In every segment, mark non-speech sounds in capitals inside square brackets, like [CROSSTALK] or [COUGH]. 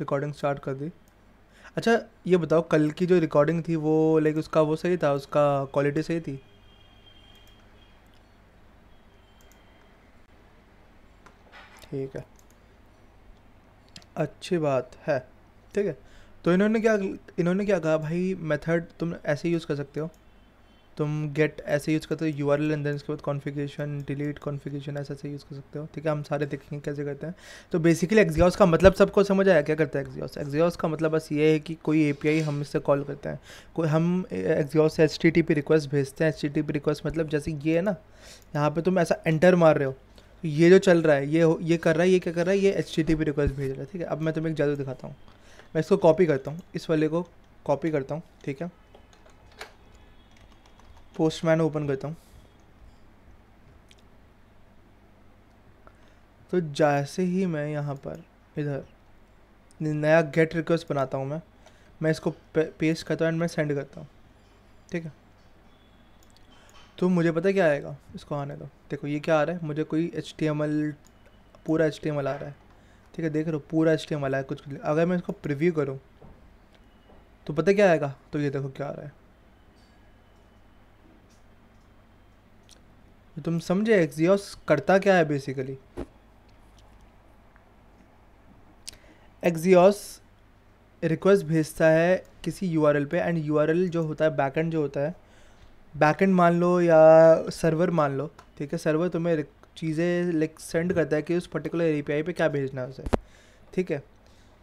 Recording start कर दी अच्छा ये बताओ कल की जो रिकॉर्डिंग थी वो लाइक उसका वो सही था उसका क्वालिटी सही थी ठीक है अच्छी बात है ठीक है तो इन्होंने क्या इन्होंने क्या कहा भाई मेथड तुम ऐसे यूज़ कर सकते हो तुम गेट ऐसे यूज़ करते हो यू आर एल एंड इसके बाद कॉन्फ़िगरेशन डिलीट कॉन्फ़िगरेशन ऐसे ऐसे यूज़ कर सकते हो ठीक है हम सारे देखेंगे कैसे करते हैं तो बेसिकली एक्जियास का मतलब सबको समझ आया क्या करता है एक्जियास एक्जियास का मतलब बस ये है कि कोई ए पी आई हम इससे कॉल करते हैं कोई हम एक्जियास से H T T P request भेजते हैं H T T P request मतलब जैसे ये है ना यहाँ पर तुम ऐसा एंटर मार रहे हो तो ये जो चल रहा है ये ये कर रहा है ये क्या कर रहा है ये H T T P request भेज रहा है ठीक है अब मैं तुम्हें एक जादू दिखाता हूँ मैं इसको कॉपी करता हूँ इस वाले को कॉपी करता हूँ ठीक है पोस्टमैन ओपन करता हूँ तो जैसे ही मैं यहाँ पर इधर नया गेट रिक्वेस्ट बनाता हूँ मैं मैं इसको पेस्ट करता हूँ एंड मैं सेंड करता हूँ ठीक है तो मुझे पता क्या आएगा इसको आने दो देखो ये क्या आ रहा है मुझे कोई एच पूरा एच आ रहा है ठीक है देख रहे हो पूरा एच आ रहा है कुछ अगर मैं इसको प्रिव्यू करूँ तो पता क्या आएगा तो ये देखो क्या आ रहा है तो तुम समझे एक्सियोस करता क्या है बेसिकली एक्सियोस रिक्वेस्ट भेजता है किसी यू पे एंड यू जो होता है बैकेंड जो होता है बैकेंड मान लो या सर्वर मान लो ठीक है सर्वर तुम्हें चीज़ें लाइक सेंड करता है कि उस पर्टिकुलर ए पे क्या भेजना है उसे ठीक है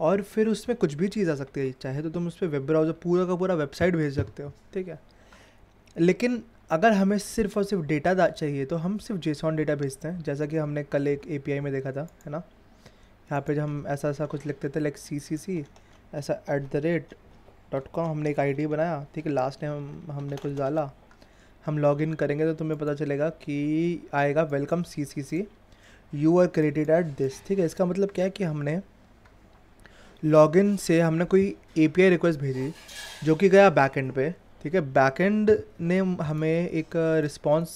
और फिर उसमें कुछ भी चीज़ आ सकती है चाहे तो तुम उस पर वेब ब्राउज़र पूरा का पूरा वेबसाइट भेज सकते हो ठीक है लेकिन अगर हमें सिर्फ और सिर्फ डेटा चाहिए तो हम सिर्फ जेसॉन डेटा भेजते हैं जैसा कि हमने कल एक ए में देखा था है ना यहाँ पे हम ऐसा ऐसा कुछ लिखते थे लाइक सी सी सी ऐसा at the rate dot com हमने एक आईडी बनाया ठीक है लास्ट टाइम हमने कुछ डाला हम लॉग इन करेंगे तो तुम्हें पता चलेगा कि आएगा welcome C C C you are credit at this ठीक है इसका मतलब क्या है कि हमने लॉगिन से हमने कोई ए रिक्वेस्ट भेजी जो कि गया बैक एंड पे ठीक है बैकएंड ने हमें एक रिस्पॉन्स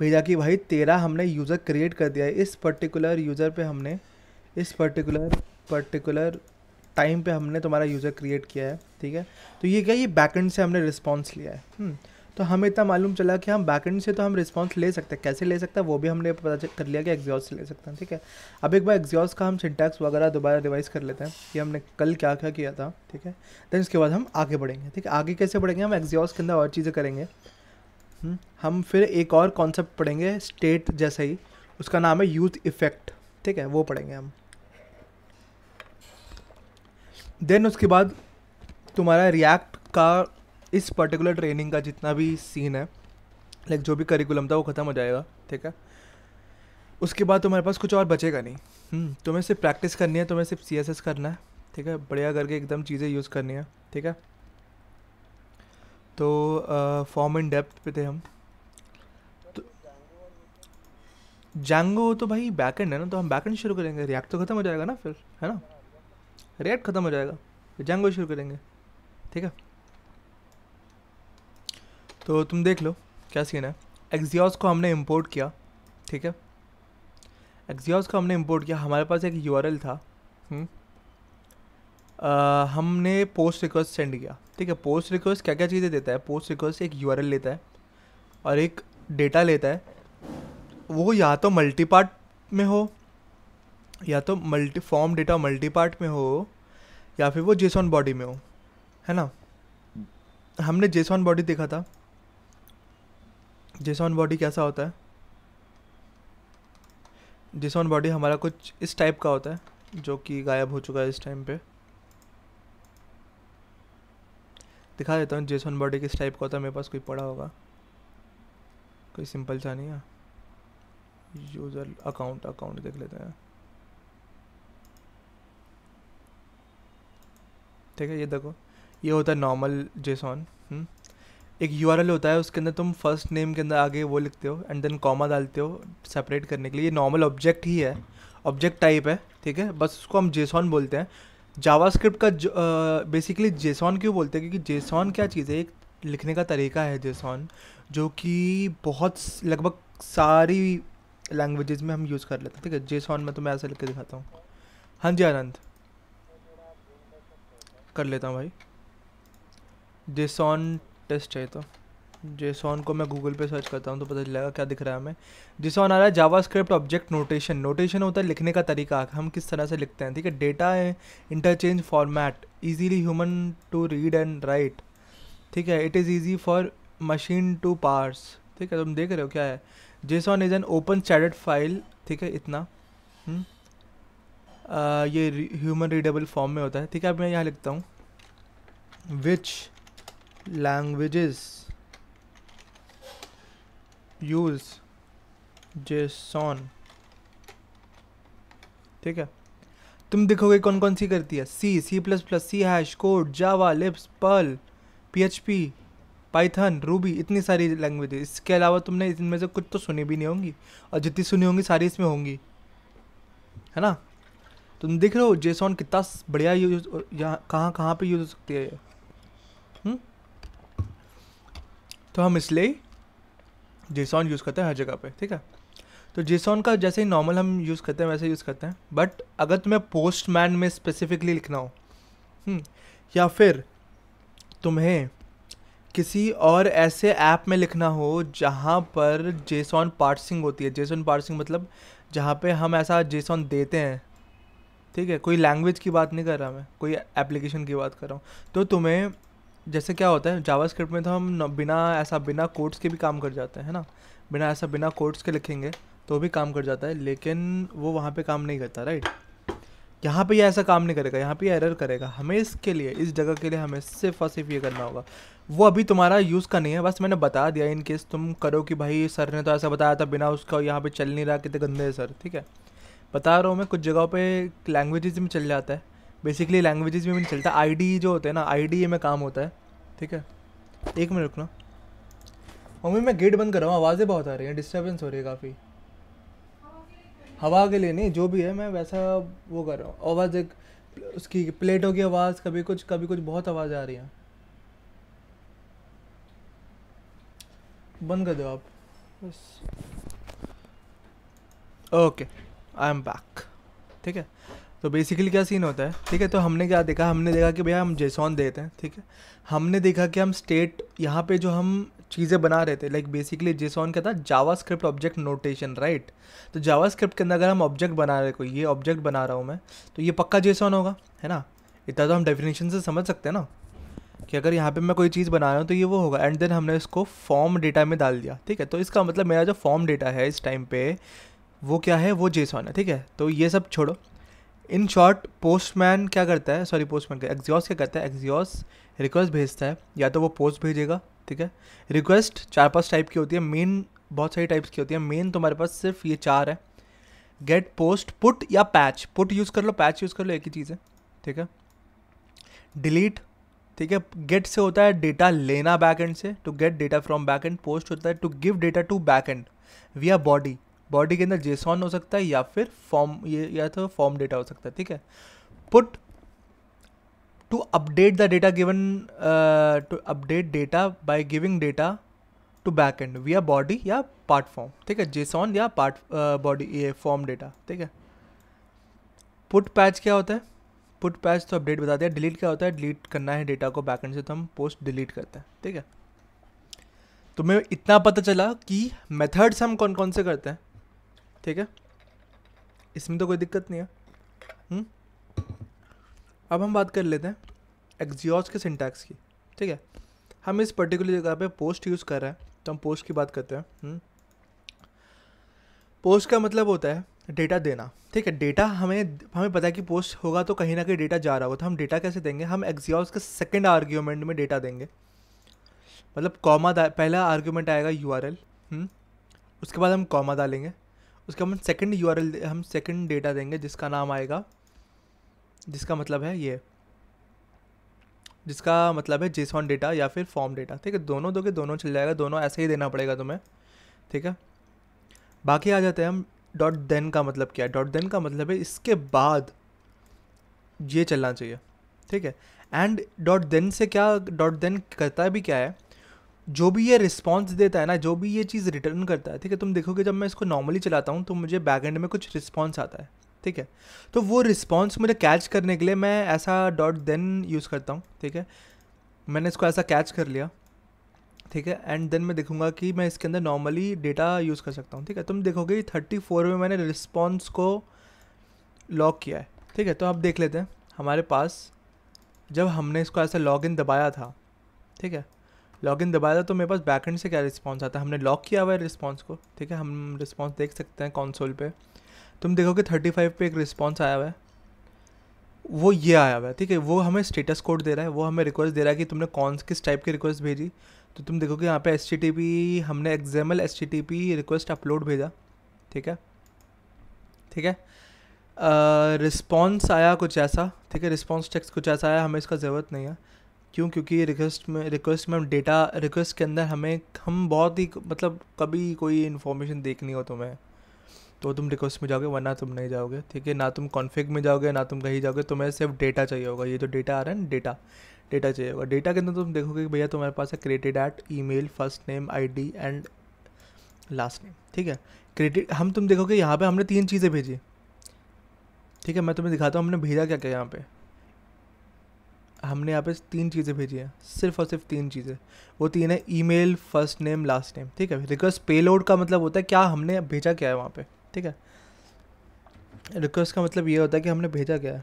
भेजा कि भाई तेरा हमने यूज़र क्रिएट कर दिया है इस पर्टिकुलर यूज़र पे हमने इस पर्टिकुलर पर्टिकुलर टाइम पे हमने तुम्हारा यूज़र क्रिएट किया है ठीक है तो ये क्या ये बैकएंड से हमने रिस्पॉन्स लिया है हम्म, तो हमें इतना मालूम चला कि हम बैकेंड से तो हम रिस्पॉन्स ले सकते हैं कैसे ले सकते हैं वो भी हमने पता कर लिया कि एग्जॉस से ले सकते हैं ठीक है अब एक बार एग्जॉस का हम सिंटैक्स वगैरह दोबारा रिवाइज कर लेते हैं कि हमने कल क्या क्या किया था ठीक है दैन उसके बाद हम आगे बढ़ेंगे ठीक है आगे कैसे बढ़ेंगे हम एग्जॉस के अंदर और चीज़ें करेंगे हम्म, हम फिर एक और कॉन्सेप्ट पढ़ेंगे स्टेट जैसे ही उसका नाम है यूथ इफेक्ट ठीक है वो पढ़ेंगे हम देन उसके बाद तुम्हारा रिएक्ट का इस पर्टिकुलर ट्रेनिंग का जितना भी सीन है लाइक जो भी करिकुलम था वो ख़त्म हो जाएगा ठीक है उसके बाद तुम्हारे पास कुछ और बचेगा नहीं हम्म, तुम्हें सिर्फ प्रैक्टिस करनी है तुम्हें सिर्फ सी करना है ठीक है बढ़िया करके एकदम चीज़ें यूज़ करनी है ठीक है तो फॉर्म इन डेप्थ पे थे हम तो जैंगो तो भाई बैकेंड है ना तो हम बैकेंड शुरू करेंगे रिएक्ट तो ख़त्म हो जाएगा ना फिर है ना रिएक्ट ख़त्म हो जाएगा जैंगो शुरू करेंगे ठीक है तो तुम देख लो क्या सीन है एक्जियोस को हमने इम्पोर्ट किया ठीक है एक्जियोस को हमने इम्पोर्ट किया हमारे पास एक यू था हुँ? हम्म, आ, हमने पोस्ट रिक्वेस्ट सेंड किया ठीक है पोस्ट रिक्वेस्ट क्या क्या चीज़ें देता है पोस्ट रिक्वेस्ट एक यू लेता है और एक डेटा लेता है वो या तो मल्टी पार्ट में हो या तो multi form data multipart में हो या फिर वो जेसॉन बॉडी में हो है ना हमने जेसॉन बॉडी देखा था जेसॉन बॉडी कैसा होता है जेसॉन बॉडी हमारा कुछ इस टाइप का होता है जो कि गायब हो चुका है इस टाइम पे दिखा देता हूँ जेसॉन बॉडी किस टाइप का होता है मेरे पास कोई पड़ा होगा कोई सिंपल सा नहीं है यूज़र अकाउंट अकाउंट देख लेते हैं ठीक है ये देखो ये होता है नॉर्मल हम्म। जेसॉन एक यू होता है उसके अंदर तुम फर्स्ट नेम के अंदर आगे वो लिखते हो एंड देन कॉमा डालते हो सेपरेट करने के लिए ये नॉर्मल ऑब्जेक्ट ही है ऑब्जेक्ट टाइप है ठीक है बस उसको हम जेसॉन बोलते हैं जावास्क्रिप्ट का बेसिकली जेसॉन क्यों बोलते हैं क्योंकि जेसॉन क्या चीज़ है एक लिखने का तरीका है जेसॉन जो कि बहुत लगभग सारी लैंग्वेजेस में हम यूज़ कर लेते हैं ठीक है जेसॉन में तो मैं ऐसे लिख के दिखाता हूँ हाँ जी आनंद कर लेता हूँ भाई जेसॉन टेस्ट चाहिए तो जेसॉन को मैं गूगल पे सर्च करता हूँ तो पता चलेगा क्या दिख रहा है हमें जेसॉन आ रहा है JavaScript object notation notation होता है लिखने का तरीका हम किस तरह से लिखते हैं ठीक है data interchange format easily human to read and write ठीक है it is easy for machine to parse ठीक है तुम देख रहे हो क्या है JSON is an open standard file ठीक है इतना हम्म? आ, ये ह्यूमन रीडेबल फॉर्म में होता है ठीक है अब मैं यहाँ लिखता हूँ विच languages use JSON ठीक है तुम देखोगे कौन कौन सी करती है C C plus plus C hash code Java लिप्स पर्ल पी पाइथन रूबी इतनी सारी लैंग्वेज इसके अलावा तुमने इनमें से कुछ तो सुनी भी नहीं होंगी और जितनी सुनी होंगी सारी इसमें होंगी है ना तुम देख रहे हो जेसॉन कितना बढ़िया यूज यहाँ कहाँ कहाँ पे यूज हो सकती है तो हम इसलिए जेसॉन यूज़ करते हैं हर जगह पे ठीक है तो जेसॉन का जैसे ही नॉर्मल हम यूज़ करते हैं वैसे यूज़ करते हैं बट अगर तुम्हें पोस्टमैन में स्पेसिफिकली लिखना हो हम्म, या फिर तुम्हें किसी और ऐसे ऐप में लिखना हो जहाँ पर जेसॉन पार्सिंग होती है जेसॉन पार्सिंग मतलब जहाँ पे हम ऐसा जेसॉन देते हैं ठीक है कोई लैंग्वेज की बात नहीं कर रहा मैं कोई एप्लीकेशन की बात कर रहा हूँ तो तुम्हें जैसे क्या होता है जावास्क्रिप्ट में तो हम बिना ऐसा बिना कोड्स के भी काम कर जाते हैं ना बिना ऐसा बिना कोड्स के लिखेंगे तो भी काम कर जाता है लेकिन वो वहाँ पे काम नहीं करता राइट यहाँ पे ये यह ऐसा काम नहीं करेगा यहाँ पे यह एरर करेगा हमें इसके लिए इस जगह के लिए हमें सिर्फ और सिर्फ ये करना होगा वो अभी तुम्हारा यूज़ का नहीं है बस मैंने बता दिया इन केस तुम करो कि भाई सर ने तो ऐसा बताया था बिना उसका यहाँ पर चल नहीं रहा कितने गंदे है सर ठीक है बता रहा हूँ मैं कुछ जगहों पर लैंग्वेज में चल जाता है बेसिकली लैंग्वेजेस में भी नहीं चलता आई जो होता है ना आई में काम होता है ठीक है एक मिनट रुकना मम्मी मैं गेट बंद कर रहा हूँ आवाज़ें बहुत आ रही हैं डिस्टर्बेंस हो रही है काफ़ी हवा के लिए नहीं जो भी है मैं वैसा वो कर रहा हूँ आवाज़ एक उसकी प्लेटों की आवाज़ कभी कुछ कभी कुछ बहुत आवाज़ आ रही है बंद कर दो आप बस ओके आई एम बैक ठीक है तो बेसिकली क्या सीन होता है ठीक है तो हमने क्या देखा हमने देखा कि भैया हम जेसॉन देते हैं ठीक है हमने देखा कि हम स्टेट यहाँ पे जो हम चीज़ें बना रहे थे लाइक बेसिकली जेसॉन क्या था JavaScript object notation right तो जावा स्क्रिप्ट के अंदर अगर हम ऑब्जेक्ट बना रहे कोई ये ऑब्जेक्ट बना रहा हूँ मैं तो ये पक्का जेसॉन होगा है ना इतना तो हम डेफिनेशन से समझ सकते हैं ना कि अगर यहाँ पे मैं कोई चीज़ बना रहा हूँ तो ये वो होगा एंड देन हमने इसको फॉर्म डेटा में डाल दिया ठीक है तो इसका मतलब मेरा जो फॉर्म डेटा है इस टाइम पे वो क्या है वो जेसॉन है ठीक है तो ये सब छोड़ो इन शॉर्ट पोस्टमैन क्या करता है सॉरी पोस्टमैन का एग्जॉस क्या करता है एग्जॉस रिक्वेस्ट भेजता है या तो वो पोस्ट भेजेगा ठीक है रिक्वेस्ट चार पांच टाइप की होती है मेन बहुत सारी टाइप्स की होती है मेन तुम्हारे पास सिर्फ ये चार है गेट पोस्ट पुट या पैच पुट यूज़ कर लो पैच यूज़ कर लो एक ही चीज़ है ठीक है डिलीट ठीक है गेट से होता है डेटा लेना बैक एंड से to get data from back end post होता है to give data to back end we are body body के अंदर जेसॉन हो सकता है या फिर फॉर्म ये या तो फॉर्म डेटा हो सकता है ठीक है put to update the data given to update data by giving data to back end we are body या पार्ट फॉर्म ठीक है जेसॉन या पार्ट बॉडी uh, ये फॉर्म डेटा ठीक है पुट पैच क्या होता है पुट पैच तो अपडेट बता दिया डिलीट क्या होता है डिलीट करना है डेटा को बैकेंड से तो हम पोस्ट डिलीट करते हैं ठीक है तो मैं इतना पता चला कि मेथड्स हम कौन कौन से करते हैं ठीक है इसमें तो कोई दिक्कत नहीं है हुँ? हम्म? अब हम बात कर लेते हैं एक्जियोज के सिंटैक्स की ठीक है हम इस पर्टिकुलर जगह पे पोस्ट यूज़ कर रहे हैं तो हम पोस्ट की बात करते हैं पोस्ट हम्म? का मतलब होता है डेटा देना ठीक है डेटा हमें हमें पता है कि पोस्ट होगा तो कहीं ना कहीं डेटा जा रहा होगा तो हम डेटा कैसे देंगे हम एक्जियोज के सेकेंड आर्ग्यूमेंट में डेटा देंगे मतलब कॉमा पहला आर्ग्यूमेंट आएगा यू हम्म? उसके बाद हम कॉमा डालेंगे उसके हम सेकंड यू हम सेकंड डेटा देंगे जिसका नाम आएगा जिसका मतलब है ये जिसका मतलब है जेसॉन डेटा या फिर फॉर्म डेटा ठीक है दोनों दो के दोनों चल जाएगा दोनों ऐसे ही देना पड़ेगा तुम्हें ठीक है बाकी आ जाते हैं हम डॉट देन का मतलब क्या है डॉट देन का मतलब है इसके बाद ये चलना चाहिए ठीक है एंड डॉट देन से क्या डॉट देन करता भी क्या है जो भी ये रिस्पॉन्स देता है ना जो भी ये चीज़ रिटर्न करता है ठीक है तुम देखोगे जब मैं इसको नॉर्मली चलाता हूँ तो मुझे बैकहेंड में कुछ रिस्पॉन्स आता है ठीक है तो वो रिस्पॉन्स मुझे कैच करने के लिए मैं ऐसा डॉट देन यूज़ करता हूँ ठीक है मैंने इसको ऐसा कैच कर लिया ठीक है एंड देन मैं देखूंगा कि मैं इसके अंदर नॉर्मली डेटा यूज़ कर सकता हूँ ठीक है तुम देखोगे थर्टी फोर में मैंने रिस्पॉन्स को लॉक किया है ठीक है तो आप देख लेते हैं हमारे पास जब हमने इसको ऐसा लॉग इन दबाया था ठीक है लॉगिन दबाया था तो मेरे पास बैकहेंड से क्या रिस्पॉन्स आता है हमने लॉक किया हुआ है रिस्पॉन्स को ठीक है हम रिस्पॉन्स देख सकते हैं कॉन्सोल पर तुम देखोगे थर्टी फाइव पर एक रिस्पॉन्स आया हुआ है वो ये आया हुआ है ठीक है वो हमें स्टेटस कोड दे रहा है वो हमें रिक्वेस्ट दे रहा है कि तुमने कौन किस टाइप की रिक्वेस्ट भेजी तो तुम देखोगे यहाँ पे एस हमने एग्जामल एस रिक्वेस्ट अपलोड भेजा ठीक है ठीक है रिस्पॉन्स आया कुछ ऐसा ठीक है रिस्पॉन्स टेक्स्ट कुछ ऐसा आया हमें इसका ज़रूरत नहीं है क्यों क्योंकि रिक्वेस्ट में रिक्वेस्ट में हम डेटा रिक्वेस्ट के अंदर हमें हम बहुत ही मतलब कभी कोई इन्फॉर्मेशन देखनी हो तुम्हें तो तुम रिक्वेस्ट में जाओगे वरना तुम नहीं जाओगे ठीक है ना तुम कॉन्फ़िग में जाओगे ना तुम कहीं जाओगे तुम्हें सिर्फ डेटा चाहिए होगा ये जो डेटा आ रहा है ना डेटा डेटा चाहिए होगा डेटा के अंदर तुम देखोगे कि भैया तुम्हारे पास है created at email first name I D and last name ठीक है क्रिएटेड हम तुम देखोगे यहाँ पर हमने तीन चीज़ें भेजी ठीक है मैं तुम्हें दिखाता हूँ हमने भेजा क्या क्या यहाँ पर हमने यहाँ पे तीन चीज़ें भेजी हैं सिर्फ और सिर्फ तीन चीज़ें वो तीन है email first name last name ठीक है रिक्वेस्ट पेलोड का मतलब होता है क्या हमने भेजा क्या है वहाँ पे ठीक है रिक्वेस्ट का मतलब ये होता है कि हमने भेजा क्या है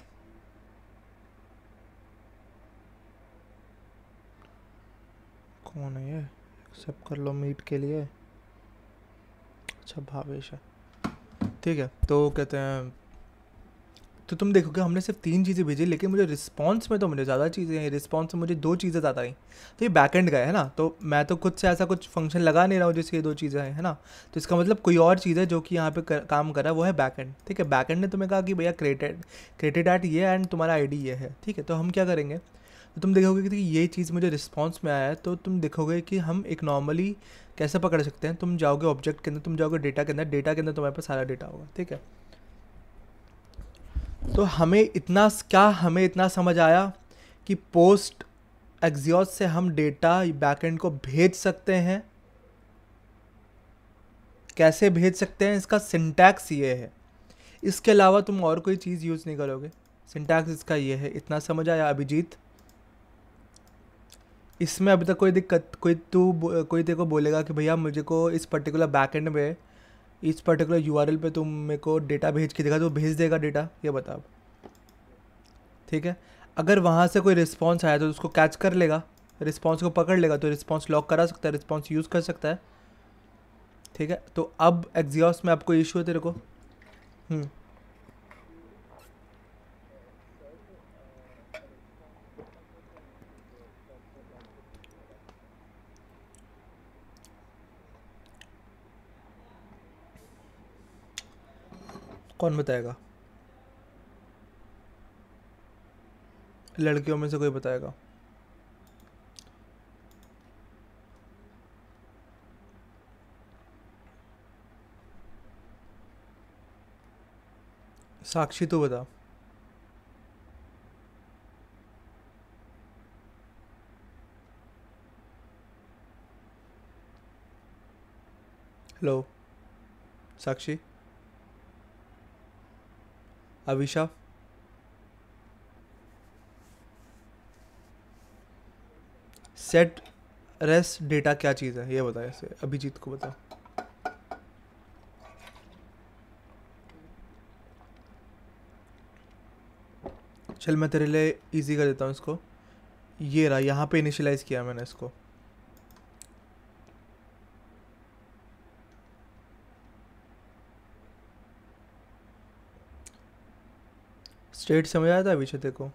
कौन है ये एक्सेप्ट कर लो मीट के लिए अच्छा भावेश है ठीक है तो कहते हैं तो तुम देखोगे हमने सिर्फ तीन चीज़ें भेजी लेकिन मुझे रिस्पॉन्स में तो मुझे ज़्यादा चीज़ें हैं रिस्पॉन्स में मुझे दो चीज़ें ज़्यादा आई तो ये बैक एंड गए है ना तो मैं तो खुद से ऐसा कुछ फंक्शन लगा नहीं रहा हूँ जिससे ये दो चीज़ें हैं है ना तो इसका मतलब कोई और चीज़ है जो कि यहाँ पर काम कर रहा है वो है बैक एंड ठीक है बैक एंड ने तुम्हें कहा कि भैया क्रिएटेड क्रिएटेड एट ये एंड तुम्हारा आई ये है ठीक है तो हम क्या करेंगे तो तुम देखोगे कि ये चीज़ मुझे रिस्पॉन्स में आया है तो तुम देखोगे कि हम एक नॉर्मली कैसे पकड़ सकते हैं तुम जाओगे ऑब्जेक्ट के अंदर तुम जाओगे डेटा के अंदर डेटा के अंदर तुम्हारे पास सारा डेटा होगा ठीक है तो हमें इतना क्या हमें इतना समझ आया कि पोस्ट एक्जियोज से हम डेटा बैकएंड को भेज सकते हैं कैसे भेज सकते हैं इसका सिंटैक्स ये है इसके अलावा तुम और कोई चीज़ यूज़ नहीं करोगे सिंटैक्स इसका ये है इतना समझ आया अभिजीत इसमें अभी तक कोई दिक्कत कोई तू कोई तेरे को बोलेगा कि भैया मुझे को इस पर्टिकुलर बैकएंड में इस पर्टिकुलर यू पे तुम मेरे को डेटा भेज के दिखा तो भेज देगा डेटा ये बता ठीक है अगर वहाँ से कोई रिस्पॉन्स आया तो उसको कैच कर लेगा रिस्पॉन्स को पकड़ लेगा तो रिस्पॉन्स लॉक करा सकता है रिस्पॉन्स यूज़ कर सकता है ठीक है तो अब एग्जॉस में आपको इशू है तेरे को हम्म। कौन बताएगा लड़कियों में से कोई बताएगा साक्षी तो बता हेलो साक्षी अभिशाप सेट रेस डेटा क्या चीज़ है ये बताओ ऐसे अभिजीत को बताओ चल मैं तेरे लिए इजी कर देता हूँ इसको ये रहा यहाँ पे इनिशियलाइज़ किया मैंने इसको स्टेट समझ आया था अभिषेक को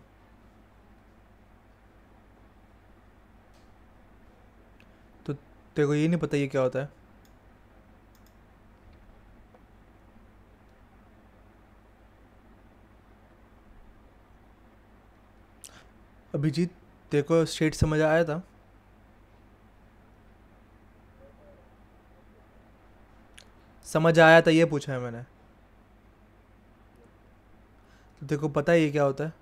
तो तेरे को ये नहीं पता ये क्या होता है अभिजीत तेरे को स्टेट समझ आया था समझ आया था ये पूछा है मैंने देखो पता है ये क्या होता है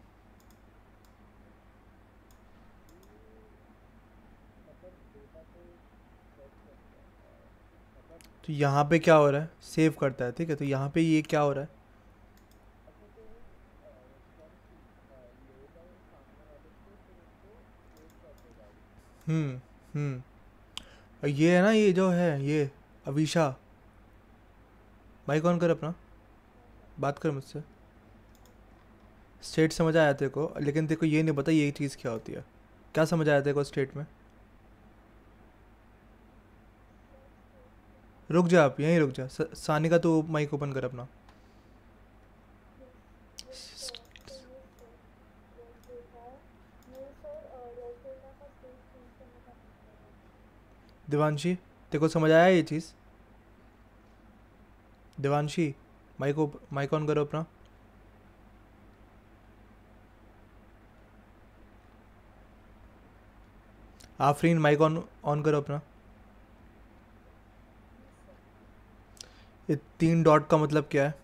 तो यहाँ पे क्या हो रहा है सेव करता है ठीक है तो यहाँ पे ये क्या हो रहा है हम्म हम्म ये है ना ये जो है ये अविशा भाई कौन कर अपना बात कर मुझसे स्टेट समझ आया तेरे को लेकिन तेरे को ये नहीं पता ये चीज़ क्या होती है क्या समझ आया तेरे को स्टेट में रुक जा आप यहीं रुक जा सानी का तो माइक ओपन कर अपना दिवानशी तेरे को समझ आया ये चीज़ दिवानशी माइक माइक ऑन करो अपना आफरीन माइक ऑन ऑन करो अपना ये तीन डॉट का मतलब क्या है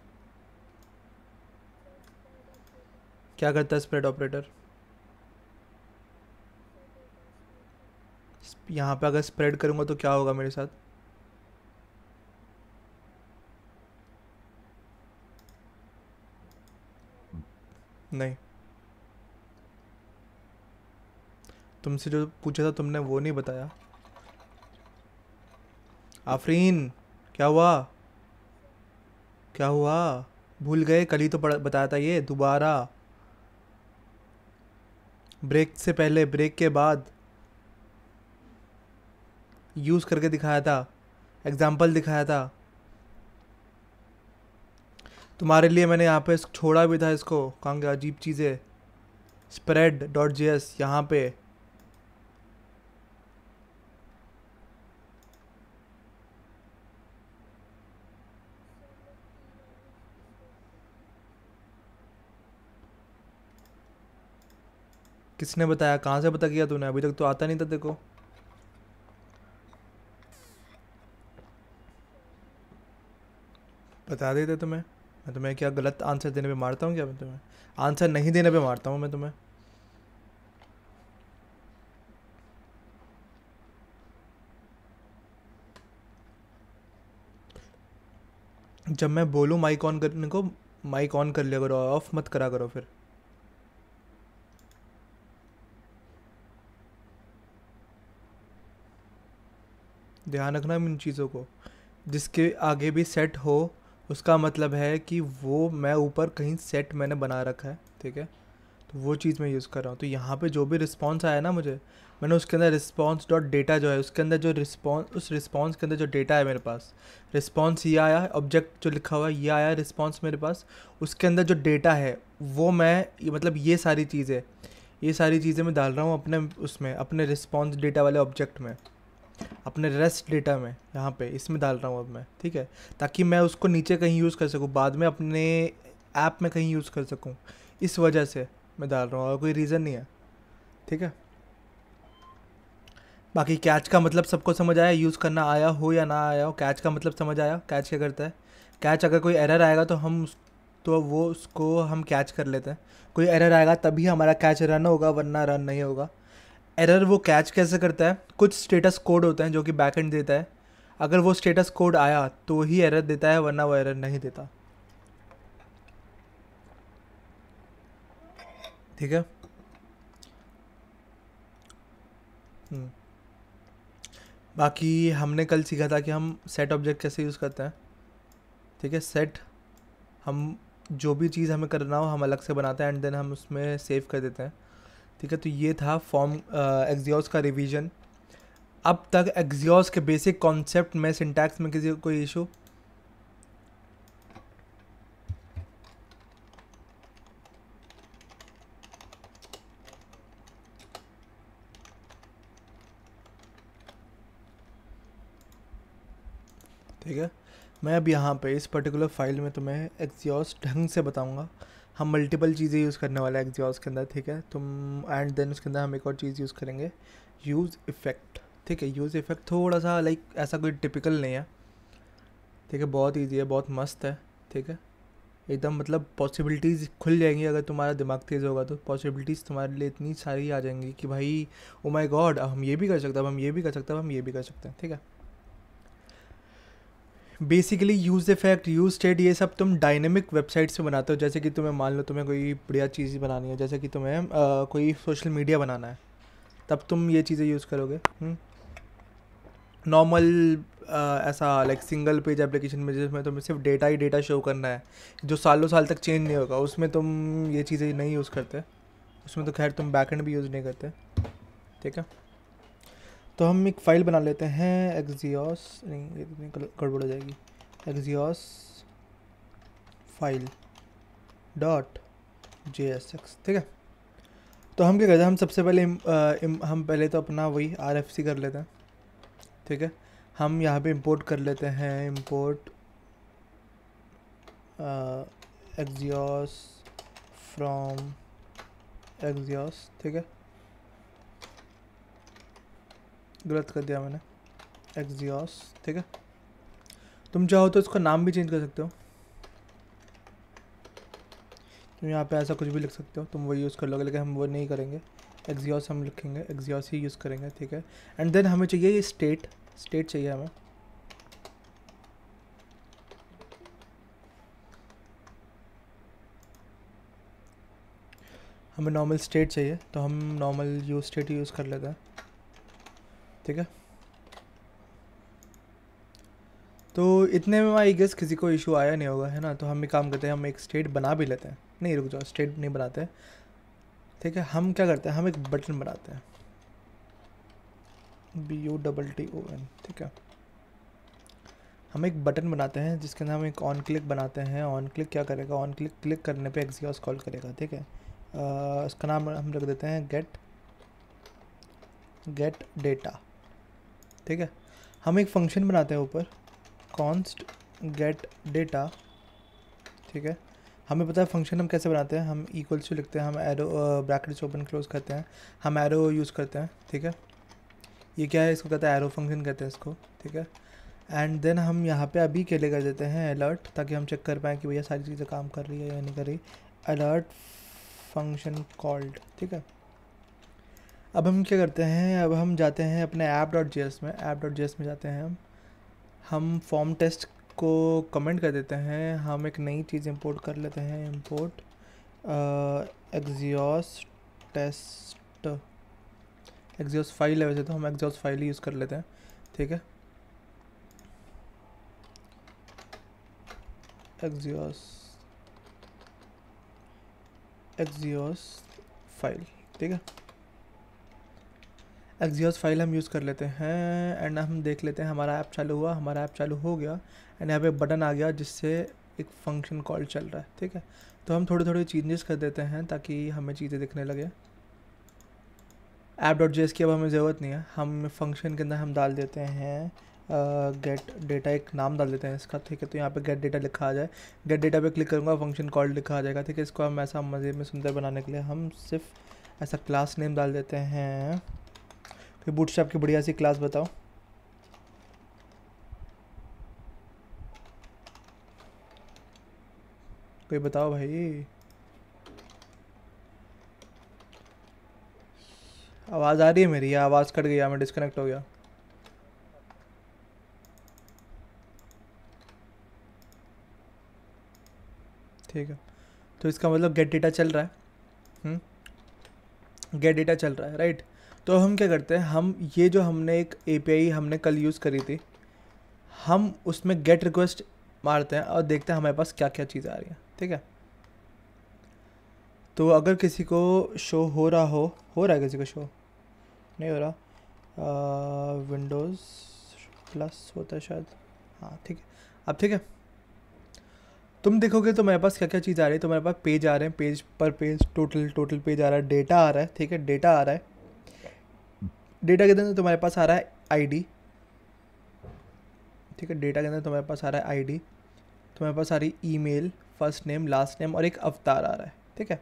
क्या करता है स्प्रेड ऑपरेटर यहाँ पे अगर स्प्रेड करूँगा तो क्या होगा मेरे साथ नहीं तुमसे जो पूछा था तुमने वो नहीं बताया आफरीन क्या हुआ क्या हुआ भूल गए कल ही तो बताया था ये दोबारा ब्रेक से पहले ब्रेक के बाद यूज़ करके दिखाया था एग्ज़ाम्पल दिखाया था तुम्हारे लिए मैंने यहाँ पे छोड़ा भी था इसको कहाँ अजीब चीज़ें स्प्रेड डॉट जी एस यहाँ पे किसने बताया कहाँ से पता किया तूने अभी तक तो आता नहीं था देखो बता देते तुम्हें मैं तुम्हें क्या गलत आंसर देने पे मारता हूँ क्या मैं तुम्हें आंसर नहीं देने पे मारता हूँ मैं तुम्हें जब मैं बोलूँ माइक ऑन करने को माइक ऑन कर लिया करो ऑफ मत करा करो फिर ध्यान रखना इन चीज़ों को जिसके आगे भी सेट हो उसका मतलब है कि वो मैं ऊपर कहीं सेट मैंने बना रखा है ठीक है तो वो चीज़ मैं यूज़ कर रहा हूँ तो यहाँ पे जो भी रिस्पॉन्स आया ना मुझे मैंने उसके अंदर रिस्पॉन्स डॉट डेटा जो है उसके अंदर जो रिस्पॉन्स उस रिस्पॉन्स के अंदर जो डेटा है मेरे पास रिस्पॉन्स ये आया ऑब्जेक्ट जो लिखा हुआ है ये आया रिस्पॉन्स मेरे पास उसके अंदर जो डेटा है वो मैं मतलब ये सारी चीज़ें ये सारी चीज़ें मैं डाल रहा हूँ अपने उसमें अपने रिस्पॉन्स डेटा वाले ऑब्जेक्ट में अपने रेस्ट डेटा में यहाँ पे इसमें डाल रहा हूँ अब मैं ठीक है ताकि मैं उसको नीचे कहीं यूज़ कर सकूँ बाद में अपने ऐप में कहीं यूज़ कर सकूँ इस वजह से मैं डाल रहा हूँ और कोई रीज़न नहीं है ठीक है बाकी कैच का मतलब सबको समझ आया यूज़ करना आया हो या ना आया हो कैच का मतलब समझ आया कैच क्या करता है कैच अगर कोई एरर आएगा तो हम तो वो उसको हम कैच कर लेते हैं कोई एरर आएगा तभी हमारा कैच रन होगा वरना रन नहीं होगा एरर वो कैच कैसे करता है कुछ स्टेटस कोड होते हैं जो कि बैक एंड देता है अगर वो स्टेटस कोड आया तो ही एरर देता है वरना वो एरर नहीं देता ठीक है हम्म। बाकी हमने कल सीखा था कि हम सेट ऑब्जेक्ट कैसे यूज़ करते हैं ठीक है सेट हम जो भी चीज़ हमें करना हो हम अलग से बनाते हैं एंड देन हम उसमें सेव कर देते हैं ठीक है तो ये था फॉर्म एग्जियोस का रिवीजन अब तक एग्जियोस के बेसिक कॉन्सेप्ट में सिंटैक्स में किसी कोई इशू ठीक है मैं अब यहाँ पे इस पर्टिकुलर फाइल में तुम्हें एग्जियोस ढंग से बताऊँगा हम मल्टीपल चीज़ें यूज़ करने वाले हैं एग्जॉस के अंदर ठीक है तुम एंड देन उसके अंदर हम एक और चीज़ यूज़ करेंगे यूज़ इफ़ेक्ट ठीक है यूज़ इफ़ेक्ट थोड़ा सा लाइक ऐसा कोई टिपिकल नहीं है ठीक है बहुत ईजी है बहुत मस्त है ठीक है एकदम मतलब पॉसिबिलिटीज़ खुल जाएंगी अगर तुम्हारा दिमाग तेज़ होगा तो पॉसिबिलिटीज़ तुम्हारे लिए इतनी सारी आ जाएंगी कि भाई ओ माय गॉड हम ये भी कर सकते हैं हम ये भी कर सकते हैं हम ये भी कर सकते हैं ठीक है basically use effect use state ये सब तुम डायनेमिक वेबसाइट से बनाते हो जैसे कि तुम्हें मान लो तुम्हें कोई बढ़िया चीज़ बनानी है जैसे कि तुम्हें आ, कोई सोशल मीडिया बनाना है तब तुम ये चीज़ें यूज़ करोगे नॉर्मल हम्म। ऐसा लाइक सिंगल पेज एप्लीकेशन में जिसमें तुम्हें सिर्फ डेटा ही डेटा शो करना है जो सालों साल तक चेंज नहीं होगा उसमें तुम ये चीज़ें नहीं यूज़ करते उसमें तो खैर तुम बैकएंड भी यूज़ नहीं करते ठीक है तो हम एक फ़ाइल बना लेते हैं एक्जियोस नहीं तो गड़बड़ हो जाएगी Axios file dot J S X ठीक है तो हम क्या करते हैं हम सबसे पहले इम, आ, इम, हम पहले तो अपना वही आर एफ सी कर लेते हैं ठीक है हम यहाँ पे इंपोर्ट कर लेते हैं इंपोर्ट एक्जियोस फ्रॉम एक्जियोस ठीक है गलत कर दिया मैंने एक्जियोस ठीक है तुम चाहो तो इसका नाम भी चेंज कर सकते हो तुम यहाँ पे ऐसा कुछ भी लिख सकते हो तुम वो यूज़ कर लोगे लेकिन हम वो नहीं करेंगे एक्जियोस हम लिखेंगे एक्जियोस ही यूज़ करेंगे ठीक है एंड देन हमें चाहिए ये स्टेट स्टेट चाहिए हमें हमें नॉर्मल स्टेट चाहिए तो हम नॉर्मल यूज स्टेट यूज़ कर लेते हैं ठीक है तो इतने में आई गेस किसी को इशू आया नहीं होगा है ना तो हम एक काम करते हैं हम एक स्टेट बना भी लेते हैं नहीं रुक जाओ स्टेट नहीं बनाते ठीक है हम क्या करते हैं हम एक बटन बनाते हैं B U double T O N ठीक है हम एक बटन बनाते हैं जिसके अंदर हम एक ऑन क्लिक बनाते हैं ऑन क्लिक क्या करेगा ऑन क्लिक क्लिक करने पे एक्सियास कॉल करेगा ठीक है उसका नाम हम रख देते हैं गेट गेट डेटा ठीक है हम एक फंक्शन बनाते हैं ऊपर कॉन्स्ट गेट डेटा ठीक है हमें पता है फंक्शन हम कैसे बनाते हैं हम इक्वल्स टू लिखते हैं हम एरो ब्रैकेट्स ओपन क्लोज करते हैं हम एरो यूज़ करते हैं ठीक है ये क्या है इसको कहते हैं एरो फंक्शन कहते हैं इसको ठीक है एंड देन हम यहाँ पे अभी के लिए कर देते हैं अलर्ट ताकि हम चेक कर पाएँ कि भैया सारी चीज़ें काम कर रही है या नहीं कर रही अलर्ट फंक्शन कॉल्ड ठीक है अब हम क्या करते हैं अब हम जाते हैं अपने ऐप डॉट जी में ऐप डॉट जी में जाते हैं हम हम फॉर्म टेस्ट को कमेंट कर देते हैं हम एक नई चीज़ इंपोर्ट कर लेते हैं import Axios test Axios file है वैसे तो हम एग्जियोस फाइल ही यूज़ कर लेते हैं ठीक है एग्जियोस एग्जियोस फाइल ठीक है एक्जियोस फाइल हम यूज़ कर लेते हैं एंड हम देख लेते हैं हमारा ऐप चालू हुआ हमारा ऐप चालू हो गया एंड यहाँ पे बटन आ गया जिससे एक फंक्शन कॉल चल रहा है ठीक है तो हम थोड़े थोड़े चेंजेस कर देते हैं ताकि हमें चीज़ें दिखने लगे ऐप डॉट जे की अब हमें ज़रूरत नहीं है हम फंक्शन के अंदर हम डाल देते हैं गेट uh, डेटा एक नाम डाल देते हैं इसका ठीक है तो यहाँ पे गेट डेटा लिखा आ जाए गेट डेटा पे क्लिक करूँगा फंक्शन कॉल लिखा आ जाएगा ठीक है इसको हम ऐसा मज़े में सुंदर बनाने के लिए हम सिर्फ ऐसा क्लास नेम डाल देते हैं कोई बूटस्ट्रैप की बढ़िया सी क्लास बताओ कोई बताओ भाई आवाज़ आ रही है मेरी या आवाज़ कट गई मैं डिस्कनेक्ट हो गया ठीक है तो इसका मतलब गेट डेटा चल रहा है गेट हम्म। डेटा चल रहा है राइट तो हम क्या करते हैं हम ये जो हमने एक ए हमने कल यूज़ करी थी हम उसमें गेट रिक्वेस्ट मारते हैं और देखते हैं हमारे पास क्या क्या चीज़ें आ रही हैं ठीक है तो अगर किसी को शो हो रहा हो हो रहा है किसी को शो नहीं हो रहा विंडोज़ प्लस होता है शायद हाँ ठीक है अब ठीक है तुम देखोगे तो मेरे पास क्या क्या चीज़ आ रही है तो मेरे पास पेज आ रहे हैं पेज पर पेज टोटल टोटल पेज आ रहा है डेटा आ रहा है ठीक है डेटा आ रहा है डेटा के अंदर तुम्हारे पास आ रहा है आईडी ठीक है डेटा के अंदर तुम्हारे पास आ रहा है आईडी तुम्हारे पास आ रही email first name last name और एक अवतार आ रहा है ठीक है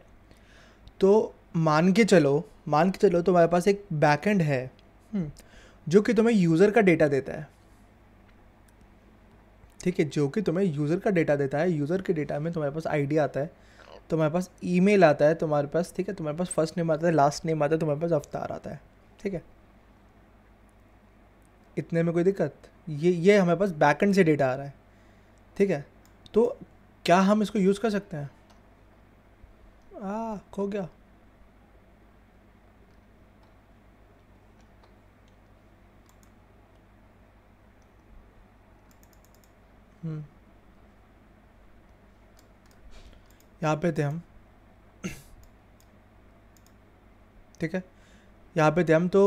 तो मान के चलो मान के चलो तुम्हारे पास एक बैकएंड है हम्म, जो कि तुम्हें यूज़र का डेटा देता है ठीक है जो कि तुम्हें यूज़र का डेटा देता है यूज़र के डेटा में तुम्हारे पास आईडी आता है तुम्हारे पास ईमेल आता है तुम्हारे पास ठीक है तुम्हारे पास फर्स्ट नेम आता है लास्ट नेम आता है तुम्हारे पास अवतार आता है ठीक है इतने में कोई दिक्कत ये ये हमारे पास बैकेंड से डेटा आ रहा है ठीक है तो क्या हम इसको यूज़ कर सकते हैं आ खो गया हम्म। यहाँ पे थे हम ठीक है यहाँ पे थे हम तो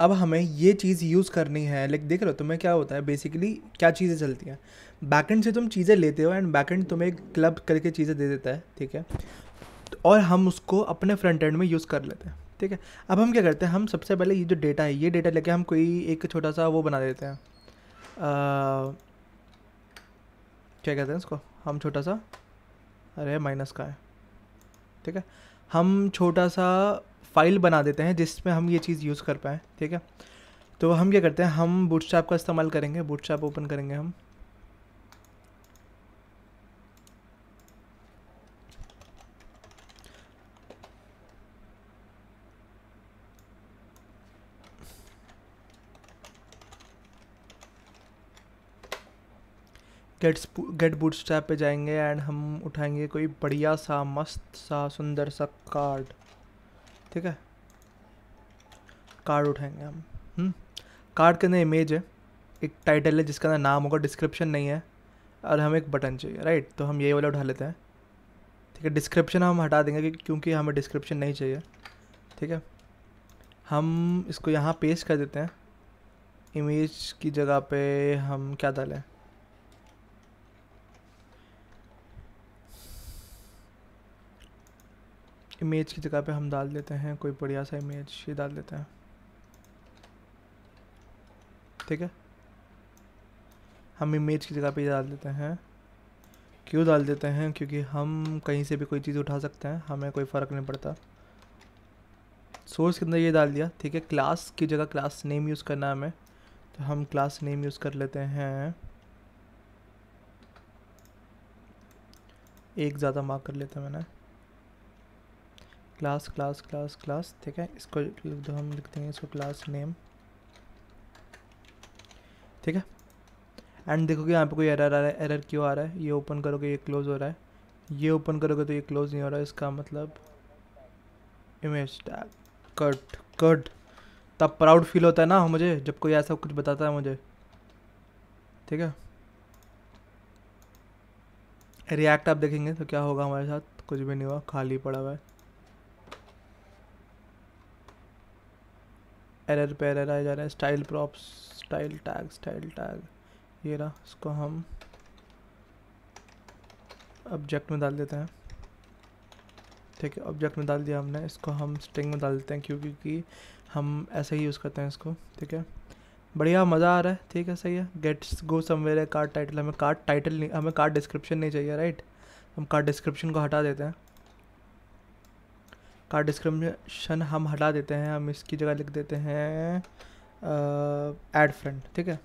अब हमें ये चीज़ यूज़ करनी है लाइक देख रहे हो तुम्हें क्या होता है बेसिकली क्या चीज़ें चलती हैं बैकेंड से तुम चीज़ें लेते हो एंड बैकेंड तुम्हें क्लब करके चीज़ें दे देता है ठीक है तो और हम उसको अपने फ्रंट एंड में यूज़ कर लेते हैं ठीक है अब हम क्या करते हैं हम सबसे पहले ये जो डेटा है ये डेटा लेके हम कोई एक छोटा सा वो बना देते हैं आ, क्या कहते हैं इसको हम छोटा सा अरे माइनस का है ठीक है हम छोटा सा फाइल बना देते हैं जिसमें हम ये चीज़ यूज़ कर पाएँ ठीक है तो हम क्या करते हैं हम बूटस्ट्रैप का इस्तेमाल करेंगे स्टैप ओपन करेंगे हम गेट गेट बूट स्टैप पर जाएंगे एंड हम उठाएंगे कोई बढ़िया सा मस्त सा सुंदर सा कार्ड ठीक है कार्ड उठाएंगे हम कार्ड हम्म? के अंदर इमेज है एक टाइटल है जिसका नाम होगा डिस्क्रिप्शन नहीं है और हमें एक बटन चाहिए राइट तो हम ये वाला उठा लेते हैं ठीक है डिस्क्रिप्शन हम हटा देंगे क्योंकि हमें डिस्क्रिप्शन नहीं चाहिए ठीक है हम इसको यहाँ पेस्ट कर देते हैं इमेज की जगह पे हम क्या डालें इमेज की जगह पे हम डाल देते हैं कोई बढ़िया सा इमेज ये डाल देते हैं ठीक है हम इमेज की जगह पे डाल देते हैं क्यों डाल देते हैं क्योंकि हम कहीं से भी कोई चीज़ उठा सकते हैं हमें कोई फ़र्क नहीं पड़ता सोर्स के अंदर ये डाल दिया ठीक है क्लास की जगह क्लास नेम यूज़ करना है हमें तो हम क्लास नेम यूज़ कर लेते हैं एक ज़्यादा मार्क कर लेते हैं मैंने क्लास क्लास क्लास क्लास ठीक है इसको लिख दो हम लिख देंगे इसको क्लास नेम ठीक है एंड देखोगे यहाँ पे कोई एरर आ रहा है एरर क्यों आ रहा है ये ओपन करोगे ये क्लोज हो रहा है ये ओपन करोगे तो ये क्लोज नहीं हो रहा है इसका मतलब इमेज टैग कट कट तब प्राउड फील होता है ना मुझे जब कोई ऐसा कुछ बताता है मुझे ठीक है रिएक्ट आप देखेंगे तो क्या होगा हमारे साथ कुछ भी नहीं हुआ खाली पड़ा हुआ है एरर पे एरर आए जा रहे हैं style props style tag style tag ये रहा इसको हम ऑब्जेक्ट में डाल देते हैं ठीक है ऑब्जेक्ट में डाल दिया हमने इसको हम स्ट्रिंग में डाल देते हैं क्योंकि कि हम ऐसे ही यूज़ करते हैं इसको ठीक है बढ़िया मज़ा आ रहा है ठीक है सही है गेट्स गो समवेयर है कार्ड टाइटल हमें कार्ड टाइटल नहीं हमें कार्ड डिस्क्रिप्शन नहीं चाहिए राइट हम कार्ड डिस्क्रिप्शन को हटा देते हैं का डिस्क्रिप्शन हम हटा देते हैं हम इसकी जगह लिख देते हैं एड फ्रेंड ठीक है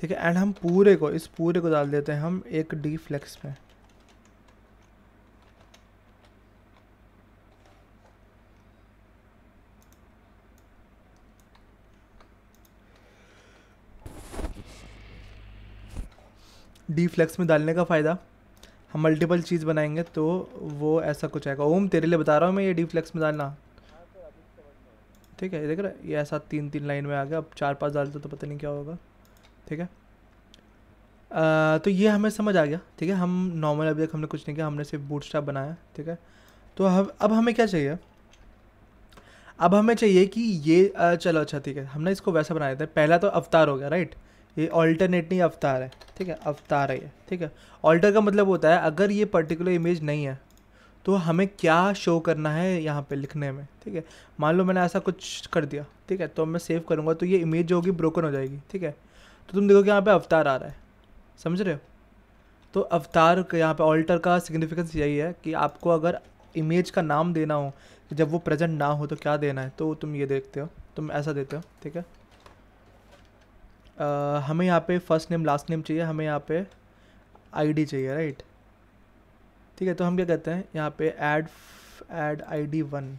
ठीक है एंड हम पूरे को इस पूरे को डाल देते हैं हम एक डी फ्लेक्स में डी फ्लेक्स में डालने का फ़ायदा हम मल्टीपल चीज़ बनाएंगे तो वो ऐसा कुछ आएगा ओम तेरे लिए बता रहा हूँ मैं ये डी फ्लेक्स में डालना ठीक है देख रहा ये ऐसा तीन तीन लाइन में आ गया अब चार पाँच डालते तो पता नहीं क्या होगा ठीक है आ, तो ये हमें समझ आ गया ठीक है हम नॉर्मल अभी तक हमने कुछ नहीं किया हमने सिर्फ बूट स्ट्रैप बनाया ठीक है तो हम अब हमें क्या चाहिए अब हमें चाहिए कि ये चलो अच्छा ठीक है हमने इसको वैसा बनाया था पहला तो अवतार हो गया राइट ये ऑल्टरनेटिंग अवतार है ठीक है अवतार है ये ठीक है ऑल्टर का मतलब होता है अगर ये पर्टिकुलर इमेज नहीं है तो हमें क्या शो करना है यहाँ पे लिखने में ठीक है मान लो मैंने ऐसा कुछ कर दिया ठीक है तो मैं सेव करूँगा तो ये इमेज जो होगी ब्रोकन हो जाएगी ठीक है तो तुम देखो कि यहाँ पर अवतार आ रहा है समझ रहे हो तो अवतार के यहाँ पर ऑल्टर का सिग्निफिकेंस यही है कि आपको अगर इमेज का नाम देना हो जब वो प्रेजेंट ना हो तो क्या देना है तो तुम ये देखते हो तुम ऐसा देते हो ठीक है uh, हमें यहाँ पे फर्स्ट नेम लास्ट नेम चाहिए हमें यहाँ पे आईडी चाहिए राइट ठीक है तो हम क्या कहते हैं यहाँ पे ऐड ऐड आईडी वन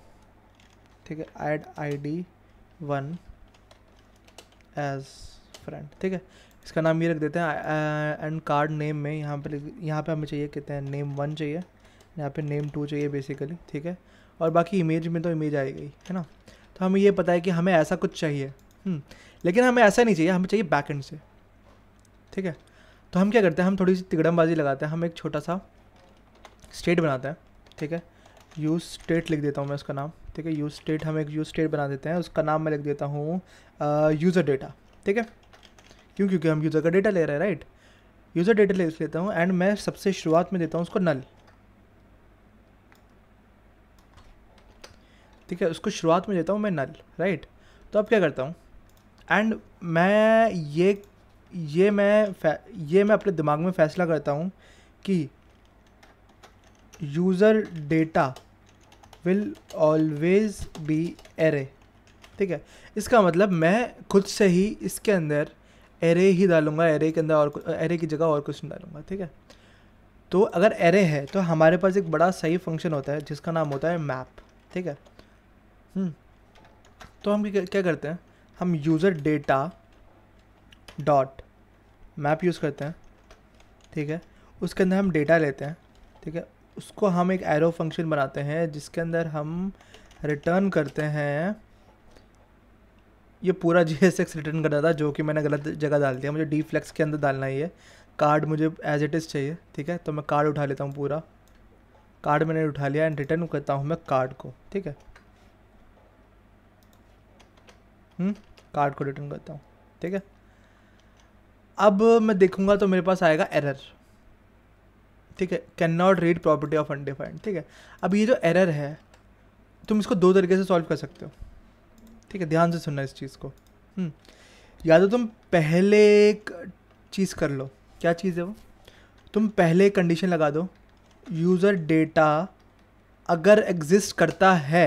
ठीक है add ID one as friend ठीक है इसका नाम ये रख देते हैं एंड कार्ड नेम में यहाँ पे यहाँ पे हमें चाहिए कहते हैं नेम वन चाहिए यहाँ पे नेम टू चाहिए बेसिकली ठीक है और बाकी इमेज में तो इमेज आएगी है ना तो हमें ये पता है कि हमें ऐसा कुछ चाहिए हम्म, लेकिन हमें ऐसा नहीं चाहिए हमें चाहिए बैक एंड से ठीक है तो हम क्या करते हैं हम थोड़ी सी तिगड़मबाजी लगाते हैं हम एक छोटा सा स्टेट बनाते हैं ठीक है यू स्टेट लिख देता हूँ मैं उसका नाम ठीक है यू स्टेट हम एक यू स्टेट बना देते हैं उसका नाम मैं लिख देता हूँ यूज़र डेटा ठीक है क्यों क्योंकि हम यूज़र का डेटा ले रहे हैं राइट यूज़र डेटा लिख लेता हूँ एंड मैं सबसे शुरुआत में देता हूँ उसको नल ठीक है उसको शुरुआत में देता हूँ मैं नल राइट तो अब क्या करता हूँ एंड मैं ये ये मैं ये मैं अपने दिमाग में फ़ैसला करता हूँ कि user data will always be array ठीक है इसका मतलब मैं खुद से ही इसके अंदर एरे ही डालूंगा एरे के अंदर और एरे की जगह और कुछ नहीं डालूंगा ठीक है तो अगर एरे है तो हमारे पास एक बड़ा सही फंक्शन होता है जिसका नाम होता है मैप ठीक है हम्म, तो हम क्या करते हैं हम user data dot map use करते हैं ठीक है उसके अंदर हम डेटा लेते हैं ठीक है उसको हम एक एरो फंक्शन बनाते हैं जिसके अंदर हम रिटर्न करते हैं ये पूरा जी एस एक्स रिटर्न करना था जो कि मैंने गलत जगह डाल दिया मुझे डी फ्लेक्स के अंदर डालना ही है कार्ड मुझे एज इट इज़ चाहिए ठीक है तो मैं कार्ड उठा लेता हूँ पूरा कार्ड मैंने उठा लिया एंड रिटर्न करता हूँ मैं कार्ड को ठीक है कार्ड हम्म, को रिटर्न करता हूँ ठीक है अब मैं देखूंगा तो मेरे पास आएगा एरर ठीक है cannot read property of undefined ठीक है अब ये जो एरर है तुम इसको दो तरीके से सॉल्व कर सकते हो ठीक है ध्यान से सुनना इस चीज़ को हम्म, या तो तुम पहले एक चीज़ कर लो क्या चीज़ है वो तुम पहले कंडीशन लगा दो यूज़र डेटा अगर एग्जिस्ट करता है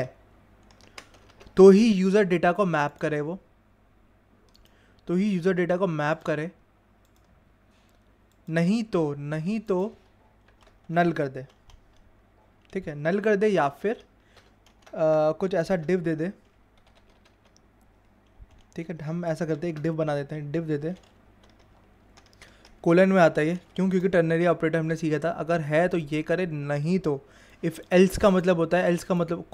तो ही यूज़र डेटा को मैप करे वो तो ही यूज़र डेटा को मैप करे नहीं तो नहीं तो नल कर दे ठीक है नल कर दे या फिर आ, कुछ ऐसा डिव दे दे ठीक है हम ऐसा करते हैं एक डिव बना देते हैं डिव दे दे कोलन में आता है ये क्यों क्योंकि टर्नरी ऑपरेटर हमने सीखा था अगर है तो ये करे नहीं तो इफ़ एल्स का मतलब होता है एल्स का मतलब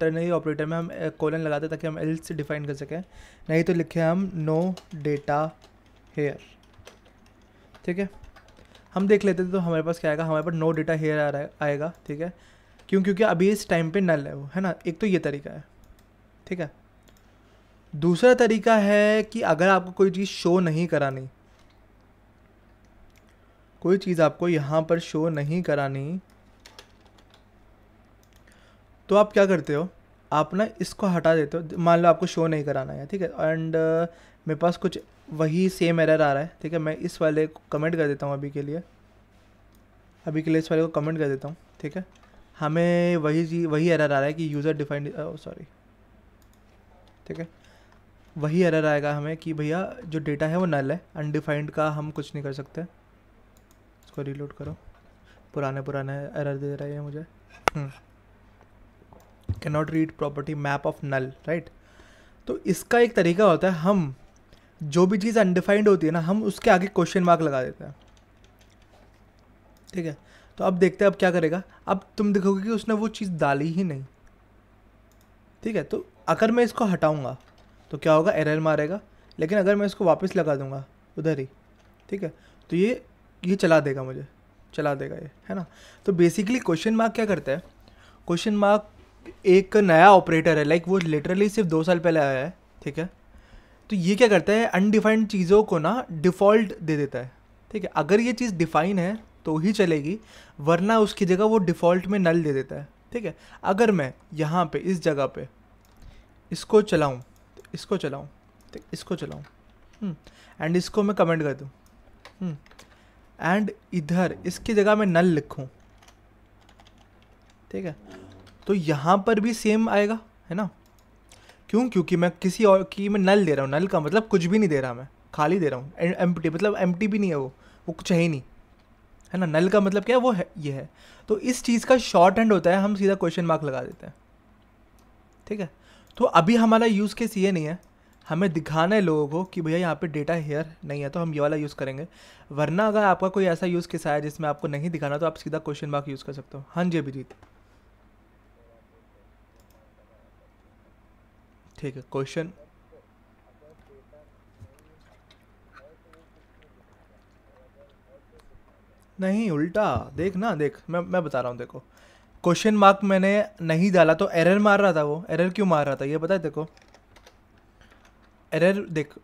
टर्नरी ऑपरेटर में हम कोलन लगाते हैं ताकि हम एल्स डिफाइन कर सकें नहीं तो लिखे हम नो डेटा हेयर ठीक है हम देख लेते थे तो हमारे पास क्या आएगा हमारे पास नो डेटा हेयर आ रहा आएगा ठीक है क्यों क्योंकि अभी इस टाइम पे नल है वो है ना एक तो ये तरीका है ठीक है दूसरा तरीका है कि अगर आपको कोई चीज़ शो नहीं करानी कोई चीज़ आपको यहाँ पर शो नहीं करानी तो आप क्या करते हो आप ना इसको हटा देते हो मान लो आपको शो नहीं कराना है ठीक है एंड uh, मेरे पास कुछ वही सेम एरर आ रहा है ठीक है मैं इस वाले को कमेंट कर देता हूँ अभी के लिए अभी के लिए इस वाले को कमेंट कर देता हूँ ठीक है हमें वही जी वही एरर आ रहा है कि यूज़र डिफाइंड सॉरी ठीक है वही एरर आएगा हमें कि भैया जो डेटा है वो नल है अनडिफाइंड का हम कुछ नहीं कर सकते इसको रीलोड करो पुराने पुराने एरर दे रहे हैं मुझे hmm. Not read property map of null right तो इसका एक तरीका होता है हम जो भी चीज़ अनडिफाइंड होती है ना हम उसके आगे क्वेश्चन मार्क लगा देते हैं ठीक है तो अब देखते हैं अब क्या करेगा अब तुम देखोगे कि उसने वो चीज़ डाली ही नहीं ठीक है तो अगर मैं इसको हटाऊंगा तो क्या होगा एरर मारेगा लेकिन अगर मैं इसको वापस लगा दूंगा उधर ही ठीक है तो ये ये चला देगा मुझे चला देगा ये है ना तो बेसिकली क्वेश्चन मार्क क्या करता है क्वेश्चन मार्क एक नया ऑपरेटर है लाइक वो लिटरली सिर्फ दो साल पहले आया है ठीक है तो ये क्या करता है अनडिफाइंड चीज़ों को ना डिफ़ॉल्ट दे देता है ठीक है अगर ये चीज़ डिफाइन है तो ही चलेगी वरना उसकी जगह वो डिफ़ॉल्ट में नल दे देता है ठीक है अगर मैं यहाँ पे इस जगह पे इसको चलाऊँ तो इसको चलाऊँ ठीक इसको चलाऊँ एंड हम्म, इसको मैं कमेंट कर दूँ एंड हम्म, इधर इसकी जगह मैं नल लिखूँ ठीक है तो यहाँ पर भी सेम आएगा है ना क्यों क्योंकि मैं किसी और की मैं नल दे रहा हूँ नल का मतलब कुछ भी नहीं दे रहा मैं खाली दे रहा हूँ एम मतलब एम भी नहीं है वो वो कुछ है ही नहीं है ना नल का मतलब क्या है वो है ये है तो इस चीज़ का शॉर्ट हैंड होता है हम सीधा क्वेश्चन मार्क लगा देते हैं ठीक है तो अभी हमारा यूज़ केस ये नहीं है हमें दिखाना है लोगों को कि भैया यहाँ पे डेटा हेयर नहीं है तो हम ये वाला यूज़ करेंगे वरना अगर आपका कोई ऐसा यूज़ केस आया जिसमें आपको नहीं दिखाना तो आप सीधा क्वेश्चन मार्क यूज़ कर सकते हो हाँ जी अभिजीत ठीक है क्वेश्चन नहीं उल्टा देख ना देख मैं मैं बता रहा हूँ देखो क्वेश्चन मार्क मैंने नहीं डाला तो एरर मार रहा था वो एरर क्यों मार रहा था ये बताए देखो एरर देख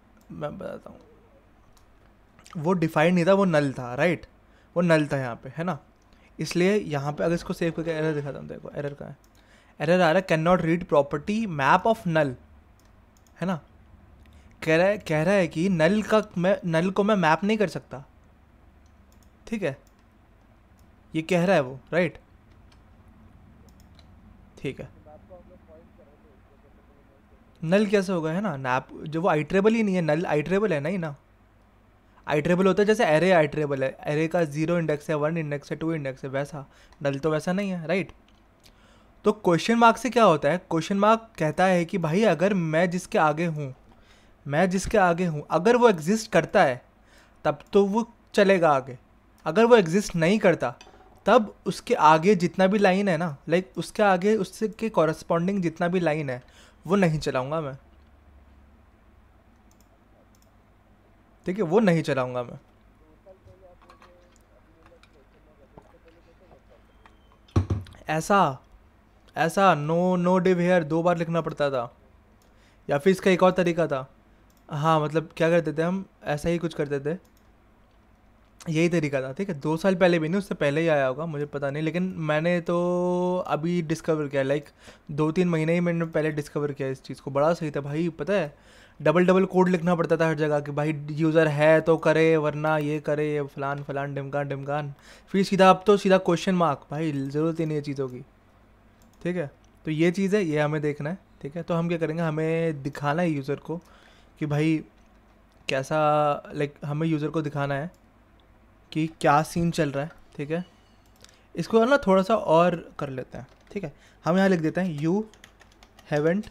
मैं बताता हूँ वो डिफाइंड नहीं था वो नल था राइट वो नल था यहाँ पे है ना इसलिए यहाँ पे अगर इसको सेव करके एरर दिखाता हूँ देखो एरर का है एरर आ रहा है cannot read property map of null है ना कह रहा है कह रहा है कि नल का मैं नल को मैं मैप नहीं कर सकता ठीक है ये कह रहा है वो राइट ठीक है नल कैसे होगा है ना नैप जो वो आइट्रेबल ही नहीं है नल आइट्रेबल है ना ही ना आइट्रेबल होता है जैसे एरे आइट्रेबल है एरे का जीरो इंडेक्स है वन इंडेक्स है टू इंडेक्स है वैसा नल तो वैसा नहीं है राइट right? तो क्वेश्चन मार्क से क्या होता है क्वेश्चन मार्क कहता है कि भाई अगर मैं जिसके आगे हूँ मैं जिसके आगे हूँ अगर वो एग्जिस्ट करता है तब तो वो चलेगा आगे अगर वो एग्जिस्ट नहीं करता तब उसके आगे जितना भी लाइन है ना लाइक उसके आगे उसके कॉरस्पॉन्डिंग जितना भी लाइन है वो नहीं चलाऊँगा मैं ठीक है वो नहीं चलाऊँगा मैं ऐसा ऐसा नो नो डिव हेयर दो बार लिखना पड़ता था या फिर इसका एक और तरीका था हाँ मतलब क्या करते थे हम ऐसा ही कुछ करते थे यही तरीका था ठीक है दो साल पहले भी नहीं उससे पहले ही आया होगा मुझे पता नहीं लेकिन मैंने तो अभी डिस्कवर किया लाइक दो तीन महीने ही मैंने पहले डिस्कवर किया इस चीज़ को बड़ा सही था भाई पता है डबल डबल कोड लिखना पड़ता था हर जगह कि भाई यूज़र है तो करे वरना ये करे ये फलान फलान डिमकान डिमकान फिर सीधा अब तो सीधा क्वेश्चन मार्क भाई ज़रूरत ही नहीं है चीज़ों की ठीक है तो ये चीज़ है ये हमें देखना है ठीक है तो हम क्या करेंगे हमें दिखाना है यूज़र को कि भाई कैसा लाइक हमें यूज़र को दिखाना है कि क्या सीन चल रहा है ठीक है इसको ना थोड़ा सा और कर लेते हैं ठीक है हम यहाँ लिख देते हैं you haven't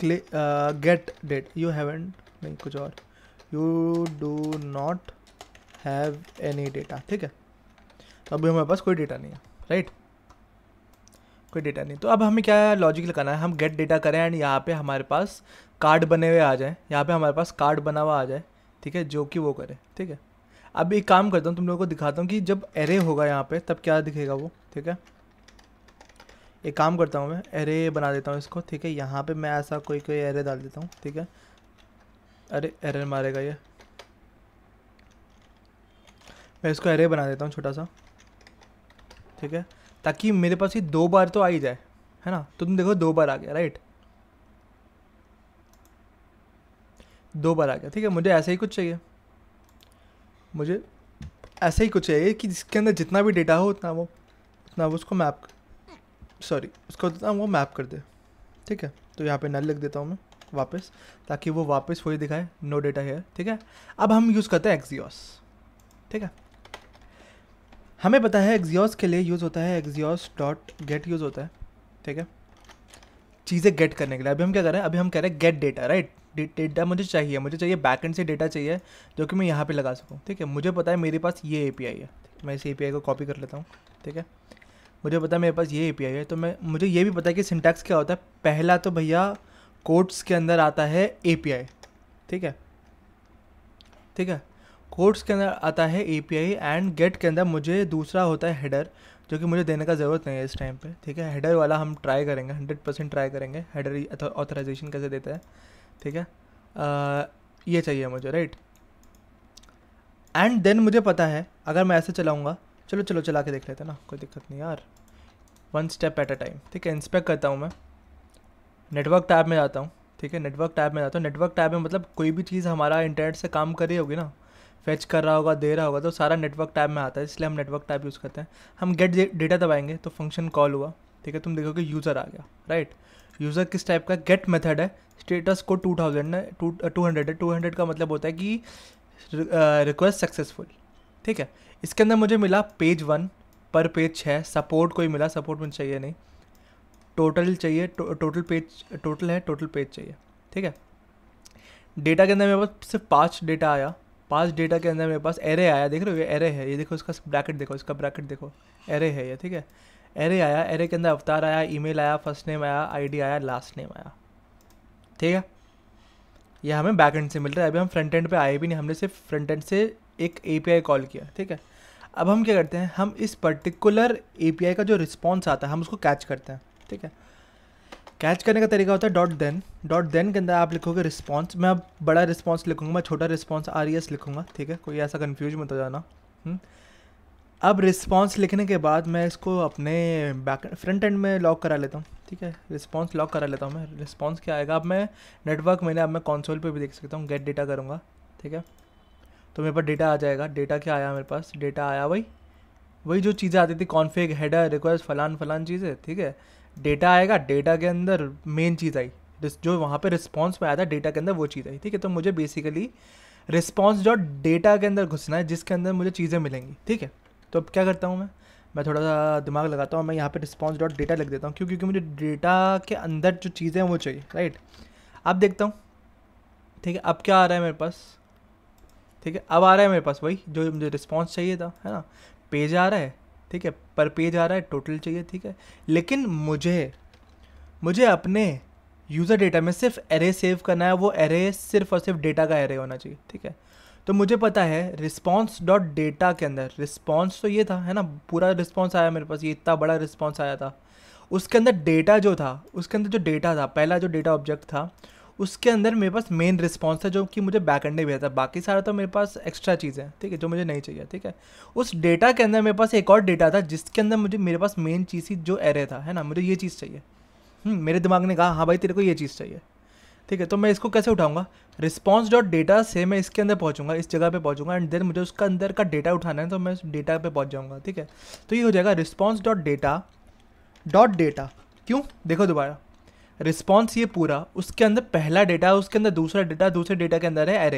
clay get date you haven't नहीं कुछ और you do not have any data ठीक है तो अभी हमारे पास कोई डेटा नहीं है राइट कोई डेटा नहीं तो अब हमें क्या लॉजिक लगाना है हम गेट डेटा करें एंड यहाँ पे हमारे पास कार्ड बने हुए आ जाए यहाँ पे हमारे पास कार्ड बना हुआ आ जाए ठीक है जो कि वो करे ठीक है अब एक काम करता हूँ तुम लोगों को दिखाता हूँ कि जब एरे होगा यहाँ पे तब क्या दिखेगा वो ठीक है एक काम करता हूँ मैं एरे बना देता हूँ इसको ठीक है यहाँ पर मैं ऐसा कोई कोई एरे डाल देता हूँ ठीक है अरे एरे मारेगा ये मैं इसको एरे बना देता हूँ छोटा सा ठीक है ताकि मेरे पास ये दो बार तो आ ही जाए है ना तो तुम देखो दो बार आ गया राइट दो बार आ गया ठीक है मुझे ऐसा ही कुछ चाहिए मुझे ऐसा ही कुछ चाहिए कि जिसके अंदर जितना भी डेटा हो उतना वो उतना वो उसको मैप सॉरी उसको उतना वो मैप कर दे ठीक है तो यहाँ पे नल लिख देता हूँ मैं वापस ताकि वो वापस वही दिखाए नो डेटा है ठीक है अब हम यूज़ करते हैं एक्जियोस ठीक है हमें पता है एग्जियोस के लिए यूज़ होता है एग्जियोस डॉट गेट यूज़ होता है ठीक है चीज़ें गेट करने के लिए अभी हम क्या कर रहे हैं अभी हम कह रहे हैं गेट डेटा राइट डेटा मुझे चाहिए मुझे चाहिए बैक एंड से डेटा चाहिए जो कि मैं यहाँ पे लगा सकूँ ठीक है मुझे पता है मेरे पास ये ए है मैं इस ए को कॉपी कर लेता हूँ ठीक है मुझे पता है मेरे पास ये ए है तो मैं मुझे ये भी पता है कि सिंटैक्स क्या होता है पहला तो भैया कोड्स के अंदर आता है ए ठीक है ठीक है कोड्स के अंदर आता है ए एंड गेट के अंदर मुझे दूसरा होता है हेडर जो कि मुझे देने का ज़रूरत नहीं है इस टाइम पे ठीक है हेडर वाला हम ट्राई करेंगे हंड्रेड परसेंट ट्राई करेंगे हेडर ऑथराइजेशन कैसे देता है ठीक है आ, ये चाहिए मुझे राइट एंड देन मुझे पता है अगर मैं ऐसे चलाऊँगा चलो चलो चला के देख लेते ना कोई दिक्कत नहीं यार one step at a time ठीक है इंस्पेक्ट करता हूँ मैं नेटवर्क टैब में जाता हूँ ठीक है नेटवर्क टैब में जाता हूँ नेटवर्क टैब में मतलब कोई भी चीज़ हमारा इंटरनेट से काम कर रही होगी ना फेच कर रहा होगा दे रहा होगा तो सारा नेटवर्क टैब में आता है इसलिए हम नेटवर्क टैब यूज़ करते हैं हम गेट डेटा दबाएंगे तो फंक्शन कॉल हुआ ठीक है तुम देखोगे यूज़र आ गया राइट यूज़र किस टाइप का गेट मेथड है स्टेटस को टू थाउजेंड है टू टू हंड्रेड है टू हंड्रेड का मतलब होता है कि रिक्वेस्ट सक्सेसफुल uh, ठीक है इसके अंदर मुझे मिला पेज वन पर पेज छः सपोर्ट कोई मिला सपोर्ट मुझे चाहिए नहीं टोटल चाहिए टो, टोटल पेज टोटल है टोटल पेज चाहिए ठीक है डेटा के अंदर मेरे पास सिर्फ पाँच डेटा आया पास डेटा के अंदर मेरे पास एरे आया देख रहे हो ये एरे है ये देखो इसका ब्रैकेट देखो इसका ब्रैकेट देखो एरे है ये ठीक है एरे आया एरे के अंदर अवतार आया ईमेल आया फर्स्ट नेम आया आईडी आया लास्ट नेम आया ठीक है ये हमें बैक एंड से मिल रहा है अभी हम फ्रंट एंड पे आए भी नहीं हमने सिर्फ फ्रंट एंड से एक ए कॉल किया ठीक है अब हम क्या करते हैं हम इस पर्टिकुलर ए का जो रिस्पॉन्स आता है हम उसको कैच करते हैं ठीक है कैच करने का तरीका होता है डॉट देन डॉट देन के अंदर आप लिखोगे रिस्पॉन्स मैं अब बड़ा रिस्पॉन्स लिखूंगा मैं छोटा रिस्पॉन्स आर एस लिखूंगा ठीक है कोई ऐसा कन्फ्यूज मत हो जाना हम्म? अब रिस्पॉन्स लिखने के बाद मैं इसको अपने बैक फ्रंट एंड में लॉक करा लेता हूँ ठीक है रिस्पॉन्स लॉक करा लेता हूँ मैं रिस्पॉन्स क्या आएगा अब मैं नेटवर्क मैंने अब मैं कॉन्सोल पर भी देख सकता हूँ गेट डेटा करूँगा ठीक है तो मेरे पास डेटा आ जाएगा डेटा क्या आया मेरे पास डेटा आया वही वही जो चीज़ें आती थी कॉन्फिग हेडर रिक्वेस्ट फलान फलान चीज़ें ठीक है डेटा आएगा डेटा के अंदर मेन चीज़ आई जो वहाँ पे रिस्पॉन्स में आया था डेटा के अंदर वो चीज़ आई ठीक है तो मुझे बेसिकली रिस्पॉन्स डॉट डेटा के अंदर घुसना है जिसके अंदर मुझे चीज़ें मिलेंगी ठीक है तो अब क्या करता हूँ मैं मैं थोड़ा सा दिमाग लगाता हूँ मैं यहाँ पे रिस्पॉन्स डॉट डेटा लिख देता हूँ क्यों क्योंकि मुझे डेटा के अंदर जो चीज़ें हैं वो चाहिए राइट अब देखता हूँ ठीक है अब क्या आ रहा है मेरे पास ठीक है अब आ रहा है मेरे पास वही जो मुझे रिस्पॉन्स चाहिए था है ना पेज आ रहा है ठीक है पर पेज आ रहा है टोटल चाहिए ठीक है लेकिन मुझे मुझे अपने यूज़र डेटा में सिर्फ एरे सेव करना है वो एरे सिर्फ और सिर्फ डेटा का एरे होना चाहिए ठीक है तो मुझे पता है रिस्पॉन्स डॉट डेटा के अंदर रिस्पॉन्स तो ये था है ना पूरा रिस्पॉन्स आया मेरे पास ये इतना बड़ा रिस्पॉन्स आया था उसके अंदर डेटा जो था उसके अंदर जो डेटा था पहला जो डेटा ऑब्जेक्ट था उसके अंदर मेरे पास मेन रिस्पॉन्स था जो कि मुझे बैक एंड ने भेजा था बाकी सारा तो मेरे पास एक्स्ट्रा चीज़ है ठीक है जो मुझे नहीं चाहिए ठीक है उस डेटा के अंदर मेरे पास एक और डेटा था जिसके अंदर मुझे मेरे पास मेन चीज़ ही जो एरे था है ना मुझे ये चीज़ चाहिए हम्म, मेरे दिमाग ने कहा हाँ भाई तेरे को ये चीज़ चाहिए ठीक है तो मैं इसको कैसे उठाऊंगा रिस्पॉन्स डॉट डेटा से मैं इसके अंदर पहुंचूंगा इस जगह पे पहुंचूंगा एंड देन मुझे उसका अंदर का डेटा उठाना है तो मैं उस डेटा पे पहुंच जाऊंगा ठीक है तो ये हो जाएगा response dot data dot data क्यों देखो दोबारा रिस्पॉन्स ये पूरा उसके अंदर पहला डेटा उसके अंदर दूसरा डेटा दूसरे डेटा के अंदर है एरे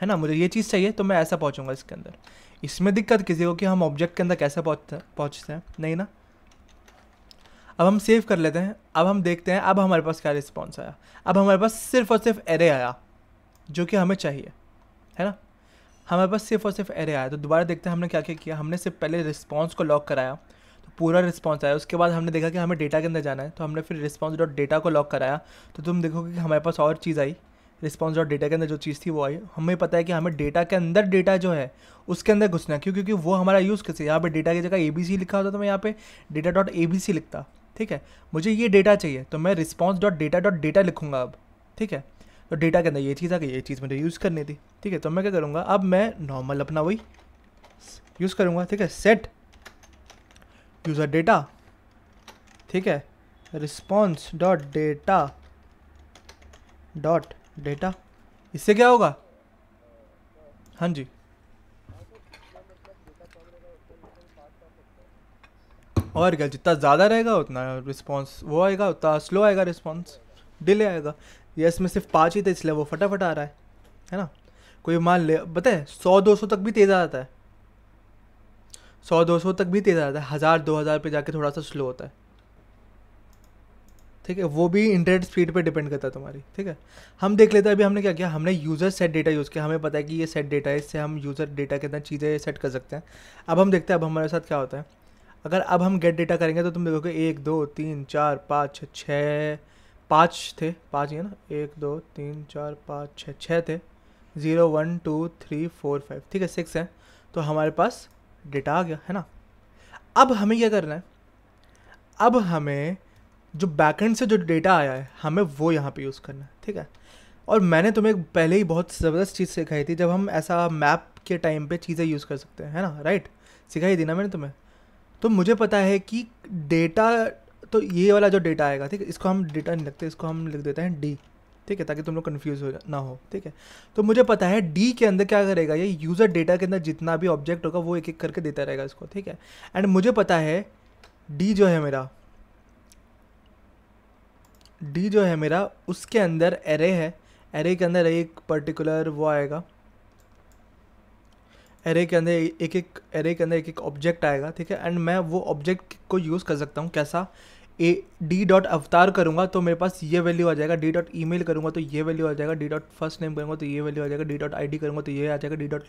है ना मुझे ये चीज़ चाहिए तो मैं ऐसा पहुँचूंगा इसके अंदर इसमें दिक्कत किसी को कि हम ऑब्जेक्ट के अंदर कैसे पहुँचते पहुँचते हैं नहीं ना अब हम सेव कर लेते हैं अब हम देखते हैं अब हमारे पास क्या रिस्पॉन्स आया अब हमारे पास सिर्फ और सिर्फ एरे आया जो कि हमें चाहिए है ना हमारे पास सिर्फ और सिर्फ एरे आया तो दोबारा देखते हैं हमने क्या क्या किया हमने सिर्फ पहले रिस्पॉन्स को लॉक कराया पूरा रिस्पॉन्स आया उसके बाद हमने देखा कि हमें डेटा के अंदर जाना है तो हमने फिर रिस्पॉन्स डॉट डेटा को लॉक कराया तो तुम देखोगे कि हमारे पास और चीज़ आई रिस्पॉन्स डॉट डेटा के अंदर जो चीज़ थी वो आई हमें पता है कि हमें डेटा के अंदर डेटा जो है उसके अंदर घुसना है क्यों क्योंकि वो हमारा यूज़ कैसे यहाँ पर डेटा की जगह ए बी सी लिखा होता तो मैं यहाँ पे data dot A B C लिखता ठीक है मुझे ये डेटा चाहिए तो मैं response dot data dot data लिखूंगा अब ठीक है तो डेटा के अंदर ये चीज़ आ गई ये चीज़ मुझे यूज़ करनी थी ठीक है तो मैं क्या करूँगा अब मैं नॉर्मल अपना वही यूज़ करूँगा ठीक है सेट यूज़र डेटा ठीक है response dot data dot data इससे क्या होगा हाँ जी और क्या जितना ज़्यादा रहेगा उतना रिस्पॉन्स वो आएगा उतना स्लो आएगा रिस्पॉन्स डिले आएगा ये इसमें सिर्फ पाँच ही थे इसलिए वो फटाफट आ रहा है है ना कोई मान ले बताए सौ दो सौ तक भी तेज़ आ जाता है सौ दो सौ तक भी तेज़ आता है हज़ार दो हज़ार पर जाके थोड़ा सा स्लो होता है ठीक है वो भी इंटरनेट स्पीड पे डिपेंड करता है तुम्हारी ठीक है हम देख लेते हैं अभी हमने क्या किया हमने यूज़र सेट डेटा यूज़ किया हमें पता है कि ये सेट डेटा है इससे हम यूज़र डेटा के अंदर चीज़ें सेट कर सकते हैं अब हम देखते हैं अब हमारे साथ क्या होता है अगर अब हम गेट डेटा करेंगे तो तुम देखोगे एक दो तीन चार पाँच छः पाँच थे पाँच ही ना एक दो तीन चार पाँच छः छः थे zero one two three four five ठीक है सिक्स हैं तो हमारे पास डेटा आ गया है ना अब हमें क्या करना है अब हमें जो बैकेंड से जो डेटा आया है हमें वो यहाँ पे यूज़ करना है ठीक है और मैंने तुम्हें पहले ही बहुत ज़बरदस्त चीज़ सिखाई थी जब हम ऐसा मैप के टाइम पे चीज़ें यूज़ कर सकते हैं है ना राइट सिखाई थी ना मैंने तुम्हें तो मुझे पता है कि डेटा तो ये वाला जो डेटा आएगा ठीक है इसको हम डेटा नहीं लगते इसको हम लिख देते हैं डी ठीक है ताकि तुम लोग कन्फ्यूज़ हो ना हो ठीक है तो मुझे पता है डी के अंदर क्या करेगा ये यूज़र डेटा के अंदर जितना भी ऑब्जेक्ट होगा वो एक एक करके देता रहेगा इसको ठीक है एंड मुझे पता है डी जो है मेरा डी जो है मेरा उसके अंदर एरे है एरे के अंदर एक पर्टिकुलर वो आएगा एरे के अंदर एक एक एरे के अंदर एक एक ऑब्जेक्ट आएगा ठीक है एंड मैं वो ऑब्जेक्ट को यूज़ कर सकता हूँ कैसा ए डी डॉट अवतार करूँगा तो मेरे पास ये वैल्यू आ जाएगा डी डॉट ई मेल करूँगा तो ये वैल्यू आ जाएगा डी डॉट फर्स्ट नेम करूँगा तो ये वैल्यू आ जाएगा डी डॉट आई डी करूँगा तो ये आ जाएगा डी डॉट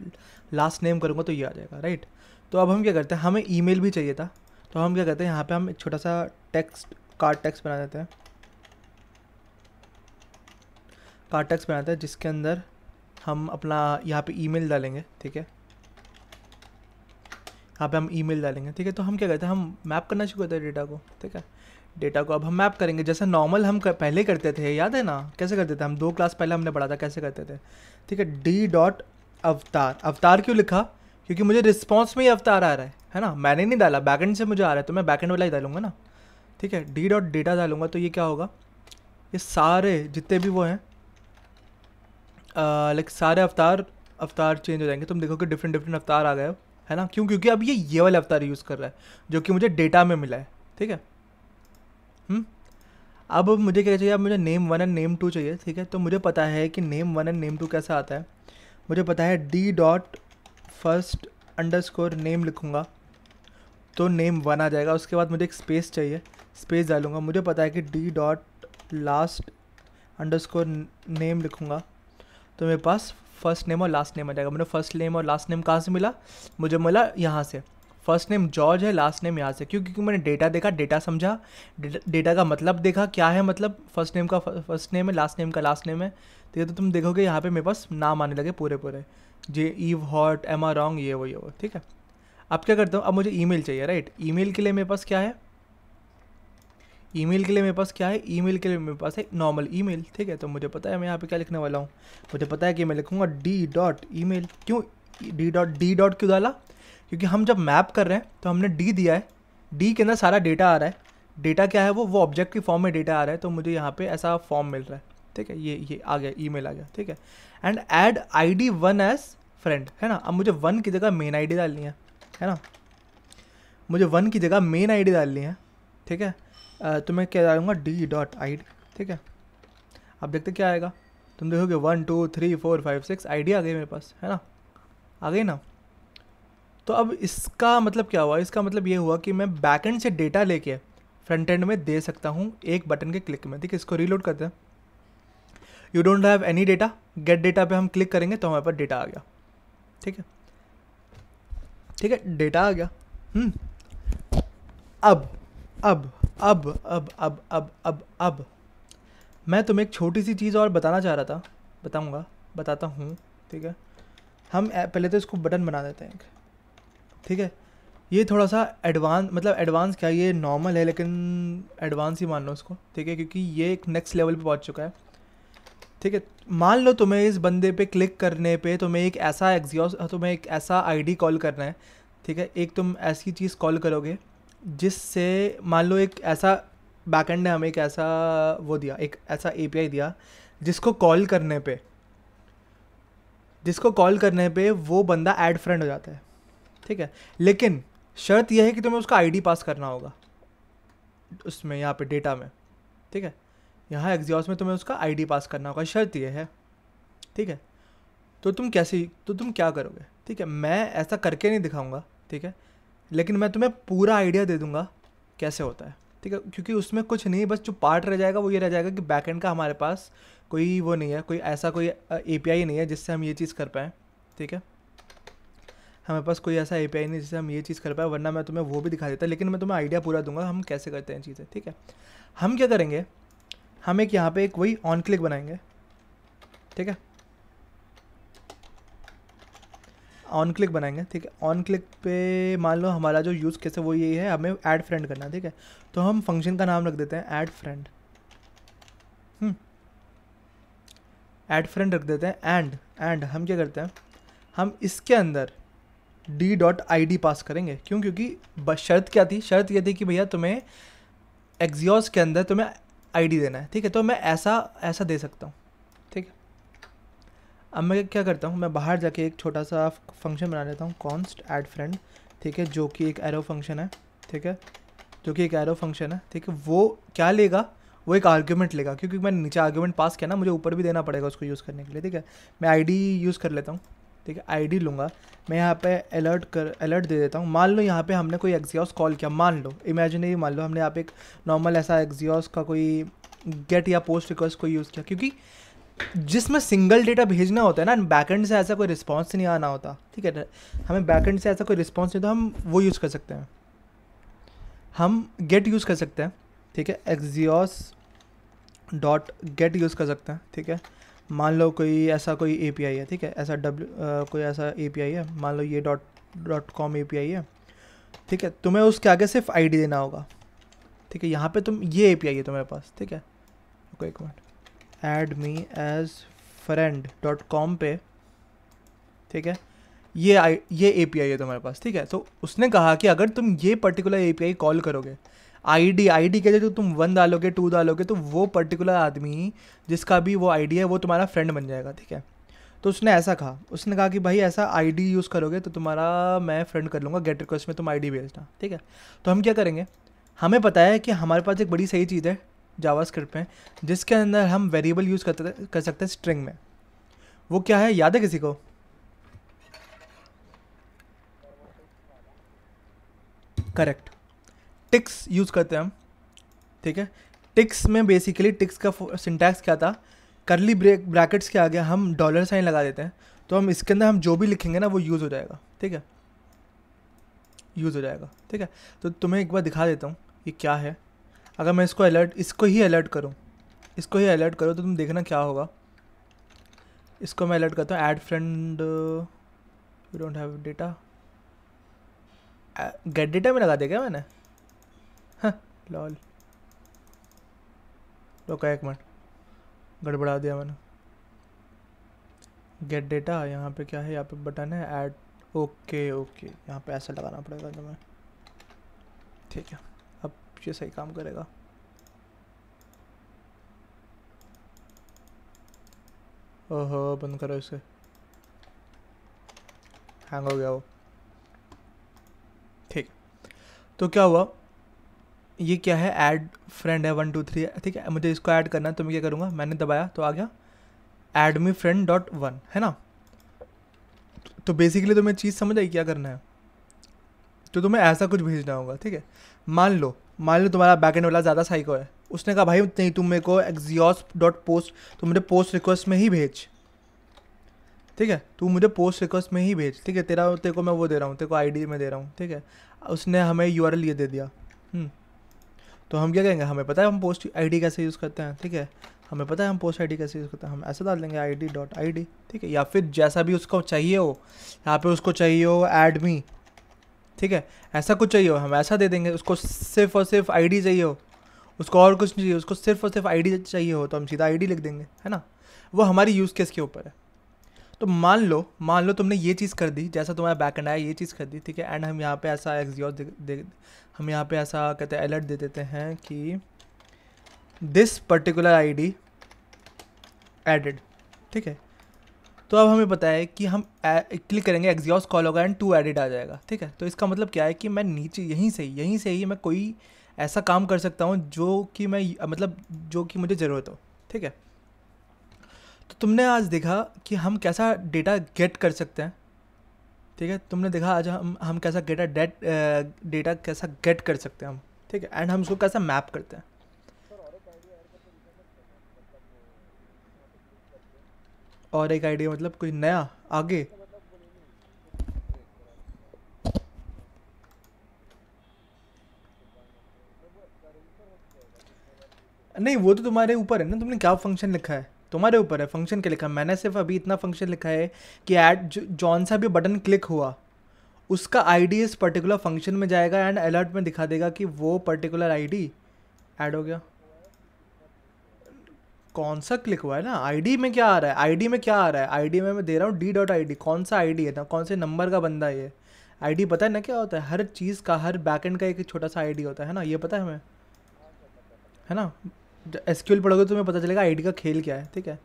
लास्ट नेम करूँगा तो ये आ जाएगा राइट तो अब हम क्या करते हैं हमें ई मेल भी चाहिए था तो हम क्या करते हैं यहाँ पर हम एक छोटा सा टेक्स्ट कार्ड टेक्स्ट बना देते हैं कार्ड टेक्स्ट बनाते हैं जिसके अंदर हम अपना यहाँ पे ईमेल डालेंगे ठीक है यहाँ पे हम ईमेल डालेंगे ठीक है तो हम क्या करते हैं हम मैप करना शुरू करते हैं डेटा को ठीक है डेटा को अब हम मैप करेंगे जैसे नॉर्मल हम कर, पहले करते थे याद है ना कैसे करते थे हम दो क्लास पहले हमने पढ़ा था कैसे करते थे ठीक है डी डॉट अवतार अवतार क्यों लिखा क्योंकि मुझे रिस्पॉन्स में ही अवतार आ रहा है है ना मैंने नहीं डाला बैकेंड से मुझे आ रहा है तो मैं बैकेंड वाला ही डालूंगा ना ठीक है डी डॉट डेटा डालूंगा तो ये क्या होगा ये सारे जितने भी वो हैं लाइक सारे अवतार अवतार चेंज हो जाएंगे तुम देखो कि डिफरेंट डिफरेंट अवतार आ गए है ना क्यों क्योंकि अब ये ये वाला अवतार यूज़ कर रहा है जो कि मुझे डेटा में मिला है ठीक है हम्म? अब मुझे क्या चाहिए अब मुझे name one and name two चाहिए ठीक है तो मुझे पता है कि name one and name two कैसा आता है मुझे पता है D dot first underscore name लिखूँगा तो नेम वन आ जाएगा उसके बाद मुझे एक स्पेस चाहिए स्पेस डालूंगा मुझे पता है कि D dot last underscore name लिखूँगा तो मेरे पास फर्स्ट नेम और लास्ट नेम आ जाएगा मुझे फर्स्ट नेम और लास्ट नेम कहाँ से मिला मुझे मिला यहाँ से फर्स्ट नेम जॉर्ज है लास्ट नेम यहाँ से क्यों क्योंकि मैंने डेटा देखा डेटा समझा डेटा का मतलब देखा क्या है मतलब फर्स्ट नेम का फर्स्ट नेम है लास्ट नेम का लास्ट नेम है तो ये तो तुम देखोगे यहाँ पे मेरे पास नाम आने लगे पूरे पूरे J eve hot M R wrong ये वो ये वो ठीक है अब क्या करता हूँ अब मुझे ईमेल चाहिए राइट ईमेल के लिए मेरे पास क्या है ईमेल के लिए मेरे पास क्या है ईमेल के लिए मेरे पास है नॉर्मल ईमेल ठीक है तो मुझे पता है मैं यहाँ पे क्या लिखने वाला हूँ मुझे पता है कि मैं लिखूँगा डी डॉट ई क्यों डी डॉट डी डॉट क्यों डाला क्योंकि हम जब मैप कर रहे हैं तो हमने डी दिया है डी के अंदर सारा डेटा आ रहा है डेटा क्या है वो वो ऑब्जेक्ट के फॉर्म में डेटा आ रहा है तो मुझे यहाँ पे ऐसा फॉर्म मिल रहा है ठीक है ये ये आ गया ईमेल आ गया ठीक है and add I D one as friend है ना अब मुझे वन की जगह मेन आई डी डालनी है है ना मुझे वन की जगह मेन आई डी डालनी है ठीक है तो मैं क्या डालूंगा डी डॉट आई डी ठीक है अब देखते क्या आएगा तुम देखोगे one two three four five six I D आ गई मेरे पास है ना आ गई ना तो अब इसका मतलब क्या हुआ इसका मतलब ये हुआ कि मैं एंड से डेटा लेके फ्रंट एंड में दे सकता हूँ एक बटन के क्लिक में ठीक है इसको रीलोड करते हैं you don't have any data get data पे हम क्लिक करेंगे तो हमारे पास डेटा आ गया ठीक है ठीक है डेटा आ गया हम्म। अब अब अब अब अब अब अब अब मैं तुम्हें एक छोटी सी चीज़ और बताना चाह रहा था बताऊँगा बताता हूँ ठीक है हम पहले तो इसको बटन बना देते हैं ठीक है ये थोड़ा सा एडवांस मतलब एडवांस क्या ये नॉर्मल है लेकिन एडवांस ही मान लो उसको ठीक है क्योंकि ये एक नेक्स्ट लेवल पे पहुंच चुका है ठीक है मान लो तुम्हें इस बंदे पे क्लिक करने पे तुम्हें एक ऐसा एग्जॉस तुम्हें एक ऐसा आईडी कॉल करना है ठीक है एक तुम ऐसी चीज़ कॉल करोगे जिससे मान लो एक ऐसा बैकेंड ने हमें एक ऐसा वो दिया एक ऐसा ए दिया जिसको कॉल करने पर जिसको कॉल करने पर वो बंदा एड फ्रेंड हो जाता है ठीक है लेकिन शर्त यह है कि तुम्हें उसका आईडी पास करना होगा उसमें यहाँ पे डेटा में ठीक है यहाँ एग्जॉस में तुम्हें उसका आईडी पास करना होगा शर्त यह है ठीक है तो तुम कैसे तो तुम क्या करोगे ठीक है मैं ऐसा करके नहीं दिखाऊंगा ठीक है लेकिन मैं तुम्हें पूरा आइडिया दे दूंगा कैसे होता है ठीक है क्योंकि उसमें कुछ नहीं बस जो पार्ट रह जाएगा वो ये रह जाएगा कि बैकएंड का हमारे पास कोई वो नहीं है कोई ऐसा कोई ए नहीं है जिससे हम ये चीज़ कर पाएँ ठीक है हमारे पास कोई ऐसा ए नहीं जिससे हम ये चीज़ कर पाए वरना मैं तुम्हें वो भी दिखा देता लेकिन मैं तुम्हें आइडिया पूरा दूंगा हम कैसे करते हैं चीज़ें ठीक है हम क्या करेंगे हम एक यहाँ पे एक वही ऑन क्लिक बनाएंगे ठीक है ऑन क्लिक बनाएंगे ठीक है ऑन क्लिक पे मान लो हमारा जो यूज़ कैसे वो यही है हमें ऐड फ्रेंड करना है ठीक है तो हम फंक्शन का नाम रख देते हैं ऐड फ्रेंड ऐड फ्रेंड रख देते हैं एंड एंड हम क्या करते हैं हम इसके अंदर D dot I D pass करेंगे क्यों क्योंकि शर्त क्या थी शर्त ये थी कि भैया तुम्हें एग्जियोस के अंदर तुम्हें आई डी देना है ठीक है तो मैं ऐसा ऐसा दे सकता हूँ ठीक है अब मैं क्या करता हूँ मैं बाहर जाके एक छोटा सा फंक्शन बना लेता हूँ कॉन्स्ट एड फ्रेंड ठीक है जो कि एक एरो फंक्शन है ठीक है जो कि एक एरो फंक्शन है ठीक है वो क्या लेगा वो एक आर्ग्यूमेंट लेगा क्योंकि मैंने नीचे आर्ग्यूमेंट पास किया ना मुझे ऊपर भी देना पड़ेगा उसको यूज़ करने के लिए ठीक है मैं आईडी यूज़ कर लेता हूँ ठीक है आईडी लूँगा मैं यहाँ पे अलर्ट कर अलर्ट दे देता हूँ मान लो यहाँ पे हमने कोई एक्जियोस कॉल किया मान लो इमेजिनरी मान लो हमने यहाँ पे एक नॉर्मल ऐसा एक्जियोस का कोई गेट या पोस्ट रिक्वेस्ट कोई यूज़ किया क्योंकि जिसमें सिंगल डेटा भेजना होता है ना बैकेंड से ऐसा कोई रिस्पॉन्स नहीं आना होता ठीक है हमें बैकेंड से ऐसा कोई रिस्पॉन्स नहीं तो हम वो यूज़ कर सकते हैं हम गेट यूज़ कर सकते हैं ठीक है एक्जियोस डॉट गेट यूज़ कर सकते हैं ठीक है मान लो कोई ऐसा कोई ए है ठीक है ऐसा डब्ल्यू कोई ऐसा ए है मान लो ये डॉट डॉट कॉम ए है ठीक है तुम्हें उसके आगे सिर्फ आई देना होगा ठीक है यहाँ पे तुम ये ए है तुम्हारे पास ठीक है रुको एक minute add me as friend dot com पे ठीक है ये आई ये ए है तुम्हारे पास ठीक है तो उसने कहा कि अगर तुम ये पर्टिकुलर ए कॉल करोगे आईडी आईडी के जो तुम वन डालोगे टू डालोगे तो वो पर्टिकुलर आदमी जिसका भी वो आईडी है वो तुम्हारा फ्रेंड बन जाएगा ठीक है तो उसने ऐसा कहा उसने कहा कि भाई ऐसा आईडी यूज़ करोगे तो तुम्हारा मैं फ्रेंड कर लूँगा गेट रिक्वेस्ट में तुम आईडी भेजना ठीक है तो हम क्या करेंगे हमें पता है कि हमारे पास एक बड़ी सही चीज़ है जावा स्क्रिप्ट में जिसके अंदर हम वेरिएबल यूज़ करते कर सकते हैं स्ट्रिंग में वो क्या है याद है किसी को करेक्ट टिक्स यूज़ करते हैं हम ठीक है टिक्स में बेसिकली टिक्स का सिंटैक्स क्या था करली ब्रेक ब्रैकेट्स के आगे हम डॉलर साइन लगा देते हैं तो हम इसके अंदर हम जो भी लिखेंगे ना वो यूज़ हो जाएगा ठीक है यूज़ हो जाएगा ठीक है तो तुम्हें एक बार दिखा देता हूँ ये क्या है अगर मैं इसको अलर्ट इसको ही अलर्ट करूँ इसको ही अलर्ट करूँ तो तुम देखना क्या होगा इसको मैं अलर्ट करता हूँ add friend we don't have data get data में लगा दिया क्या मैंने हाँ, लॉल रुका एक मिनट गड़बड़ा दिया मैंने गेट डेटा यहाँ पे क्या है यहाँ पे बटन है ऐड ओके ओके यहाँ पे ऐसा लगाना पड़ेगा तुम्हें ठीक है अब ये सही काम करेगा ओहो बंद करो इसे हैंग हो गया वो ठीक तो क्या हुआ ये क्या है ऐड फ्रेंड है वन टू थ्री ठीक है मुझे इसको ऐड करना है तो मैं क्या करूँगा मैंने दबाया तो आ गया add me friend dot one है ना तो बेसिकली तुम्हें चीज़ समझ आई क्या करना है तो तुम्हें ऐसा कुछ भेजना होगा ठीक है मान लो मान लो तुम्हारा बैकेंड वाला ज़्यादा साइको है उसने कहा भाई नहीं तुम मेरे को एक्जियोस डॉट पोस्ट तो मुझे पोस्ट रिक्वेस्ट में ही भेज ठीक है तू मुझे पोस्ट रिक्वेस्ट में ही भेज ठीक है तेरा तेरे को मैं वो दे रहा हूँ तेरे को आईडी में दे रहा हूँ ठीक है उसने हमें यूआरएल ये दे दिया हम्म। तो हम क्या कहेंगे हमें पता है हम पोस्ट आईडी कैसे यूज़ करते हैं ठीक है हमें पता है हम पोस्ट आईडी कैसे यूज़ करते हैं हम ऐसे डाल देंगे I D dot I D ठीक है या फिर जैसा भी उसको चाहिए हो यहाँ पे उसको चाहिए हो एड मी ठीक है ऐसा कुछ चाहिए हो हम ऐसा दे देंगे उसको सिर्फ और सिर्फ डी चाहिए हो उसको और कुछ नहीं चाहिए उसको सिर्फ और सिर्फ डी चाहिए हो तो हम सीधा डी लिख देंगे है ना वो हमारी यूज़ केस के ऊपर है तो मान लो मान लो तुमने ये चीज़ कर दी जैसा तुम्हारा बैक एंड आया ये चीज़ कर दी ठीक है एंड हम यहाँ पे ऐसा एक्सियोर हम यहाँ पे ऐसा कहते हैं अलर्ट दे देते हैं कि दिस पर्टिकुलर आईडी एडेड ठीक है तो अब हमें पता है कि हम क्लिक करेंगे एग्जॉस कॉल होगा एंड टू एडिड आ जाएगा ठीक है तो इसका मतलब क्या है कि मैं नीचे यहीं से यहीं से ही मैं कोई ऐसा काम कर सकता हूँ जो कि मैं मतलब जो कि मुझे ज़रूरत हो ठीक है तो तुमने आज देखा कि हम कैसा डेटा गेट कर सकते हैं ठीक है तुमने देखा आज हम हम कैसा डेटा डेट डेटा कैसा गेट कर सकते हैं हम ठीक है एंड हम उसको कैसा मैप करते हैं और एक आइडिया मतलब कोई नया आगे नहीं वो तो तुम्हारे ऊपर है ना तुमने क्या फंक्शन लिखा है तुम्हारे ऊपर है फंक्शन के लिखा मैंने सिर्फ अभी इतना फंक्शन लिखा है कि एड जॉन सा भी बटन क्लिक हुआ उसका आईडी इस पर्टिकुलर फंक्शन में जाएगा एंड अलर्ट में दिखा देगा कि वो पर्टिकुलर आईडी ऐड हो गया कौन सा क्लिक हुआ है ना आईडी में क्या आ रहा है आईडी में क्या आ रहा है आईडी में मैं दे रहा हूँ डी डॉट आई कौन सा आईडी है ना कौन से नंबर का बंदा ये आईडी पता है ना क्या होता है हर चीज़ का हर बैकएंड का एक छोटा सा आईडी होता है ना ये पता है हमें है ना एस पढ़ोगे तो तुम्हें पता चलेगा आई का खेल क्या है ठीक है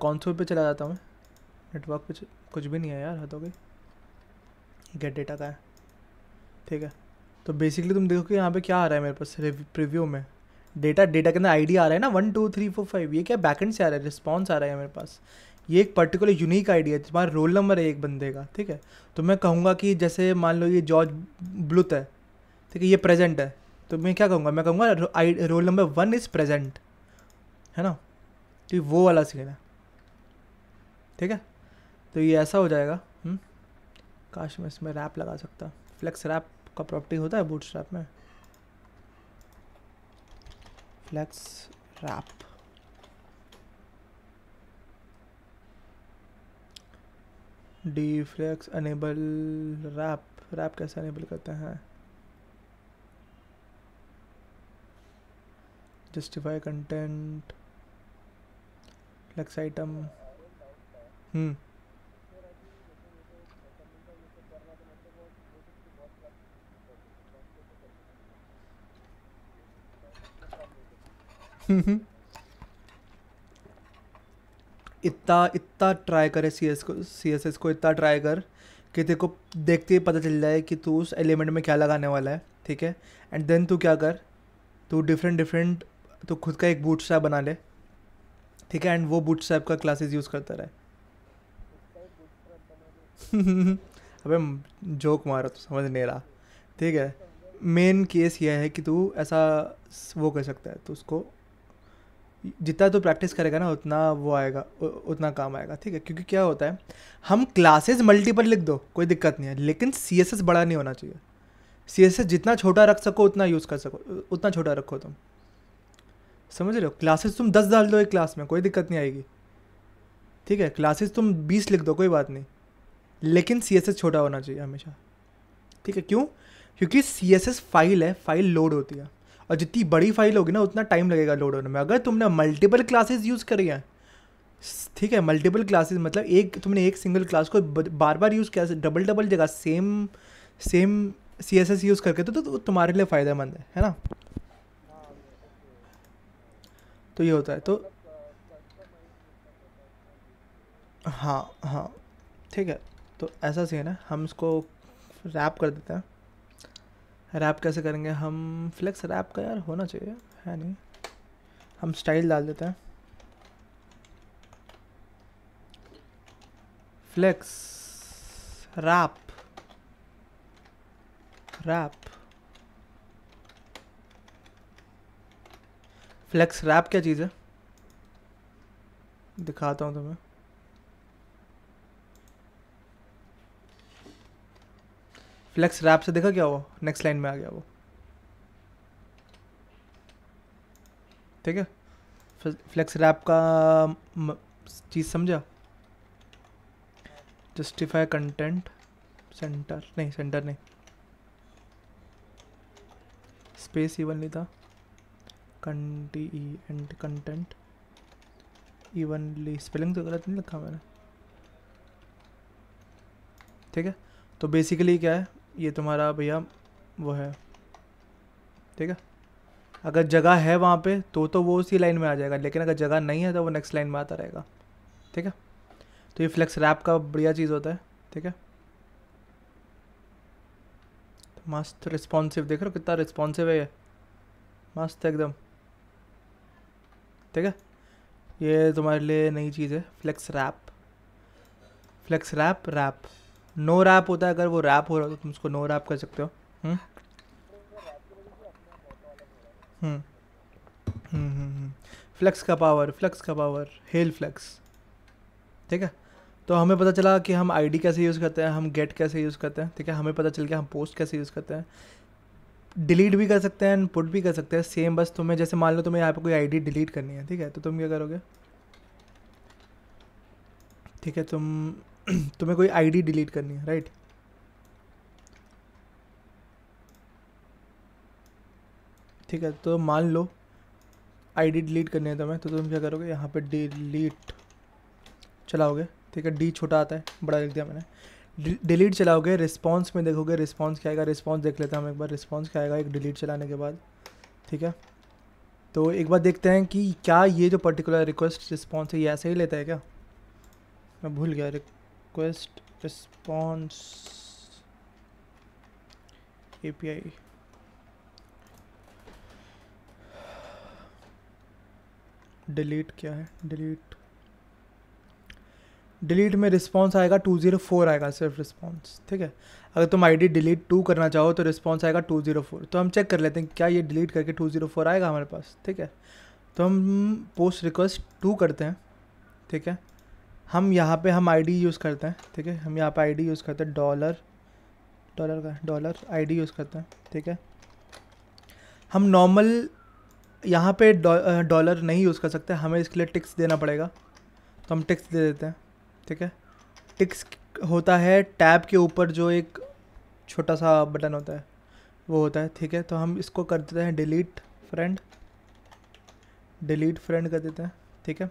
कॉन्सोल पे चला जाता हूँ मैं नेटवर्क पे कुछ भी नहीं है यार हाथों के गेट डेटा का है ठीक है तो बेसिकली तुम देखो कि यहाँ पे क्या आ रहा है मेरे पास प्रिव्यू में डेटा डेटा के अंदर आई आ रहा है ना one two three four five ये क्या बैकेंड से आ रहा है रिस्पॉन्स आ रहा है मेरे पास ये एक पर्टिकुलर यूनिक आईडी है तुम्हारा रोल नंबर है एक बंदे का ठीक है तो मैं कहूँगा कि जैसे मान लो ये जॉर्ज ब्लुथ है ठीक है ये प्रेजेंट है तो मैं क्या कहूँगा मैं कहूँगा I roll number one is present है ना तो वो वाला सीन है ठीक है तो ये ऐसा हो जाएगा हुँ? हम्म? काश मैं इसमें रैप लगा सकता फ्लेक्स रैप का प्रॉपर्टी होता है बूट रैप में flex wrap D flex enable wrap wrap कैसे अनेबल करते हैं justify content flex item hmm mm-hmm. इतना इतना ट्राई करे सी एस को सी एस एस को इतना ट्राई कर कि तेरे को देखते ही पता चल जाए कि तू उस एलिमेंट में क्या लगाने वाला है ठीक है एंड देन तू क्या कर तू डिफरेंट डिफरेंट तो खुद का एक बूट बना ले ठीक है एंड वो बूट का क्लासेस यूज़ करता रहे [LAUGHS] अबे जोक मारो तो समझ नहीं रहा ठीक है मेन केस यह है कि तू ऐसा वो कर सकता है तो उसको जितना तो प्रैक्टिस करेगा ना उतना वो आएगा उ, उतना काम आएगा ठीक है क्योंकि क्या होता है हम क्लासेस मल्टीपल लिख दो कोई दिक्कत नहीं है लेकिन सी बड़ा नहीं होना चाहिए सी जितना छोटा रख सको उतना यूज़ कर सको उतना छोटा रखो तुम समझ रहे हो क्लासेस तुम दस डाल दो एक क्लास में कोई दिक्कत नहीं आएगी ठीक है क्लासेस तुम बीस लिख दो कोई बात नहीं लेकिन सी छोटा होना चाहिए हमेशा ठीक है क्यों क्योंकि सी फाइल है फाइल लोड होती है और जितनी बड़ी फाइल होगी ना उतना टाइम लगेगा लोड होने में अगर तुमने मल्टीपल क्लासेस यूज़ करी हैं ठीक है मल्टीपल क्लासेस मतलब एक तुमने एक सिंगल क्लास को बार बार यूज़ किया डबल डबल जगह सेम सेम सी यूज़ करके तो, तो, तो तुम्हारे लिए फ़ायदेमंद है है ना तो ये होता है तो हाँ हाँ ठीक है तो ऐसा सीन है हम इसको रैप कर देते हैं रैप कैसे करेंगे हम फ्लेक्स रैप का यार होना चाहिए है नहीं हम स्टाइल डाल देते हैं flex wrap wrap flex wrap क्या चीज़ है दिखाता हूँ तुम्हें फ्लेक्स रैप से देखा क्या वो नेक्स्ट लाइन में आ गया वो ठीक है फ्लेक्स रैप का चीज़ समझा जस्टिफाई कंटेंट सेंटर नहीं सेंटर नहीं स्पेस इवन नहीं था कंटेंट कंटेंट इवनली स्पेलिंग तो गलत नहीं लिखा मैंने ठीक है तो बेसिकली क्या है ये तुम्हारा भैया वो है ठीक है अगर जगह है वहाँ पे तो तो वो उसी लाइन में आ जाएगा लेकिन अगर जगह नहीं है तो वो नेक्स्ट लाइन में आता रहेगा ठीक है तो ये फ्लेक्स रैप का बढ़िया चीज़ होता है ठीक है मस्त रिस्पॉन्सिव देख रहे हो कितना रिस्पॉन्सिव है ये मस्त एकदम ठीक है ये तुम्हारे लिए नई चीज़ है flex wrap flex wrap wrap no wrap होता है अगर वो रैप हो रहा हो तो तुम उसको नो रैप कर सकते हो हुँ? हम्म? फ्लेक्स हम्म। हम्म, का पावर फ्लेक्स का पावर हेल फ्लेक्स ठीक है तो हमें पता चला कि हम आईडी कैसे यूज़ करते हैं हम गेट कैसे यूज़ करते हैं ठीक है हमें पता चल गया हम पोस्ट कैसे यूज़ करते हैं डिलीट भी कर सकते हैं पुट भी कर सकते हैं सेम बस तुम्हें जैसे मान लो तुम्हें यहाँ पे कोई आईडी डिलीट करनी है ठीक है तो तुम क्या करोगे ठीक है तुम [CLEARS THROAT] तुम्हें कोई आईडी डिलीट करनी है राइट ठीक है तो मान लो आईडी डिलीट करनी है तुम्हें तो तुम क्या करोगे यहाँ पे डिलीट चलाओगे ठीक है डी छोटा आता है बड़ा लिख दिया मैंने डिलीट चलाओगे रिस्पॉन्स में देखोगे रिस्पॉन्स क्या आएगा रिस्पॉन्स देख लेते हैं हम एक बार रिस्पॉन्स क्या आएगा एक डिलीट चलाने के बाद ठीक है तो एक बार देखते हैं कि क्या ये जो पर्टिकुलर रिक्वेस्ट रिस्पॉन्स है ये ऐसे ही लेता है क्या मैं भूल गया रिक्वेस्ट रिस्पॉन्स एपीआई डिलीट क्या है डिलीट डिलीट में रिस्पॉन्स आएगा टू ज़ीरो फोर आएगा सिर्फ रिस्पॉन्स ठीक है अगर तुम आईडी डिलीट टू करना चाहो तो रिस्पॉन्स आएगा टू ज़ीरो फोर तो हम चेक कर लेते हैं क्या ये डिलीट करके टू ज़ीरो फोर आएगा हमारे पास ठीक है तो हम पोस्ट रिक्वेस्ट टू करते हैं ठीक है हम यहाँ पे हम आईडी यूज़ करते हैं ठीक है हम यहाँ पे आईडी यूज़ करते हैं डॉलर डॉलर का डॉलर आईडी यूज़ करते हैं ठीक है हम नॉर्मल यहाँ पे डॉलर नहीं यूज़ कर सकते हमें इसके लिए टिक्स देना पड़ेगा तो हम टिक्स दे देते हैं ठीक है टिक्स होता है टैब के ऊपर जो एक छोटा सा बटन होता है वो होता है ठीक है तो हम इसको कर देते हैं डिलीट फ्रेंड डिलीट फ्रेंड कर देते हैं ठीक है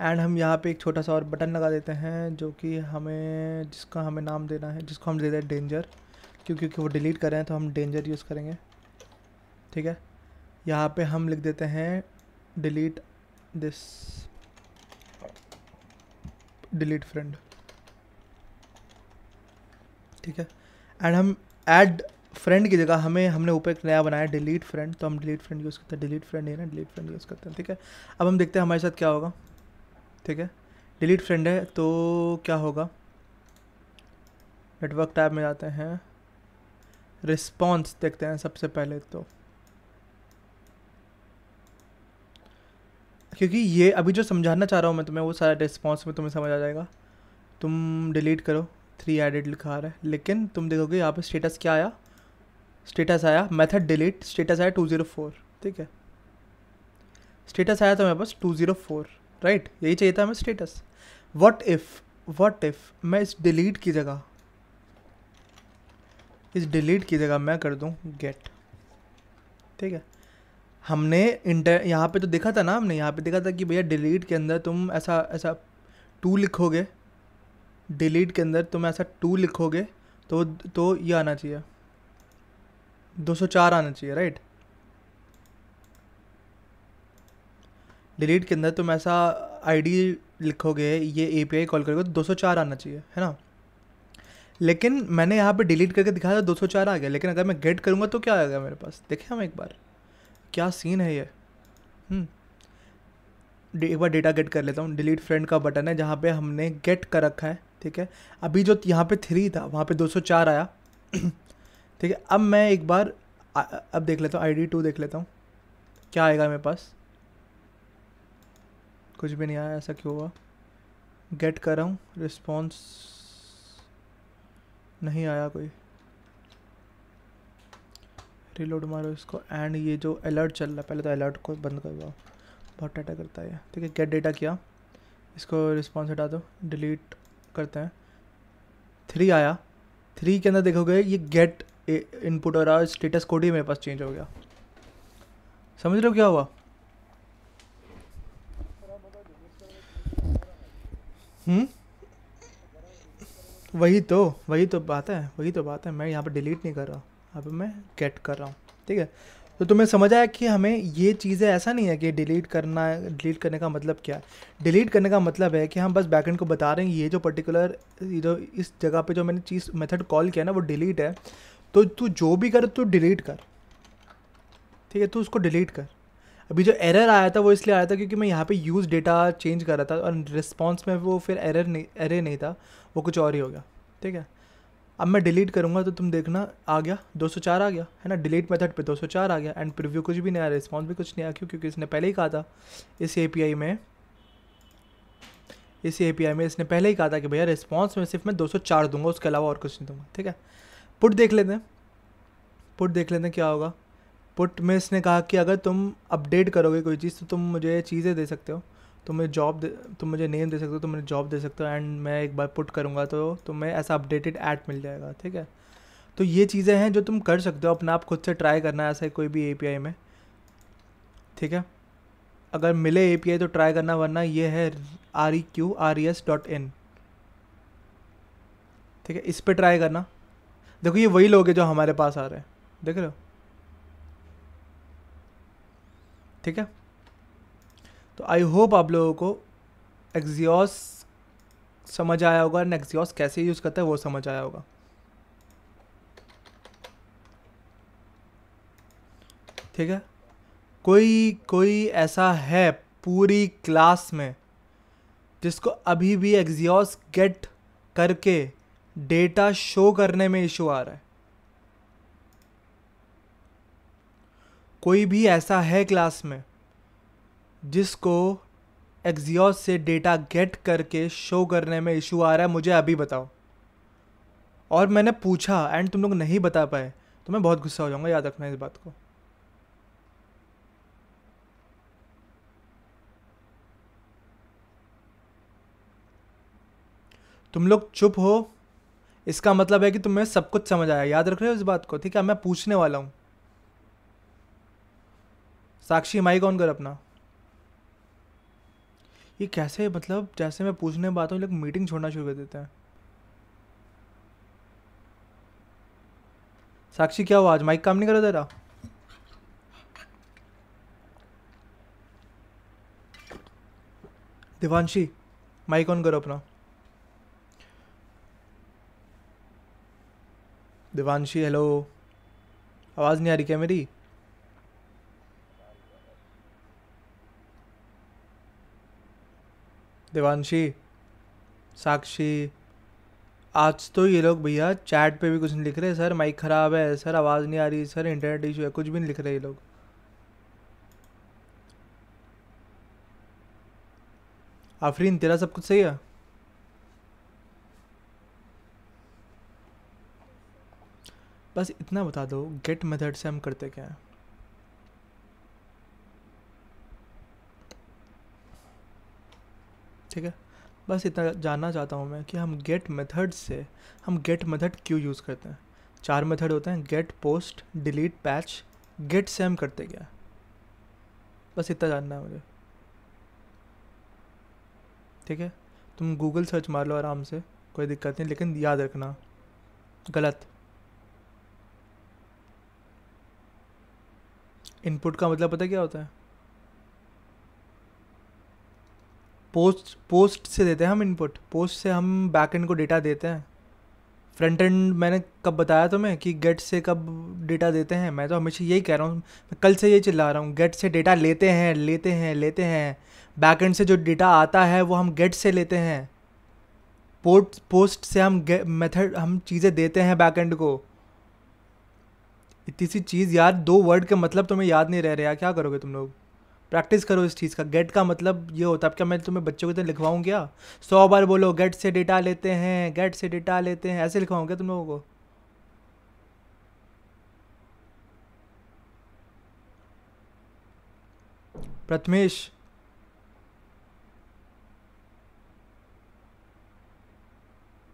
एंड हम यहाँ पे एक छोटा सा और बटन लगा देते हैं जो कि हमें जिसका हमें नाम देना है जिसको हम देते हैं डेंजर क्यों क्योंकि वो डिलीट कर रहे हैं तो हम डेंजर यूज़ करेंगे ठीक है यहाँ पे हम लिख देते हैं डिलीट दिस डिलीट फ्रेंड ठीक है एंड हम ऐड फ्रेंड की जगह हमें हमने ऊपर एक नया बनाया डिलीट फ्रेंड तो हम डिलीट फ्रेंड यूज़ करते हैं डिलीट फ्रेंड है ना डिलीट फ्रेंड यूज़ करते हैं ठीक है अब हम देखते हैं हमारे साथ क्या होगा ठीक है डिलीट फ्रेंड है तो क्या होगा नेटवर्क टैब में जाते हैं रिस्पॉन्स देखते हैं सबसे पहले तो क्योंकि ये अभी जो समझाना चाह रहा हूँ मैं तुम्हें वो सारा रिस्पॉन्स में तुम्हें समझ आ जाएगा तुम डिलीट करो थ्री एडिड लिखा आ रहा है लेकिन तुम देखोगे यहाँ पे स्टेटस क्या आया स्टेटस आया मेथड डिलीट स्टेटस आया टू ज़ीरो फोर ठीक है स्टेटस आया था मेरे पास टू ज़ीरो फोर राइट यही चाहिए था हमें status what if what if मैं इस डिलीट की जगह इस डिलीट की जगह मैं कर दूँ गेट ठीक है हमने इंटर यहाँ पे तो देखा था ना हमने यहाँ पे देखा था कि भैया डिलीट के अंदर तुम ऐसा ऐसा टू लिखोगे डिलीट के अंदर तुम ऐसा टू लिखोगे तो तो ये आना चाहिए 204 आना चाहिए राइट डिलीट के अंदर तुम ऐसा आईडी लिखोगे ये एपीआई कॉल करोगे तो 204 आना चाहिए है ना लेकिन मैंने यहाँ पे डिलीट करके दिखाया था 204 आ गया लेकिन अगर मैं गेट करूँगा तो क्या आएगा मेरे पास देखें हम एक बार क्या सीन है ये हम्म। एक बार डेटा गेट कर लेता हूँ डिलीट फ्रेंड का बटन है जहाँ पे हमने गेट कर रखा है ठीक है अभी जो यहाँ पे थ्री था वहाँ पे 204 आया [CLEARS THROAT] ठीक है अब मैं एक बार अब देख लेता हूँ आई डी टू देख लेता हूँ क्या आएगा मेरे पास कुछ भी नहीं आया ऐसा क्यों हुआ गेट कर रहा हूँ रिस्पॉन्स नहीं आया कोई रिलोड मारो इसको एंड ये जो अलर्ट चल रहा है पहले तो अलर्ट को बंद कर दो बहुत डाटा करता है ठीक है गेट डेटा किया इसको रिस्पॉन्स हटा दो डिलीट करते हैं थ्री आया थ्री के अंदर देखोगे ये गेट इनपुट और रहा स्टेटस कोड ही मेरे पास चेंज हो गया समझ रहे हो क्या हुआ हम्म वही तो वही तो बात है वही तो बात है मैं यहाँ पर डिलीट नहीं कर रहा अब मैं गेट कर रहा हूँ ठीक है तो तुम्हें समझ आया कि हमें ये चीज़ें ऐसा नहीं है कि डिलीट करना डिलीट करने का मतलब क्या है डिलीट करने का मतलब है कि हम बस बैकेंड को बता रहे हैं ये जो पर्टिकुलर जो इस जगह पे जो मैंने चीज़ मेथड कॉल किया ना वो डिलीट है तो तू जो भी कर तू डिलीट कर ठीक है तू उसको डिलीट कर अभी जो एरर आया था वो इसलिए आया था क्योंकि मैं यहाँ पे यूज़ डेटा चेंज कर रहा था और रिस्पॉन्स में वो फिर एरर नहीं एरे नहीं था वो कुछ और ही हो गया ठीक है अब मैं डिलीट करूँगा तो तुम देखना आ गया 204 आ गया है ना डिलीट मेथड पे 204 आ गया एंड प्रिव्यू कुछ भी नहीं आया रिस्पॉन्स भी कुछ नहीं आया क्यों क्योंकि इसने पहले ही कहा था इस ए में इस ए में इसने पहले ही कहा था कि भैया रिस्पॉन्स में सिर्फ मैं 204 दूंगा उसके अलावा और कुछ नहीं दूंगा ठीक है पुट देख लेते हैं पुट देख लेते हैं क्या होगा पुट में इसने कहा कि अगर तुम अपडेट करोगे कोई चीज़ तो तुम मुझे चीज़ें दे सकते हो तुम मुझे जॉब दे तुम मुझे नेम दे सकते हो तुम मुझे जॉब दे सकते हो एंड मैं एक बार पुट करूँगा तो तुम्हें ऐसा अपडेटेड ऐड मिल जाएगा ठीक है तो ये चीज़ें हैं जो तुम कर सकते हो अपना आप खुद से ट्राई करना है ऐसा कोई भी ए में ठीक है अगर मिले ए तो ट्राई करना वरना ये है R E Q R E S dot in ठीक है इस पर ट्राई करना देखो ये वही लोग हैं जो हमारे पास आ रहे हैं देख रहे हो ठीक है तो आई होप आप लोगों को एक्जियोस समझ आया होगा एंड एक्जियोस कैसे यूज़ करता है वो समझ आया होगा ठीक है कोई कोई ऐसा है पूरी क्लास में जिसको अभी भी एक्जियोस गेट करके डेटा शो करने में इशू आ रहा है कोई भी ऐसा है क्लास में जिसको एक्जियोस से डेटा गेट करके शो करने में इशू आ रहा है मुझे अभी बताओ और मैंने पूछा एंड तुम लोग नहीं बता पाए तो मैं बहुत गुस्सा हो जाऊंगा याद रखना इस बात को तुम लोग चुप हो इसका मतलब है कि तुम्हें सब कुछ समझ आया याद रख रहे हो इस बात को ठीक है मैं पूछने वाला हूँ साक्षी माइक ऑन कर अपना ये कैसे मतलब जैसे मैं पूछने में हूँ लोग मीटिंग छोड़ना शुरू कर देते हैं साक्षी क्या हुआ आज माइक काम नहीं रहा तेरा दिवानशी माइक ऑन करो अपना दिवानशी हेलो आवाज़ नहीं आ रही क्या मेरी देवांशी साक्षी आज तो ये लोग भैया चैट पे भी कुछ नहीं लिख रहे सर माइक ख़राब है सर आवाज़ नहीं आ रही सर इंटरनेट इशू है कुछ भी नहीं लिख रहे ये लोग आफरीन तेरा सब कुछ सही है बस इतना बता दो गेट मेथड से हम करते क्या हैं ठीक है बस इतना जानना चाहता हूँ मैं कि हम गेट मेथड से हम गेट मेथड क्यों यूज़ करते हैं चार मेथड होते हैं get post delete patch get से हम करते क्या बस इतना जानना है मुझे ठीक है तुम गूगल सर्च मार लो आराम से कोई दिक्कत नहीं लेकिन याद रखना गलत इनपुट का मतलब पता क्या होता है पोस्ट पोस्ट से देते हैं हम इनपुट पोस्ट से हम बैक एंड को डेटा देते हैं फ्रंट एंड मैंने कब बताया तुम्हें कि गेट से कब डेटा देते हैं मैं तो हमेशा यही कह रहा हूँ मैं कल से यही चिल्ला रहा हूँ गेट से डेटा लेते हैं लेते हैं लेते हैं बैक एंड से जो डेटा आता है वो हम गेट से लेते हैं पोस्ट पोस्ट से हम मेथड हम चीज़ें देते हैं बैक एंड को इतनी सी चीज़ यार दो वर्ड के मतलब तुम्हें याद नहीं रह रहा क्या करोगे तुम लोग प्रैक्टिस करो इस चीज़ का गेट का मतलब ये होता है क्या मैं तुम्हें बच्चों को तो लिखवाऊँ क्या सौ बार बोलो गेट से डेटा लेते हैं गेट से डेटा लेते हैं ऐसे लिखवाऊँ क्या तुम लोगों को प्रथमेश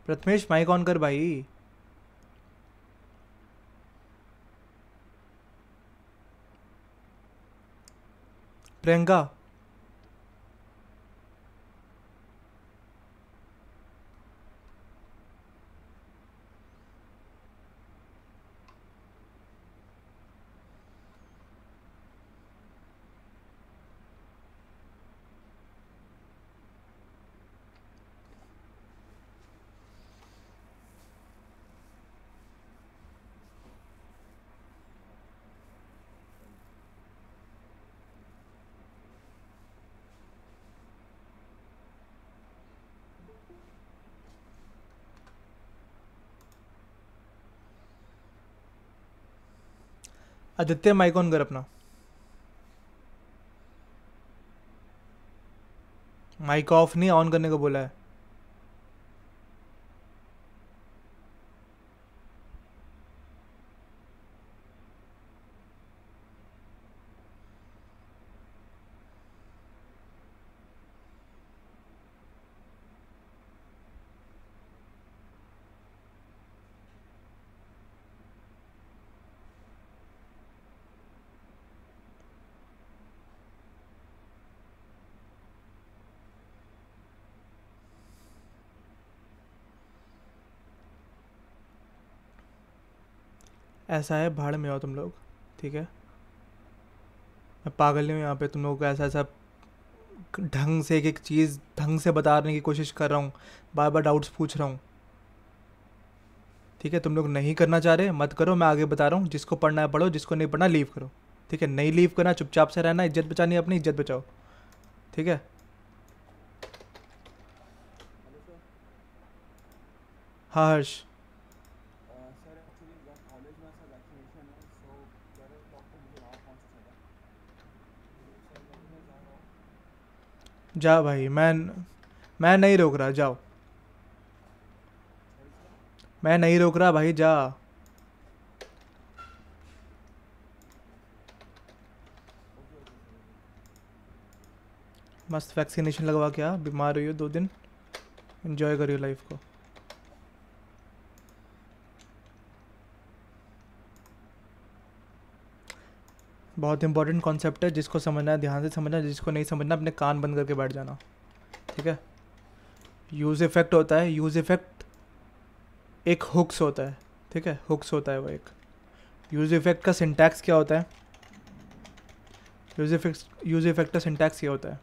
प्रथमेश माइक ऑन कर भाई प्रियंका आदित्य माइक ऑन कर अपना माइक ऑफ नहीं ऑन करने को बोला है ऐसा है भाड़ में आओ तुम लोग ठीक है मैं पागल नहीं हूँ यहाँ पे तुम लोगों को ऐसा ऐसा ढंग से एक एक चीज़ ढंग से बताने की कोशिश कर रहा हूँ बार बार डाउट्स पूछ रहा हूँ ठीक है तुम लोग नहीं करना चाह रहे मत करो मैं आगे बता रहा हूँ जिसको पढ़ना है पढ़ो जिसको नहीं पढ़ना लीव करो ठीक है नहीं लीव करना चुपचाप से रहना इज्जत बचानी अपनी इज्जत बचाओ ठीक है हाँ हर्ष जा भाई मैं मैं नहीं रोक रहा जाओ मैं नहीं रोक रहा भाई जा मस्त वैक्सीनेशन लगवा के आ बीमार हुई हो दो दिन इन्जॉय करियो लाइफ को बहुत इंपॉर्टेंट कॉन्सेप्ट है जिसको समझना है ध्यान से समझना जिसको नहीं समझना अपने कान बंद करके बैठ जाना ठीक है यूज़ इफेक्ट होता है यूज़ इफेक्ट एक हुक्स होता है ठीक है हुक्स होता है वो एक यूज़ इफेक्ट का सिंटैक्स क्या होता है यूज़ इफेक्ट यूज़ इफेक्ट का सिंटैक्स क्या होता है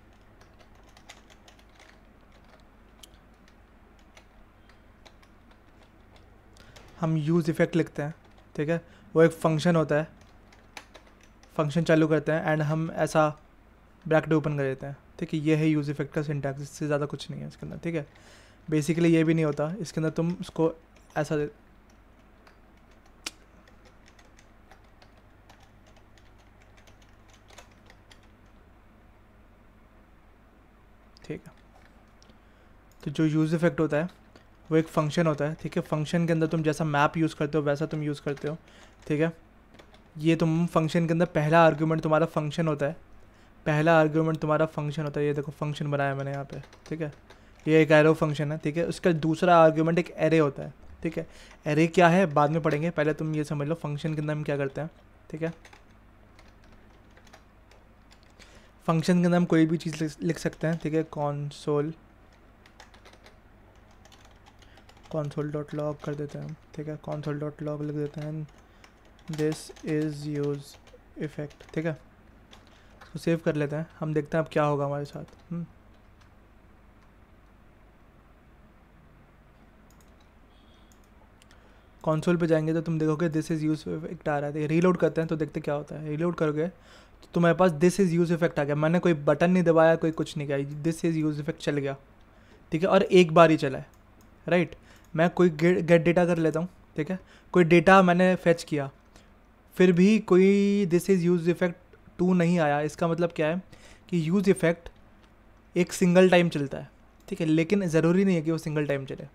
हम यूज़ इफेक्ट लिखते हैं ठीक है वो एक फंक्शन होता है फंक्शन चालू करते हैं एंड हम ऐसा ब्रैकेट ओपन कर देते हैं ठीक है ये है यूज़ इफेक्ट का सिंटैक्स इससे ज़्यादा कुछ नहीं है इसके अंदर ठीक है बेसिकली ये भी नहीं होता इसके अंदर तुम उसको ऐसा ठीक है तो जो यूज़ इफेक्ट होता है वो एक फंक्शन होता है ठीक है फंक्शन के अंदर तुम जैसा मैप यूज़ करते हो वैसा तुम यूज़ करते हो ठीक है ये तुम फंक्शन के अंदर पहला आर्ग्यूमेंट तुम्हारा फंक्शन होता है पहला आर्ग्यूमेंट तुम्हारा फंक्शन होता है ये देखो फंक्शन बनाया मैंने यहाँ पे ठीक है ये एक एरो फंक्शन है ठीक है उसका दूसरा आर्ग्यूमेंट एक एरे होता है ठीक है एरे क्या है बाद में पढ़ेंगे पहले तुम ये समझ लो फंक्शन के अंदर हम क्या करते हैं ठीक है फंक्शन के अंदर हम कोई भी चीज़ लिख सकते हैं ठीक है कॉन्सोल कॉन्सोल डॉट लॉग कर देते हैं हम ठीक है कॉन्सोल डॉट लॉग लिख देते हैं दिस इज़ यूज़ इफ़ेक्ट ठीक है तो सेव कर लेते हैं हम देखते हैं अब क्या होगा हमारे साथ कॉन्सोल हम्म। कंसोल पे जाएंगे तो तुम देखोगे दिस इज़ यूज इफेक्ट आ रहा है रीलोड करते हैं तो देखते क्या होता है रीलोड करोगे तो तुम्हारे पास दिस इज़ यूज इफेक्ट आ गया मैंने कोई बटन नहीं दबाया कोई कुछ नहीं किया दिस इज़ यूज इफेक्ट चल गया ठीक है और एक बार ही चला है राइट मैं कोई गेट गेट डेटा कर लेता हूँ ठीक है कोई डेटा मैंने फेच किया फिर भी कोई this is use effect two नहीं आया इसका मतलब क्या है कि यूज़ इफ़ेक्ट एक सिंगल टाइम चलता है ठीक है लेकिन ज़रूरी नहीं है कि वो सिंगल टाइम चले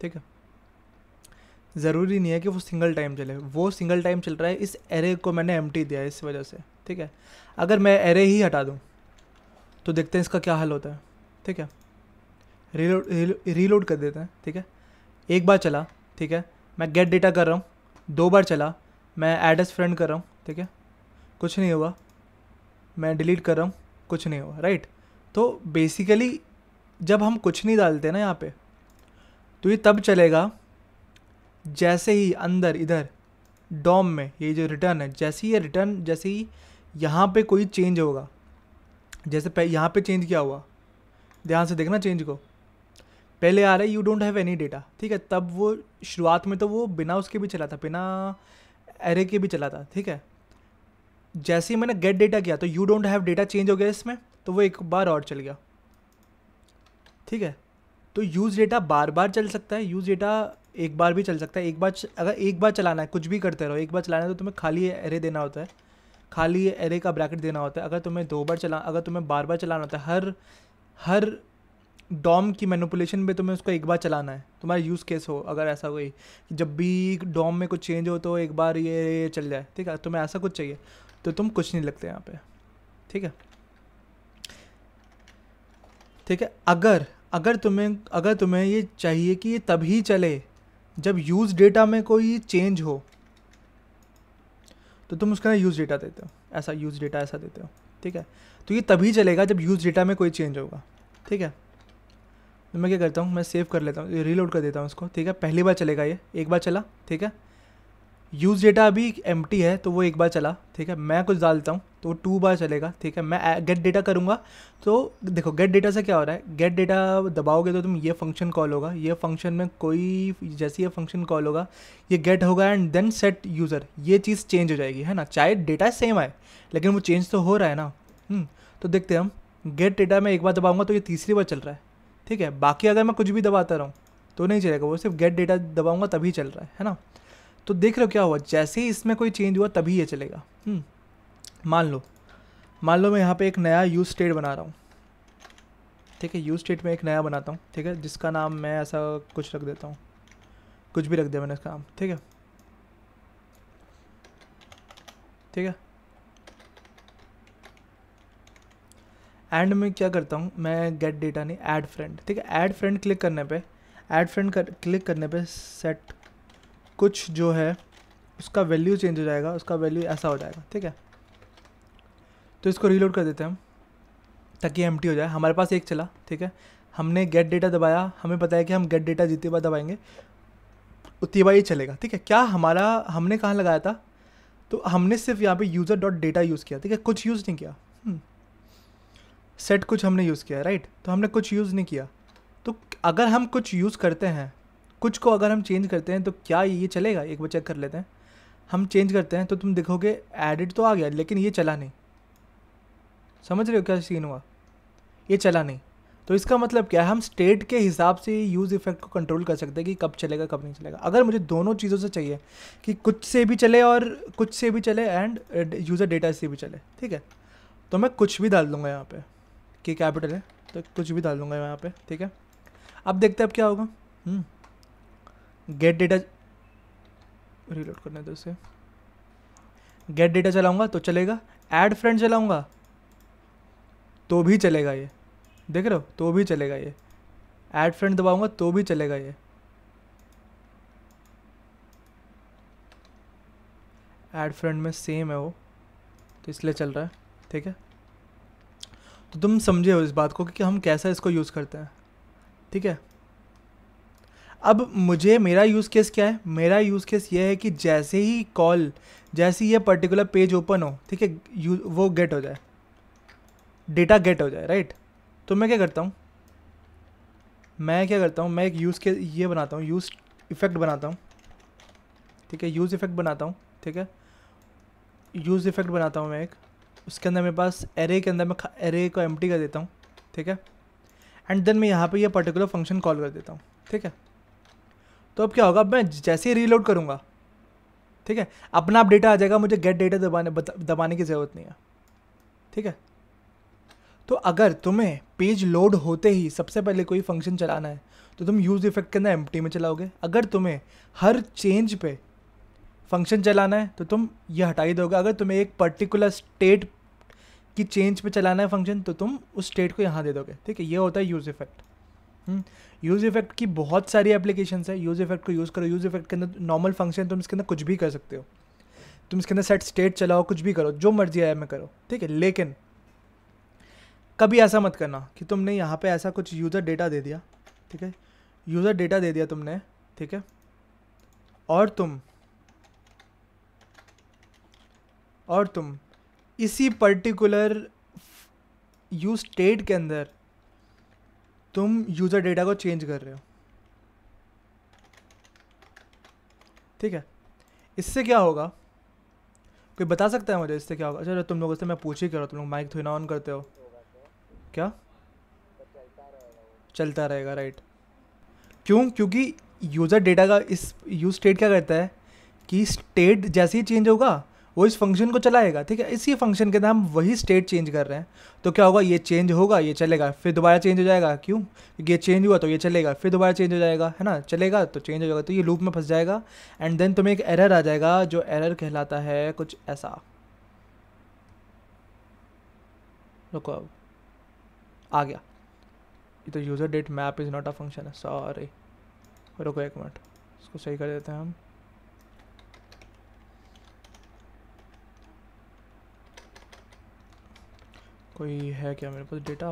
ठीक है ज़रूरी नहीं है कि वो सिंगल टाइम चले वो सिंगल टाइम चल रहा है इस एरे को मैंने एम दिया है इस वजह से ठीक है अगर मैं एरे ही हटा दूँ तो देखते हैं इसका क्या हल होता है ठीक है रीलोड रीलोड कर देते हैं ठीक है एक बार चला ठीक है मैं गेट डेटा कर रहा हूँ दो बार चला मैं ऐड फ्रेंड कर रहा हूँ ठीक है कुछ नहीं हुआ मैं डिलीट कर रहा हूँ कुछ नहीं हुआ राइट तो बेसिकली जब हम कुछ नहीं डालते ना यहाँ पे तो ये तब चलेगा जैसे ही अंदर इधर डॉम में ये जो रिटर्न है जैसे ही ये रिटर्न जैसे ही यहाँ पे कोई चेंज होगा जैसे यहाँ पे चेंज क्या हुआ ध्यान से देखना चेंज को पहले आ रहा है you don't have any data ठीक है तब वो शुरुआत में तो वो बिना उसके भी चला था बिना एरे के भी चला था ठीक है जैसे ही मैंने गेट डेटा किया तो you don't have data change हो गया इसमें तो वो एक बार और चल गया ठीक है तो यूज़ डेटा बार बार चल सकता है यूज़ डेटा एक बार भी चल सकता है एक बार अगर एक बार चलाना है कुछ भी करते रहो एक बार चलाना है तो तुम्हें खाली एरे देना होता है खाली एरे का ब्रैकेट देना होता है अगर तुम्हें दो बार चला अगर तुम्हें बार बार चलाना होता है हर हर डॉम की मैनुपुलेशन पे तुम्हें उसको एक बार चलाना है तुम्हारा यूज़ केस हो अगर ऐसा कोई जब भी डॉम में कुछ चेंज हो तो एक बार ये चल जाए ठीक है तुम्हें ऐसा कुछ चाहिए तो तुम कुछ नहीं लगते यहाँ पे ठीक है ठीक है अगर अगर तुम्हें अगर तुम्हें ये चाहिए कि ये तभी चले जब यूज़ डेटा में कोई चेंज हो तो तुम उसका यूज़ डेटा देते हो ऐसा यूज़ डेटा ऐसा देते हो ठीक है तो ये तभी चलेगा जब यूज़ डेटा में कोई चेंज होगा ठीक है तो मैं क्या करता हूँ मैं सेव कर लेता हूँ रीलोड कर देता हूँ उसको ठीक है पहली बार चलेगा ये एक बार चला ठीक है यूज़ डेटा अभी एम है तो वो एक बार चला ठीक है मैं कुछ डालता हूँ तो वो टू बार चलेगा ठीक है मैं गेट डेटा करूँगा तो देखो गेट डेटा से क्या हो रहा है गेट डेटा दबाओगे तो तुम ये फंक्शन कॉल होगा ये फंक्शन में कोई जैसे ये फंक्शन कॉल होगा ये गेट होगा एंड देन सेट यूज़र ये चीज़ चेंज हो जाएगी है ना चाहे डेटा सेम आए लेकिन वो चेंज तो हो रहा है ना हम्म, तो देखते हम गेट डेटा में एक बार दबाऊँगा तो ये तीसरी बार चल रहा है ठीक है बाकी अगर मैं कुछ भी दबाता रहूँ तो नहीं चलेगा वो सिर्फ गेट डेटा दबाऊँगा तभी चल रहा है है ना तो देख रहे हो क्या हुआ जैसे ही इसमें कोई चेंज हुआ तभी ये चलेगा हम्म, मान लो मान लो मैं यहाँ पे एक नया यू स्टेट बना रहा हूँ ठीक है यू स्टेट में एक नया बनाता हूँ ठीक है जिसका नाम मैं ऐसा कुछ रख देता हूँ कुछ भी रख दिया मैंने इसका नाम ठीक है ठीक है एंड में क्या करता हूँ मैं गेट डेटा नहीं ऐड फ्रेंड ठीक है ऐड फ्रेंड क्लिक करने पे ऐड फ्रेंड कर क्लिक करने पे सेट कुछ जो है उसका वैल्यू चेंज हो जाएगा उसका वैल्यू ऐसा हो जाएगा ठीक है तो इसको रीलोड कर देते हैं हम ताकि एम हो जाए हमारे पास एक चला ठीक है हमने गेट डेटा दबाया हमें पता है कि हम गेट डेटा जितनी बार दबाएंगे उतनी बार ही चलेगा ठीक है क्या हमारा हमने कहाँ लगाया था तो हमने सिर्फ यहाँ पे यूज़र डॉट डेटा यूज़ किया ठीक है कुछ यूज़ नहीं किया सेट कुछ हमने यूज़ किया राइट तो हमने कुछ यूज़ नहीं किया तो अगर हम कुछ यूज़ करते हैं कुछ को अगर हम चेंज करते हैं तो क्या ये चलेगा एक बार चेक कर लेते हैं हम चेंज करते हैं तो तुम देखोगे एडिट तो आ गया लेकिन ये चला नहीं समझ रहे हो क्या सीन हुआ ये चला नहीं तो इसका मतलब क्या है हम स्टेट के हिसाब से यूज़ इफेक्ट को कंट्रोल कर सकते हैं कि कब चलेगा कब नहीं चलेगा अगर मुझे दोनों चीज़ों से चाहिए कि कुछ से भी चले और कुछ से भी चले एंड यूज़र डेटा से भी चले ठीक है तो मैं कुछ भी डाल दूंगा यहाँ पर के कैपिटल है तो कुछ भी डाल दूंगा यहाँ पे ठीक है अब देखते हैं अब क्या होगा गेट डेटा रिलोड करने दो उसे गेट डेटा चलाऊँगा तो चलेगा एड फ्रेंड चलाऊंगा तो भी चलेगा ये देख रहे हो तो भी चलेगा ये एड फ्रेंड दबाऊँगा तो भी चलेगा ये एड फ्रेंड में सेम है वो तो इसलिए चल रहा है ठीक है तो तुम समझे हो इस बात को कि हम कैसा इसको यूज़ करते हैं ठीक है अब मुझे मेरा यूज़ केस क्या है मेरा यूज़ केस ये है कि जैसे ही कॉल जैसे ये पर्टिकुलर पेज ओपन हो ठीक है वो गेट हो जाए डेटा गेट हो जाए राइट तो मैं क्या करता हूँ मैं क्या करता हूँ मैं एक यूज़ केस ये बनाता हूँ यूज़ इफ़ेक्ट बनाता हूँ ठीक है यूज़ इफ़ेक्ट बनाता हूँ ठीक है यूज़ इफ़ेक्ट बनाता हूँ मैं एक उसके अंदर मेरे पास एरे के अंदर मैं एरे को एम कर देता हूँ ठीक है एंड देन मैं यहाँ पर यह पर्टिकुलर फंक्शन कॉल कर देता हूँ ठीक है तो अब क्या होगा अब मैं जैसे ही रीलोड करूँगा ठीक है अपना आप डेटा आ जाएगा मुझे गेट डेटा दबाने दबाने की ज़रूरत नहीं है ठीक है तो अगर तुम्हें पेज लोड होते ही सबसे पहले कोई फंक्शन चलाना है तो तुम यूज़ इफेक्ट के अंदर एम में चलाओगे अगर तुम्हें हर चेंज पे फंक्शन चलाना है तो तुम ये हटा ही दोगे अगर तुम्हें एक पर्टिकुलर स्टेट की चेंज पे चलाना है फंक्शन तो तुम उस स्टेट को यहाँ दे दोगे ठीक है ये होता है यूज़ इफेक्ट यूज़ इफेक्ट की बहुत सारी एप्लीकेशन है यूज़ इफेक्ट को यूज़ करो यूज़ इफेक्ट के अंदर नॉर्मल फंक्शन तुम इसके अंदर कुछ भी कर सकते हो तुम इसके अंदर सेट स्टेट चलाओ कुछ भी करो जो मर्जी आया मैं करो ठीक है लेकिन कभी ऐसा मत करना कि तुमने यहाँ पे ऐसा कुछ यूज़र डेटा दे दिया ठीक है यूज़र डेटा दे दिया तुमने ठीक है और तुम और तुम इसी पर्टिकुलर यू स्टेट के अंदर तुम यूज़र डेटा को चेंज कर रहे हो ठीक है इससे क्या होगा कोई बता सकता है मुझे इससे क्या होगा अच्छा, चलो तुम लोगों से मैं पूछ ही कर रहा हूँ तुम लोग माइक थोड़ी ना ऑन करते हो क्या चलता रहेगा राइट क्यों क्योंकि यूज़र डेटा का इस यूज स्टेट क्या करता है कि स्टेट जैसे ही चेंज होगा वो इस फंक्शन को चलाएगा ठीक है इसी फंक्शन के अंदर हम वही स्टेट चेंज कर रहे हैं तो क्या होगा ये चेंज होगा ये चलेगा फिर दोबारा चेंज हो जाएगा क्यों क्योंकि ये चेंज हुआ तो ये चलेगा फिर दोबारा चेंज हो जाएगा है ना चलेगा तो चेंज हो जाएगा तो ये लूप में फंस जाएगा एंड देन तुम्हें एक एरर आ जाएगा जो एरर कहलाता है कुछ ऐसा रुको अब आ गया ये तो user date map is not a function है सॉरी रुको एक मिनट इसको सही कर देते हैं हम कोई है क्या मेरे पास डेटा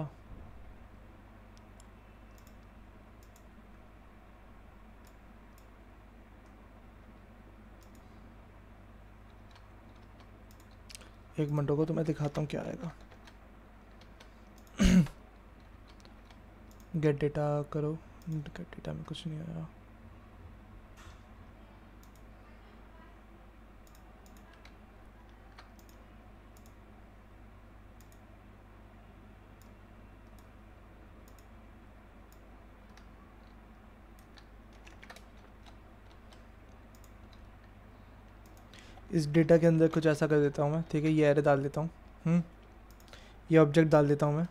एक मिनट को तो मैं दिखाता हूँ क्या आएगा गेट [CLEARS THROAT] डेटा करो गेट डेटा में कुछ नहीं आया इस डेटा के अंदर कुछ ऐसा कर देता हूँ मैं ठीक है ये एरे डाल देता हूँ हम्म? ये ऑब्जेक्ट डाल देता हूँ मैं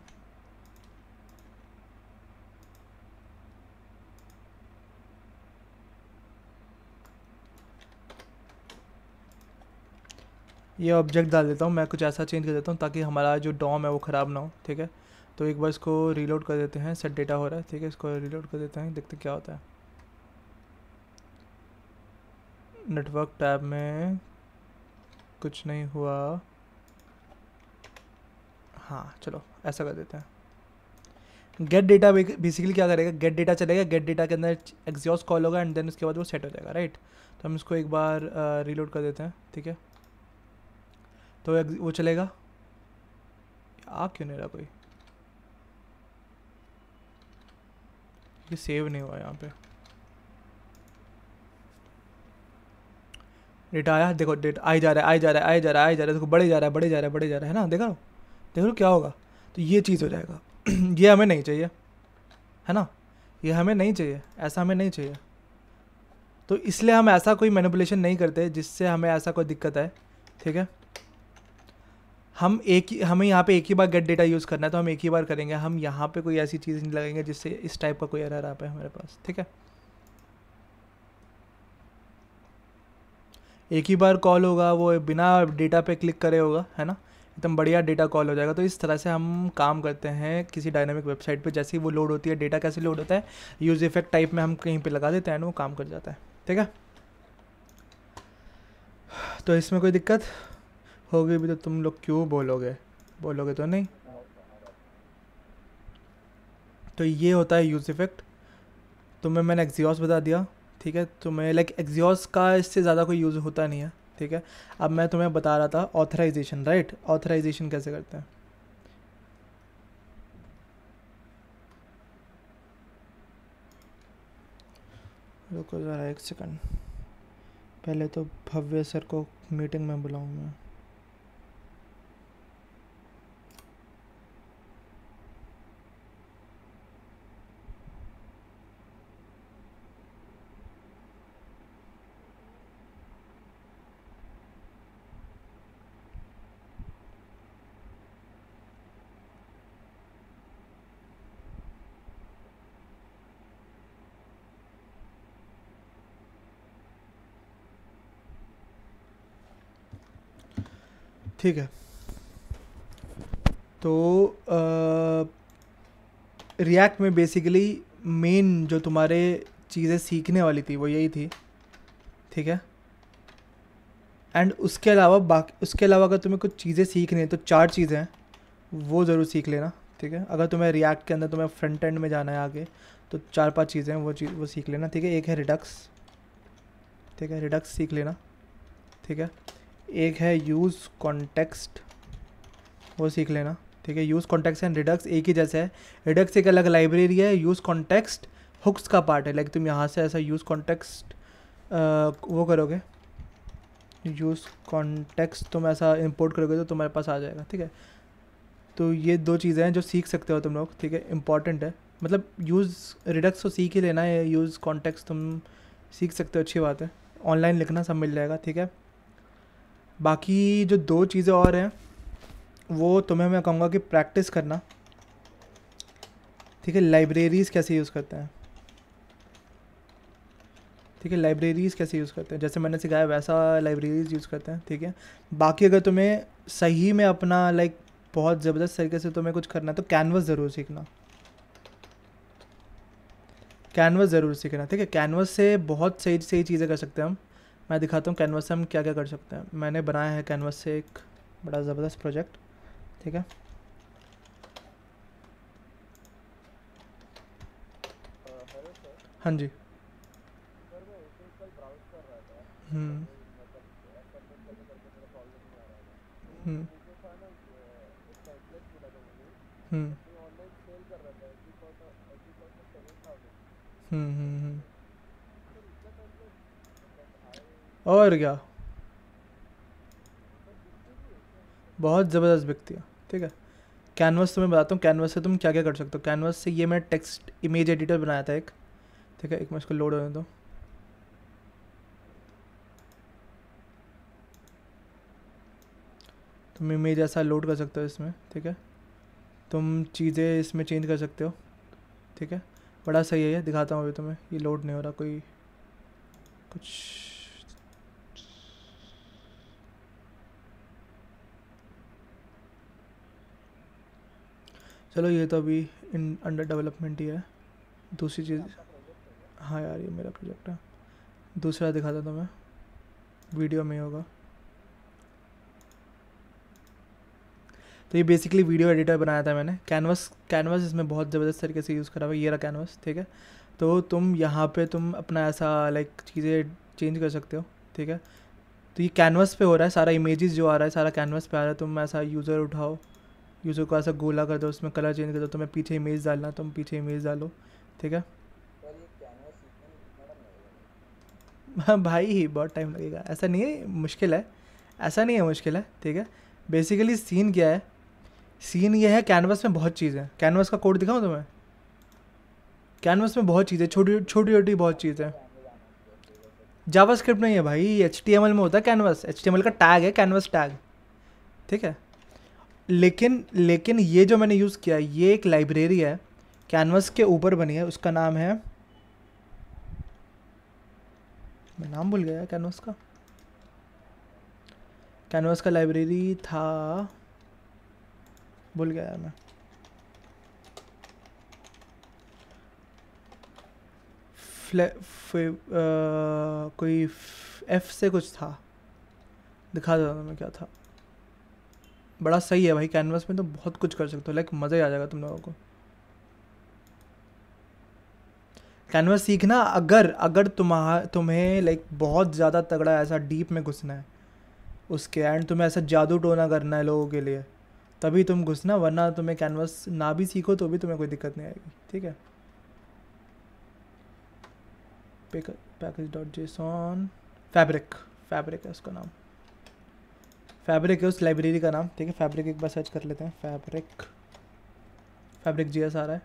ये ऑब्जेक्ट डाल देता हूँ मैं कुछ ऐसा चेंज कर देता हूँ ताकि हमारा जो डॉम है वो ख़राब ना हो ठीक है तो एक बार इसको रीलोड कर देते हैं सेट डेटा हो रहा है ठीक है इसको रीलोड कर देते हैं देखते क्या होता है नेटवर्क टैब में कुछ नहीं हुआ हाँ चलो ऐसा कर देते हैं गेट डेटा बेसिकली क्या करेगा गेट डेटा चलेगा गेट डेटा के अंदर एग्जॉस्ट कॉल होगा एंड देन उसके बाद वो सेट हो जाएगा राइट तो हम इसको एक बार रीलोड कर देते हैं ठीक है तो वो चलेगा आ क्यों नहीं रहा कोई ये सेव नहीं हुआ यहाँ पे डेटा आया देखो डेटा आई जा रहा है आई जा रहा है आई जा रहा है आई जा रहा है देखो बड़े जा रहा है बड़े जा रहा है बड़े जा रहा है ना देख देखो क्या होगा तो ये चीज़ हो जाएगा [CLEARS THROAT] ये हमें नहीं चाहिए है ना ये हमें नहीं चाहिए ऐसा हमें नहीं चाहिए तो इसलिए हम ऐसा कोई मैनिपुलेशन नहीं करते जिससे हमें ऐसा कोई दिक्कत आए ठीक है हम एक ही हमें यहाँ पे एक ही बार गेट डेटा यूज़ करना है तो हम एक ही बार करेंगे हम यहाँ पे कोई ऐसी चीज़ नहीं लगेंगे जिससे इस टाइप का कोई एरर आ पाए हमारे पास ठीक है एक ही बार कॉल होगा वो बिना डेटा पे क्लिक करे होगा है ना एकदम बढ़िया डेटा कॉल हो जाएगा तो इस तरह से हम काम करते हैं किसी डायनामिक वेबसाइट पे जैसे ही वो लोड होती है डेटा कैसे लोड होता है यूज़ इफेक्ट टाइप में हम कहीं पे लगा देते हैं वो काम कर जाता है ठीक है तो इसमें कोई दिक्कत होगी भी तो तुम लोग क्यों बोलोगे बोलोगे तो नहीं तो ये होता है यूज़ इफेक्ट तुम्हें मैंने एग्जीॉस बता दिया ठीक है तुम्हें लाइक एग्जॉस का इससे ज़्यादा कोई यूज़ होता नहीं है ठीक है अब मैं तुम्हें बता रहा था ऑथराइजेशन राइट ऑथराइजेशन कैसे करते हैं रुको ज़रा एक सेकंड पहले तो भव्य सर को मीटिंग में बुलाऊँ मैं ठीक है तो रिएक्ट में बेसिकली मेन जो तुम्हारे चीज़ें सीखने वाली थी वो यही थी ठीक है एंड उसके अलावा बाकी उसके अलावा अगर तुम्हें कुछ चीज़ें सीखनी है तो चार चीज़ें हैं वो ज़रूर सीख लेना ठीक है अगर तुम्हें रिएक्ट के अंदर तुम्हें फ्रंट एंड में जाना है आगे तो चार पांच चीज़ें हैं वो चीज़ वो सीख लेना ठीक है एक है रिडक्स ठीक है रिडक्स सीख लेना ठीक है एक है यूज़ कॉन्टेक्स्ट वो सीख लेना ठीक है यूज़ कॉन्टेक्स्ट एंड रिडक्स एक ही जैसे है रिडक्स एक अलग लाइब्रेरी है यूज़ कॉन्टेक्स्ट हुक्स का पार्ट है लाइक तुम यहाँ से ऐसा यूज़ कॉन्टेक्स्ट वो करोगे यूज़ कॉन्टेक्स्ट तुम ऐसा इंपोर्ट करोगे तो तुम्हारे पास आ जाएगा ठीक है तो ये दो चीज़ें हैं जो सीख सकते हो तुम लोग ठीक है इंपॉर्टेंट है मतलब यूज़ रिडक्स तो सीख ही लेना है यूज़ कॉन्टेक्स्ट तुम सीख सकते हो अच्छी बात है ऑनलाइन लिखना सब मिल जाएगा ठीक है बाकी जो दो चीज़ें और हैं वो तुम्हें मैं कहूँगा कि प्रैक्टिस करना ठीक है लाइब्रेरीज़ कैसे यूज़ करते हैं ठीक है लाइब्रेरीज़ कैसे यूज़ करते हैं जैसे मैंने सिखाया वैसा लाइब्रेरीज़ यूज़ करते हैं ठीक है बाकी अगर तुम्हें सही में अपना लाइक बहुत ज़बरदस्त तरीके से तुम्हें कुछ करना है तो कैनवस ज़रूर सीखना कैनवस ज़रूर सीखना ठीक है कैनवस से बहुत सही सही चीज़ें कर सकते हैं हम मैं दिखाता हूँ कैनवास से हम क्या क्या कर सकते हैं मैंने बनाया है कैनवास से एक बड़ा ज़बरदस्त प्रोजेक्ट ठीक है हाँ जी हम्म हम्म हम्म हम्म हम्म, हम्म। और क्या बहुत ज़बरदस्त व्यक्ति है ठीक है कैनवस तो मैं बताता हूँ कैनवस से तुम क्या क्या कर सकते हो कैनवस से ये मैं टेक्स्ट इमेज एडिटर बनाया था एक ठीक है एक मैं इसको लोड होने दो तुम इमेज ऐसा लोड कर सकते हो इसमें ठीक है तुम चीज़ें इसमें चेंज कर सकते हो ठीक है बड़ा सही है ये दिखाता हूँ अभी तुम्हें ये लोड नहीं हो रहा कोई कुछ चलो ये तो अभी इन अंडर डेवलपमेंट ही है दूसरी चीज़ हाँ यार ये मेरा प्रोजेक्ट है दूसरा दिखाता देता मैं वीडियो में होगा तो ये बेसिकली वीडियो एडिटर बनाया था मैंने कैनवस कैनवस इसमें बहुत ज़बरदस्त तरीके से यूज़ करा हुआ ये रहा कैनवस ठीक है तो तुम यहाँ पे तुम अपना ऐसा लाइक चीज़ें चेंज कर सकते हो ठीक है तो ये कैनवस पे हो रहा है सारा इमेजेस जो आ रहा है सारा कैनवस पे आ रहा है तुम ऐसा यूज़र उठाओ यूज़र को ऐसा गोला कर दो उसमें कलर चेंज कर दो तो मैं पीछे इमेज डालना तुम तो पीछे इमेज डालो ठीक है भाई हाँ भाई बहुत टाइम लगेगा ऐसा नहीं है मुश्किल है ऐसा नहीं है मुश्किल है ठीक है बेसिकली सीन क्या है सीन ये है कैनवस में बहुत चीज़ें कैनवस का कोड दिखाऊँ तुम्हें कैनवस में बहुत चीज़ें छोटी छोटी छोटी बहुत चीज़ें जावा स्क्रिप्ट नहीं है भाई एच में होता है कैनवस एच का टैग है कैनवस टैग ठीक है लेकिन लेकिन ये जो मैंने यूज़ किया ये एक लाइब्रेरी है कैनवस के ऊपर बनी है उसका नाम है मैं नाम भूल गया कैनवस का कैनवस का लाइब्रेरी था भूल गया मैं फ्ले फे, आ, कोई एफ से कुछ था दिखा दो मैं क्या था बड़ा सही है भाई कैनवास में तो बहुत कुछ कर सकते हो लाइक मज़ा ही आ जाएगा तुम लोगों को कैनवास सीखना अगर अगर तुम्हारा तुम्हें लाइक बहुत ज़्यादा तगड़ा ऐसा डीप में घुसना है उसके एंड तुम्हें ऐसा जादू टोना करना है लोगों के लिए तभी तुम घुसना वरना तुम्हें कैनवास ना भी सीखो तो भी तुम्हें कोई दिक्कत नहीं आएगी ठीक है package dot JSON fabric fabric है उसका नाम फैब्रिक है उस लाइब्रेरी का नाम ठीक है फैब्रिक एक बार सर्च कर लेते हैं फैब्रिक फैब्रिक जी आ रहा है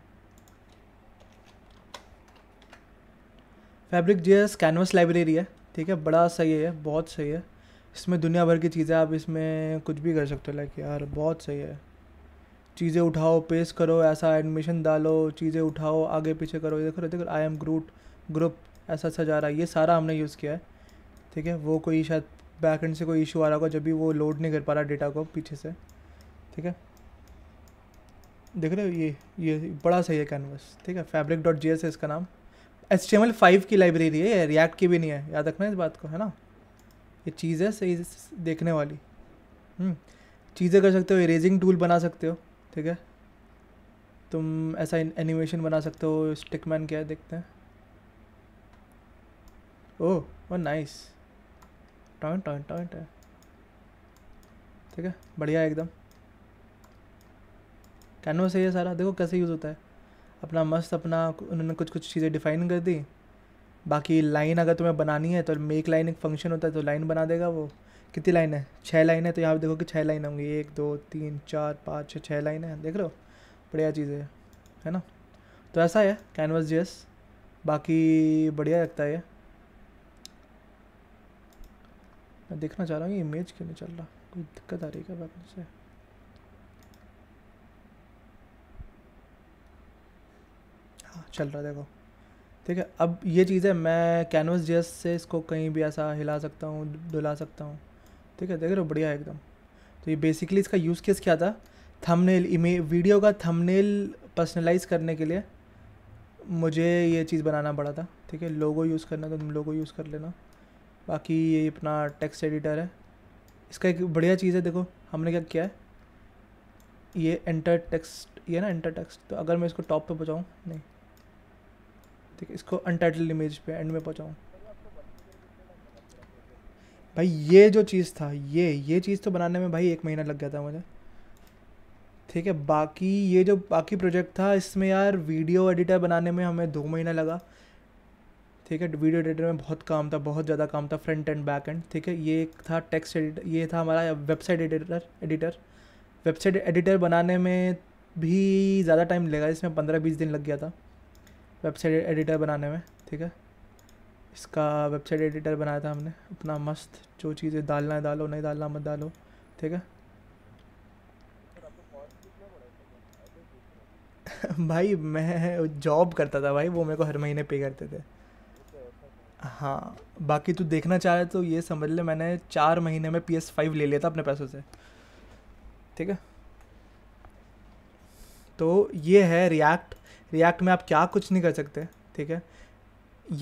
फैब्रिक जी कैनवस लाइब्रेरी है ठीक है बड़ा सही है बहुत सही है इसमें दुनिया भर की चीज़ें आप इसमें कुछ भी कर सकते हो लाइक यार बहुत सही है चीज़ें उठाओ पेश करो ऐसा एडमिशन डालो चीज़ें उठाओ आगे पीछे करो ये देखो देखो आई एम ग्रूट ग्रुप ऐसा सजा रहा है ये सारा हमने यूज़ किया है ठीक है वो कोई शायद बैक एंड से कोई इशू आ रहा होगा जब भी वो लोड नहीं कर पा रहा डेटा को पीछे से ठीक है देख रहे हो ये ये बड़ा सही है कैनवस ठीक है फैब्रिक डॉट जी एस है इसका नाम H T M L five की लाइब्रेरी है रिएक्ट की भी नहीं है याद रखना इस बात को है ना ये चीज़ है सही देखने वाली हम्म। चीज़ें कर सकते हो इरेजिंग टूल बना सकते हो ठीक है तुम ऐसा एनिमेशन बना सकते हो स्टिकमैन क्या है देखते हैं ओह नाइस टॉइंट टॉइंट टॉइंट है ठीक है बढ़िया एकदम कैनवा से ये सारा देखो कैसे यूज़ होता है अपना मस्त अपना उन्होंने कुछ कुछ चीज़ें डिफ़ाइन कर दी बाकी लाइन अगर तुम्हें बनानी है तो मेक लाइन एक फंक्शन होता है तो लाइन बना देगा वो कितनी लाइन है छः लाइन है तो यहाँ पर देखो कि छः लाइन होंगी एक दो तीन चार पाँच छः छः लाइन है देख लो बढ़िया चीज़ है है ना तो ऐसा है कैनवस जी बाकी बढ़िया लगता है ये मैं देखना चाह रहा हूँ इमेज क्यों नहीं चल रहा कोई दिक्कत आ रही है क्या बात से हाँ चल रहा देखो ठीक है अब ये चीज़ है मैं कैनवस जेस से इसको कहीं भी ऐसा हिला सकता हूँ डुला सकता हूँ ठीक है देख रहे हो बढ़िया है एकदम तो ये बेसिकली इसका यूज़ केस क्या था थंबनेल इमे वीडियो का थंबनेल पर्सनलाइज करने के लिए मुझे ये चीज़ बनाना पड़ा था ठीक है लोगो यूज़ करना तो तुम लोगो यूज़ कर लेना बाकी ये अपना टेक्स्ट एडिटर है इसका एक बढ़िया चीज़ है देखो हमने क्या किया है ये एंटर टेक्स्ट ये ना एंटर टेक्स्ट तो अगर मैं इसको टॉप पे पहुँचाऊँ नहीं ठीक है इसको अनटाइटल इमेज पे एंड में पहुँचाऊँ भाई ये जो चीज़ था ये ये चीज़ तो बनाने में भाई एक महीना लग गया था मुझे ठीक है बाकी ये जो बाकी प्रोजेक्ट था इसमें यार वीडियो एडिटर बनाने में हमें दो महीना लगा ठीक है वीडियो एडिटर में बहुत काम था बहुत ज़्यादा काम था फ्रंट एंड बैक एंड ठीक है ये एक था टेक्स्ट एडिटर ये था हमारा website editor editor website editor बनाने में भी ज़्यादा टाइम लगा इसमें पंद्रह बीस दिन लग गया था वेबसाइट एडिटर बनाने में ठीक है इसका वेबसाइट एडिटर बनाया था हमने अपना मस्त जो चीज़ें डालना है डालो नहीं डालना मत डालो ठीक है [LAUGHS] भाई मैं जॉब करता था भाई वो मेरे को हर महीने पे करते थे हाँ बाकी तू देखना चाह रहे तो ये समझ ले मैंने चार महीने में पी एस फाइव ले लिया था अपने पैसों से ठीक है तो ये है रिएक्ट रिएक्ट में आप क्या कुछ नहीं कर सकते ठीक है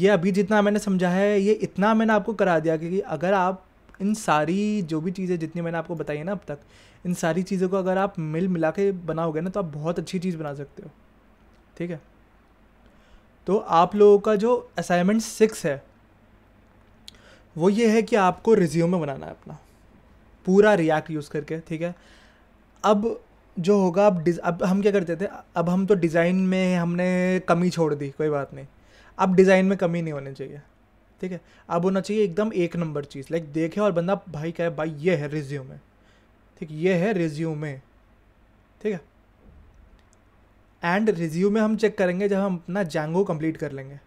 ये अभी जितना मैंने समझा है ये इतना मैंने आपको करा दिया कि अगर आप इन सारी जो भी चीज़ें जितनी मैंने आपको बताई है ना अब तक इन सारी चीज़ों को अगर आप मिल मिला के बनाओगे ना तो आप बहुत अच्छी चीज़ बना सकते हो ठीक है तो आप लोगों का जो असाइनमेंट सिक्स है वो ये है कि आपको रिज्यूमे बनाना है अपना पूरा रिएक्ट यूज़ करके ठीक है अब जो होगा अब अब हम क्या करते थे अब हम तो डिज़ाइन में हमने कमी छोड़ दी कोई बात नहीं अब डिज़ाइन में कमी नहीं होनी चाहिए ठीक है अब होना चाहिए एकदम एक नंबर चीज़ लाइक देखे और बंदा भाई कहे भाई ये है रिज्यूमे ठीक ये है रिज्यूमे ठीक है एंड रिज्यूमे हम चेक करेंगे जब हम अपना जैंगो कंप्लीट कर लेंगे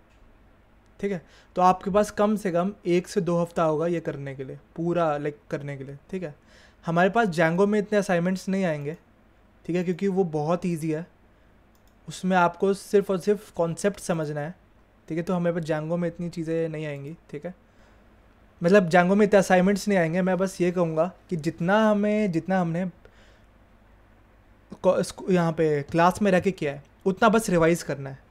ठीक है तो आपके पास कम से कम एक से दो हफ्ता होगा ये करने के लिए पूरा लाइक करने के लिए ठीक है हमारे पास जैंगो में इतने असाइनमेंट्स नहीं आएंगे ठीक है क्योंकि वो बहुत ईजी है उसमें आपको सिर्फ और सिर्फ कॉन्सेप्ट समझना है ठीक है तो हमारे पास जैंगो में इतनी चीज़ें नहीं आएंगी ठीक है मतलब जैंगो में इतने असाइनमेंट्स नहीं आएंगे मैं बस ये कहूँगा कि जितना हमें जितना हमने यहाँ पे क्लास में रह के किया है उतना बस रिवाइज़ करना है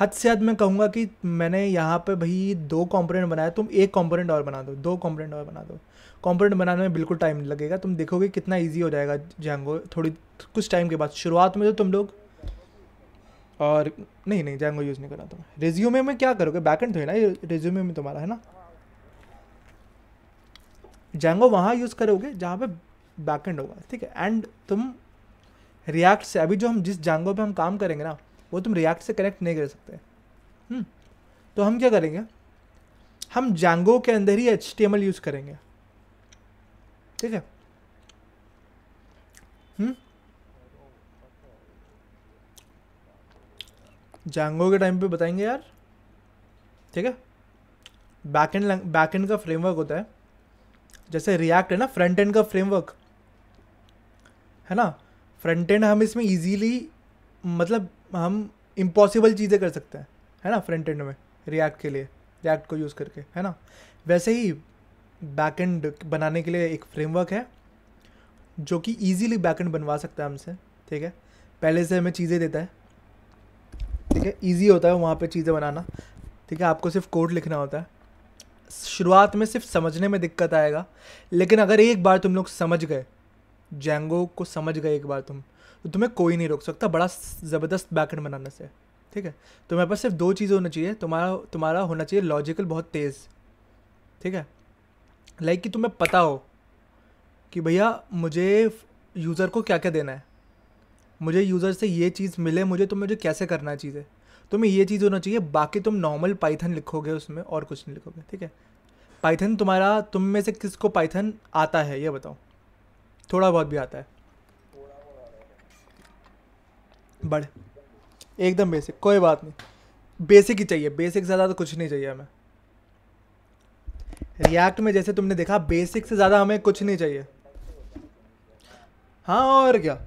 हद से हद मैं कहूँगा कि मैंने यहाँ पे भाई दो कंपोनेंट बनाया तुम एक कंपोनेंट और बना दो दो कंपोनेंट और बना दो कंपोनेंट बनाने में बिल्कुल टाइम नहीं लगेगा तुम देखोगे कितना इजी हो जाएगा जैंगो थोड़ी कुछ टाइम के बाद शुरुआत में तो तुम लोग और नहीं नहीं जैंगो यूज़ नहीं करना तुम रेज्यूमे में क्या करोगे बैकेंड थोड़ी ना ये रेज्यूमे में तुम्हारा है ना जैंगो वहाँ यूज़ करोगे जहाँ पे बैकेंड होगा ठीक है एंड तुम रिएक्ट से अभी जो हम जिस जैंगो पे हम काम करेंगे ना वो तुम रिएक्ट से कनेक्ट नहीं कर सकते हम्म, तो हम क्या करेंगे हम जैंगो के अंदर ही H T M L use करेंगे ठीक है जैंगो हम्म, के टाइम पे बताएंगे यार ठीक है बैक एंड बैक एंड का फ्रेमवर्क होता है जैसे रिएक्ट है ना फ्रंट एंड का फ्रेमवर्क है ना फ्रंट एंड हम इसमें इजीली मतलब हम इम्पॉसिबल चीज़ें कर सकते हैं है ना फ्रंट एंड में रिएक्ट के लिए रिएक्ट को यूज़ करके है ना वैसे ही बैक एंड बनाने के लिए एक फ्रेमवर्क है जो कि ईजीली बैक एंड बनवा सकता है हमसे ठीक है पहले से हमें चीज़ें देता है ठीक है ईजी होता है वहाँ पर चीज़ें बनाना ठीक है आपको सिर्फ कोड लिखना होता है शुरुआत में सिर्फ समझने में दिक्कत आएगा लेकिन अगर एक बार तुम लोग समझ गए जेंगो को समझ गए एक बार तुम तो तुम्हें कोई नहीं रोक सकता बड़ा ज़बरदस्त बैकेंड बनाने से ठीक है तुम्हारे पास सिर्फ दो चीज़ें होना चाहिए तुम्हारा तुम्हारा होना चाहिए लॉजिकल बहुत तेज़ ठीक है लाइक like कि तुम्हें पता हो कि भैया मुझे यूज़र को क्या क्या देना है मुझे यूज़र से ये चीज़ मिले मुझे तो मुझे कैसे करना है चीज़ें तुम्हें ये चीज़ होना चाहिए बाकी तुम नॉर्मल पाइथन लिखोगे उसमें और कुछ नहीं लिखोगे ठीक है पाइथन तुम्हारा तुम में से किसको पाइथन आता है ये बताओ थोड़ा बहुत भी आता है बढ़ एकदम बेसिक कोई बात नहीं बेसिक ही चाहिए बेसिक ज़्यादा तो कुछ नहीं चाहिए हमें रिएक्ट में जैसे तुमने देखा बेसिक से ज़्यादा हमें कुछ नहीं चाहिए हाँ और क्या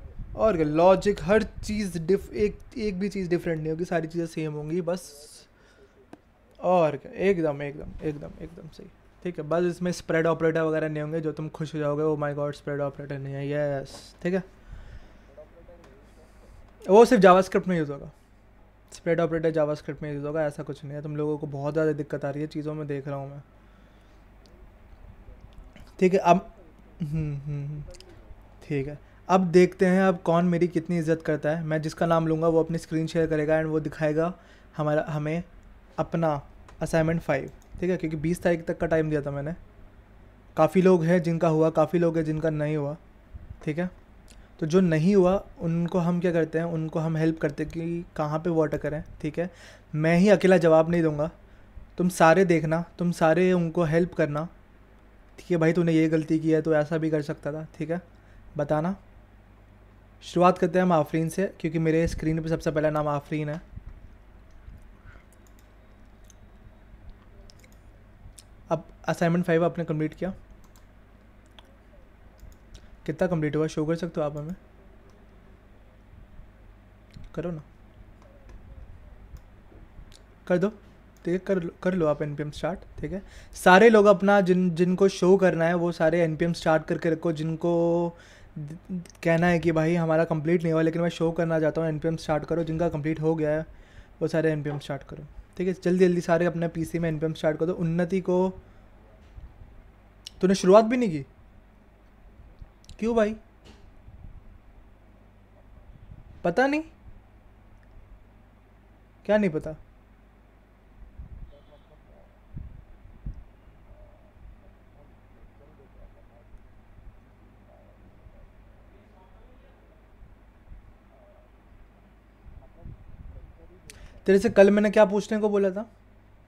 और क्या लॉजिक हर चीज़ डिफ एक एक भी चीज़ डिफरेंट नहीं होगी सारी चीज़ें सेम होंगी बस और क्या एकदम एकदम एकदम एकदम सही ठीक है बस इसमें स्प्रेड ऑपरेटर वगैरह नहीं होंगे जो तुम खुश हो जाओगे oh my god spread operator नहीं है यस ठीक है वो सिर्फ जावास्क्रिप्ट में यूज़ होगा स्प्रेड ऑपरेटर जावास्क्रिप्ट में यूज़ होगा ऐसा कुछ नहीं है तुम लोगों को बहुत ज़्यादा दिक्कत आ रही है चीज़ों में देख रहा हूँ मैं ठीक है अब हम्म, हम्म, हम्म। ठीक है अब देखते हैं अब कौन मेरी कितनी इज्जत करता है मैं जिसका नाम लूँगा वो अपनी स्क्रीन शेयर करेगा एंड वो दिखाएगा हमारा हमें अपना असाइनमेंट फाइव ठीक है क्योंकि बीस तारीख तक का टाइम दिया था मैंने काफ़ी लोग हैं जिनका हुआ काफ़ी लोग हैं जिनका नहीं हुआ ठीक है तो जो नहीं हुआ उनको हम क्या करते हैं उनको हम हेल्प करते हैं कि कहाँ पे वाटर करें ठीक है मैं ही अकेला जवाब नहीं दूंगा तुम सारे देखना तुम सारे उनको हेल्प करना ठीक है भाई तूने ये गलती की है तो ऐसा भी कर सकता था ठीक है बताना शुरुआत करते हैं हम आफरीन से क्योंकि मेरे स्क्रीन पे सबसे पहला नाम आफरीन है अब असाइनमेंट फाइव आपने कंप्लीट किया कितना कंप्लीट हुआ शो कर सकते हो आप हमें करो ना कर दो ठीक है कर लो कर लो आप एन स्टार्ट ठीक है सारे लोग अपना जिन जिनको शो करना है वो सारे एन स्टार्ट करके रखो जिनको कहना है कि भाई हमारा कंप्लीट नहीं हुआ लेकिन मैं शो करना चाहता हूँ एन स्टार्ट करो जिनका कंप्लीट हो गया है वो सारे एन स्टार्ट करो ठीक है जल्दी जल्दी सारे अपने पीसी में एन स्टार्ट कर दो उन्नति को तूने शुरुआत भी नहीं की क्यों भाई पता नहीं क्या नहीं पता तेरे से कल मैंने क्या पूछने को बोला था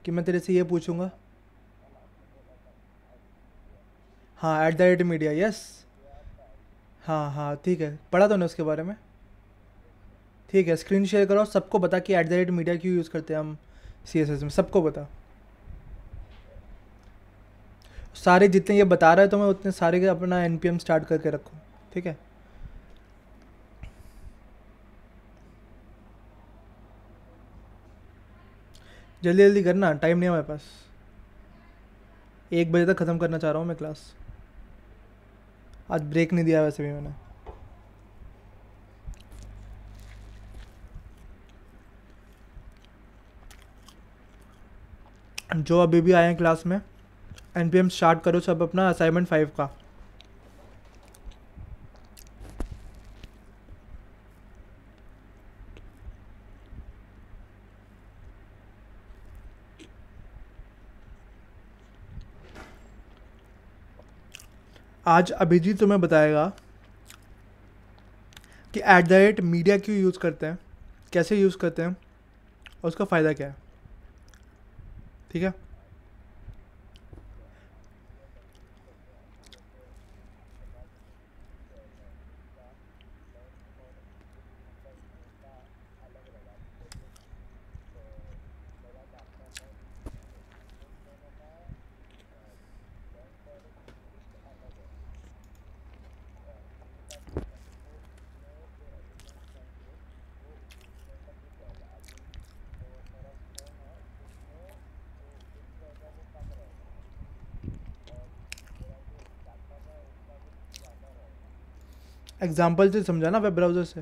कि मैं तेरे से ये पूछूंगा हाँ at the rate media yes हाँ हाँ ठीक है पढ़ा तो ना उसके बारे में ठीक है स्क्रीन शेयर करो सबको बता कि एट द रेट मीडिया क्यों यूज़ करते हैं हम सी एस एस में सबको बता सारे जितने ये बता रहे हैं तो मैं उतने सारे के अपना एन पी एम स्टार्ट करके रखूँ ठीक है जल्दी जल्दी करना टाइम नहीं है हमारे पास एक बजे तक ख़त्म करना चाह रहा हूँ मैं क्लास आज ब्रेक नहीं दिया वैसे भी मैंने जो अभी भी आए हैं क्लास में एन स्टार्ट करो सब अपना असाइनमेंट फाइव का आज अभिजीत तुम्हें बताएगा कि ऐट द रेट मीडिया क्यों यूज़ करते हैं कैसे यूज़ करते हैं और उसका फ़ायदा क्या है ठीक है एग्जाम्पल से समझाना वेब ब्राउज़र से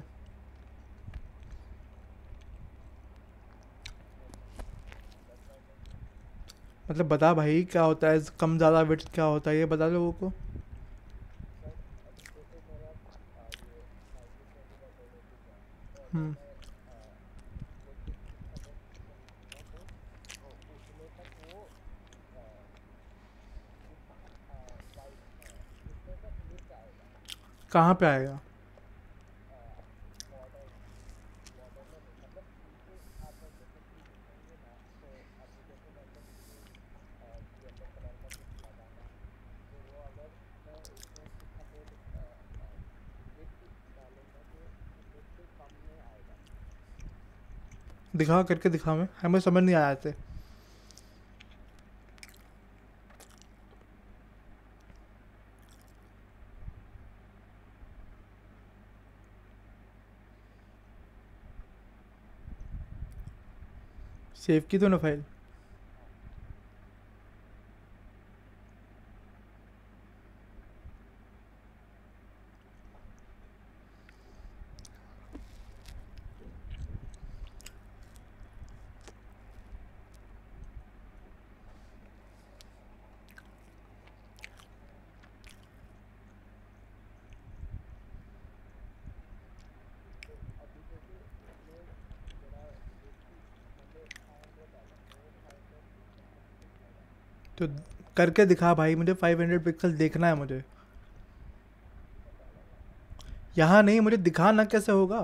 मतलब बता भाई क्या होता है कम ज़्यादा वेट क्या होता है ये बता लोगों को कहाँ पे आएगा दिखा करके दिखा में हमें समझ नहीं आया थे सेव की दोनों तो फाइल करके दिखा भाई मुझे 500 पिक्सल देखना है मुझे यहाँ नहीं मुझे दिखाना कैसे होगा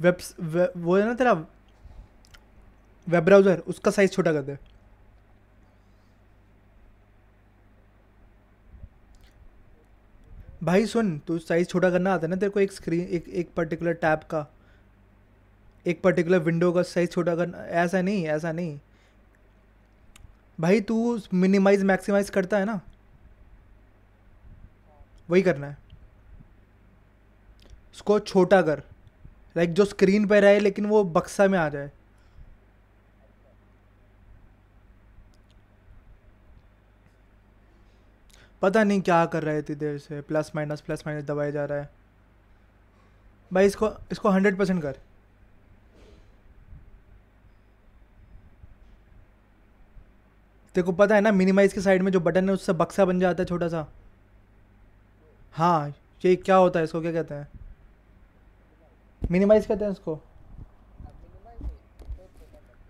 वेब वे, वो है ना तेरा वेब ब्राउज़र उसका साइज़ छोटा कर दे भाई सुन तू साइज़ छोटा करना आता है ना तेरे को एक स्क्रीन एक एक पर्टिकुलर टैब का एक पर्टिकुलर विंडो का साइज छोटा करना ऐसा नहीं ऐसा नहीं भाई तू मिनिमाइज मैक्सिमाइज करता है ना वही करना है उसको छोटा कर लाइक जो स्क्रीन पर रहे लेकिन वो बक्सा में आ जाए पता नहीं क्या कर रहे थे देर से प्लस माइनस प्लस माइनस दबाया जा रहा है भाई इसको इसको हंड्रेड परसेंट कर तेरे को पता है ना मिनिमाइज के साइड में जो बटन है उससे बक्सा बन जाता है छोटा सा हाँ ये क्या होता है इसको क्या कहते हैं मिनिमाइज कहते हैं इसको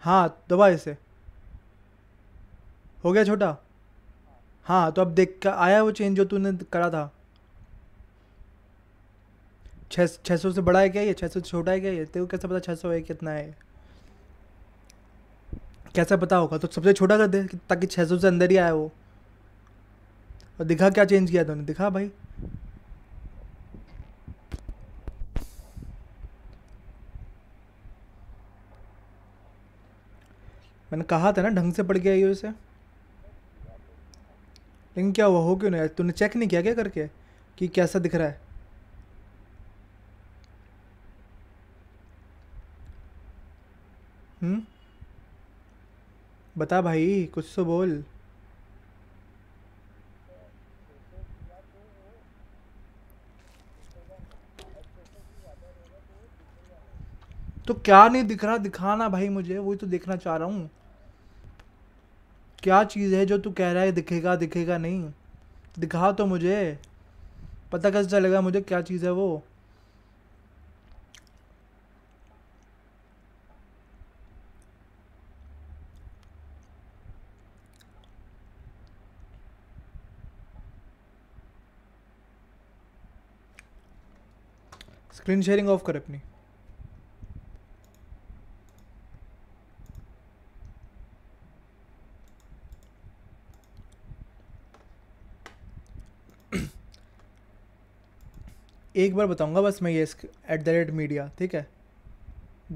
हाँ दबा इसे हो गया छोटा हाँ तो अब देख का आया वो चेंज जो तूने करा था छः छः सौ से बड़ा है क्या ये छः सौ से छोटा है क्या ये तेरे को कैसे पता छः सौ है कितना है कैसा पता होगा तो सबसे छोटा कर दे ताकि छः सौ से अंदर ही आया वो और दिखा क्या चेंज किया तूने दिखा भाई मैंने कहा था ना ढंग से पड़ गया ये उसे लेकिन क्या हुआ हो क्यों नहीं तूने चेक नहीं किया क्या करके कि कैसा दिख रहा है हम्म बता भाई कुछ तो बोल तो क्या नहीं दिख रहा दिखाना भाई मुझे वही तो देखना चाह रहा हूँ क्या चीज़ है जो तू कह रहा है दिखेगा दिखेगा नहीं दिखा तो मुझे पता कैसे चलेगा मुझे क्या चीज़ है वो स्क्रीन शेयरिंग ऑफ कर अपनी एक बार बताऊंगा बस मैं ये एट द रेट मीडिया ठीक है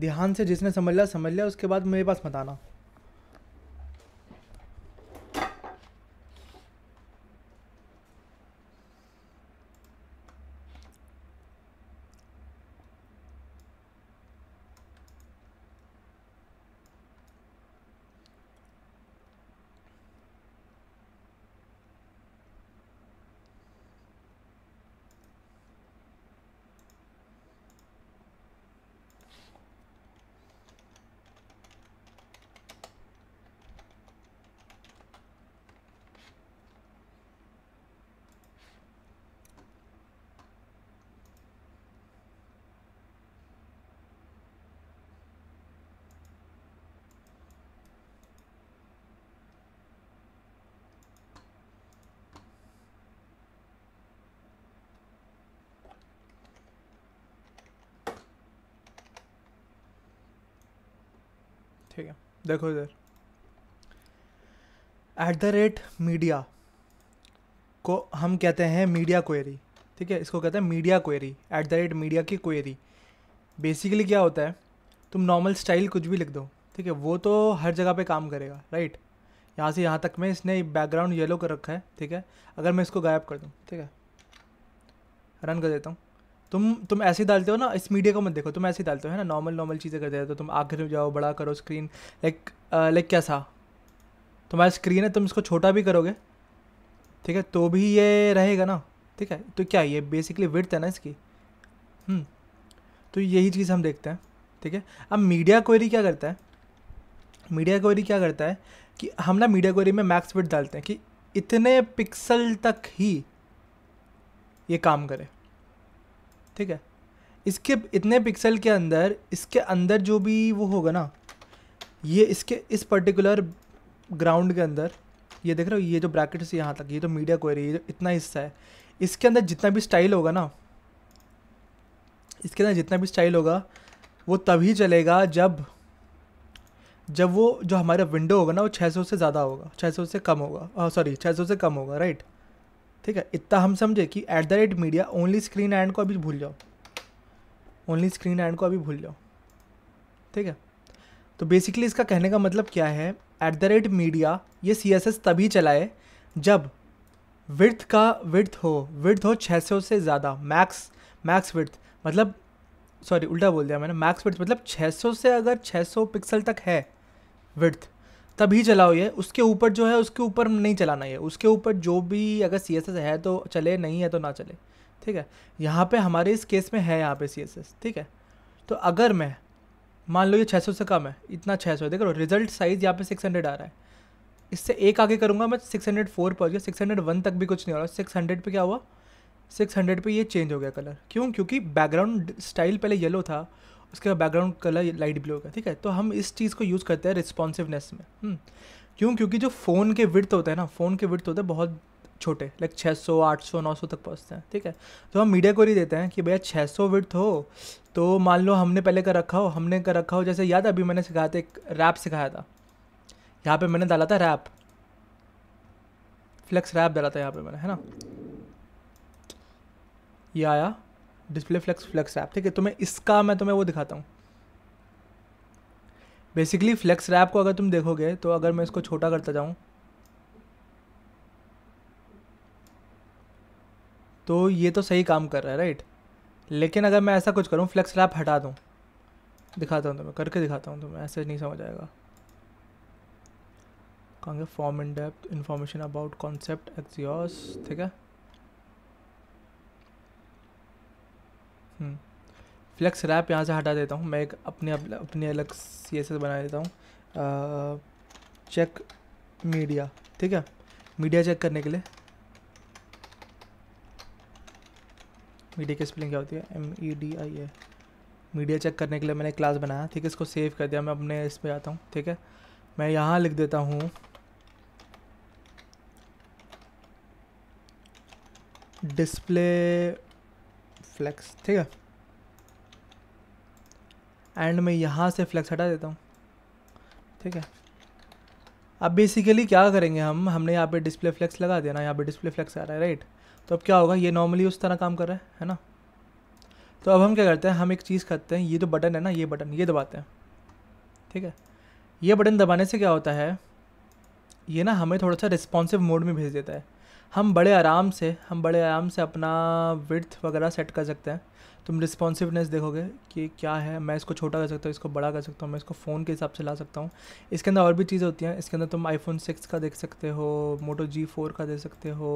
ध्यान से जिसने समझ लिया समझ लिया उसके बाद मेरे पास मत आना देखो इधर एट द रेट मीडिया को हम कहते हैं मीडिया क्वेरी ठीक है इसको कहते हैं media query at the rate media की क्वेरी बेसिकली क्या होता है तुम नॉर्मल स्टाइल कुछ भी लिख दो ठीक है वो तो हर जगह पे काम करेगा राइट यहाँ से यहाँ तक में इसने बैकग्राउंड येलो कर रखा है ठीक है अगर मैं इसको गायब कर दूँ ठीक है रन कर देता हूँ तुम तुम ऐसे ही डालते हो ना इस मीडिया को मत देखो तुम ऐसे ही डालते हो है ना नॉर्मल नॉर्मल चीज़ें करते रहते हो तुम आखिर में जाओ बड़ा करो स्क्रीन लाइक लाइक कैसा तुम्हारा स्क्रीन है तुम इसको छोटा भी करोगे ठीक है तो भी ये रहेगा ना ठीक है तो क्या ये बेसिकली विर्थ है ना इसकी हम्म, तो यही चीज़ हम देखते हैं ठीक है अब मीडिया क्वेरी क्या करता है मीडिया क्वेरी क्या करता है कि हम ना मीडिया क्वेरी में मैक्स विड डालते हैं कि इतने पिक्सल तक ही ये काम करे ठीक है इसके इतने पिक्सल के अंदर इसके अंदर जो भी वो होगा ना ये इसके इस पर्टिकुलर ग्राउंड के अंदर ये देख रहे हो ये जो ब्रैकेट से यहाँ तक ये तो मीडिया कोयरी ये इतना हिस्सा है इसके अंदर जितना भी स्टाइल होगा ना इसके अंदर जितना भी स्टाइल होगा वो तभी चलेगा जब जब वो जो हमारा विंडो होगा ना वो 600 से ज़्यादा होगा 600 से कम होगा सॉरी 600 से कम होगा राइट right? ठीक है इतना हम समझे कि at the rate media only screen and को अभी भूल जाओ ओनली स्क्रीन एंड को अभी भूल जाओ ठीक है तो बेसिकली इसका कहने का मतलब क्या है एट द रेट मीडिया ये सी एस एस तभी चलाए जब विर्थ का विर्थ हो विर्थ हो छः सौ से ज़्यादा मैक्स मैक्स विर्थ मतलब सॉरी उल्टा बोल दिया मैंने मैक्स विर्थ मतलब सौ से अगर छः सौ पिक्सल तक है विर्थ तभी चलाओ ये उसके ऊपर जो है उसके ऊपर नहीं चलाना ये उसके ऊपर जो भी अगर सी है तो चले नहीं है तो ना चले ठीक है यहाँ पे हमारे इस केस में है यहाँ पे सी ठीक है तो अगर मैं मान लो ये 600 से कम है इतना 600 है देख लो रिजल्ट साइज़ यहाँ पे 600 आ रहा है इससे एक आगे करूँगा मैं 604 पहुँच गया वन तक भी कुछ नहीं हो रहा 600 पे क्या हुआ 600 पे ये चेंज हो गया कलर क्यों क्योंकि बैकग्राउंड स्टाइल पहले येलो था उसके बाद बैकग्राउंड कलर लाइट ब्लू का ठीक है तो हम इस चीज़ को यूज़ करते हैं रिस्पॉन्सिवनेस में हम्म। क्यों क्योंकि जो फ़ोन के विर्थ होते हैं ना फ़ोन के विर्थ होते हैं बहुत छोटे लाइक 600 800 900 तक पहुंचते हैं ठीक है तो हम मीडिया को ही देते हैं कि भैया 600 सौ विर्थ हो तो मान लो हमने पहले कर रखा हो हमने कर रखा हो जैसे याद अभी मैंने सिखाया था एक रैप सिखाया था यहाँ पे मैंने डाला था रैप फ्लेक्स रैप डाला था यहाँ पे मैंने है ना ये आया डिस्प्ले फ्लेक्स फ्लेक्स रैप ठीक है तुम्हें इसका मैं तुम्हें वो दिखाता हूँ बेसिकली फ्लैक्स रैप को अगर तुम देखोगे तो अगर मैं इसको छोटा करता जाऊँ तो ये तो सही काम कर रहा है राइट लेकिन अगर मैं ऐसा कुछ करूँ फ्लैक्स रैप हटा दूँ दिखाता हूँ तुम्हें करके दिखाता हूँ तुम्हें ऐसे नहीं समझ आएगा कहेंगे form in depth information about concept axios ठीक है फ्लैक्स हम्म। रैप यहाँ से हटा देता हूँ मैं एक अपने अपने अलग सी एस बना देता हूँ चेक मीडिया ठीक है मीडिया चेक करने के लिए मीडिया की स्पेलिंग क्या होती है M E D I A media check करने के लिए मैंने क्लास बनाया ठीक है इसको सेव कर दिया मैं अपने इस पर आता हूँ ठीक है मैं यहाँ लिख देता हूँ डिस्प्ले फ्लैक्स ठीक है एंड मैं यहाँ से फ्लैक्स हटा देता हूँ ठीक है अब बेसिकली क्या करेंगे हम हमने यहाँ पे डिस्प्ले फ्लैक्स लगा दिया ना यहाँ पे डिस्प्ले फ्लैक्स आ रहा है राइट तो अब क्या होगा ये नॉर्मली उस तरह काम कर रहा है है ना तो अब हम क्या करते हैं हम एक चीज़ करते हैं ये जो बटन है ना ये बटन ये दबाते हैं ठीक है ये बटन दबाने से क्या होता है ये ना हमें थोड़ा सा रिस्पॉन्सिव मोड में भेज देता है हम बड़े आराम से हम बड़े आराम से अपना विर्थ वगैरह सेट कर सकते हैं तुम रिस्पॉन्सिवनेस देखोगे कि क्या है मैं इसको छोटा कर सकता हूँ इसको बड़ा कर सकता हूँ मैं इसको फ़ोन के हिसाब से ला सकता हूँ इसके अंदर और भी चीज़ें होती हैं इसके अंदर तुम आईफोन सिक्स का देख सकते हो मोटो जी फोर का देख सकते हो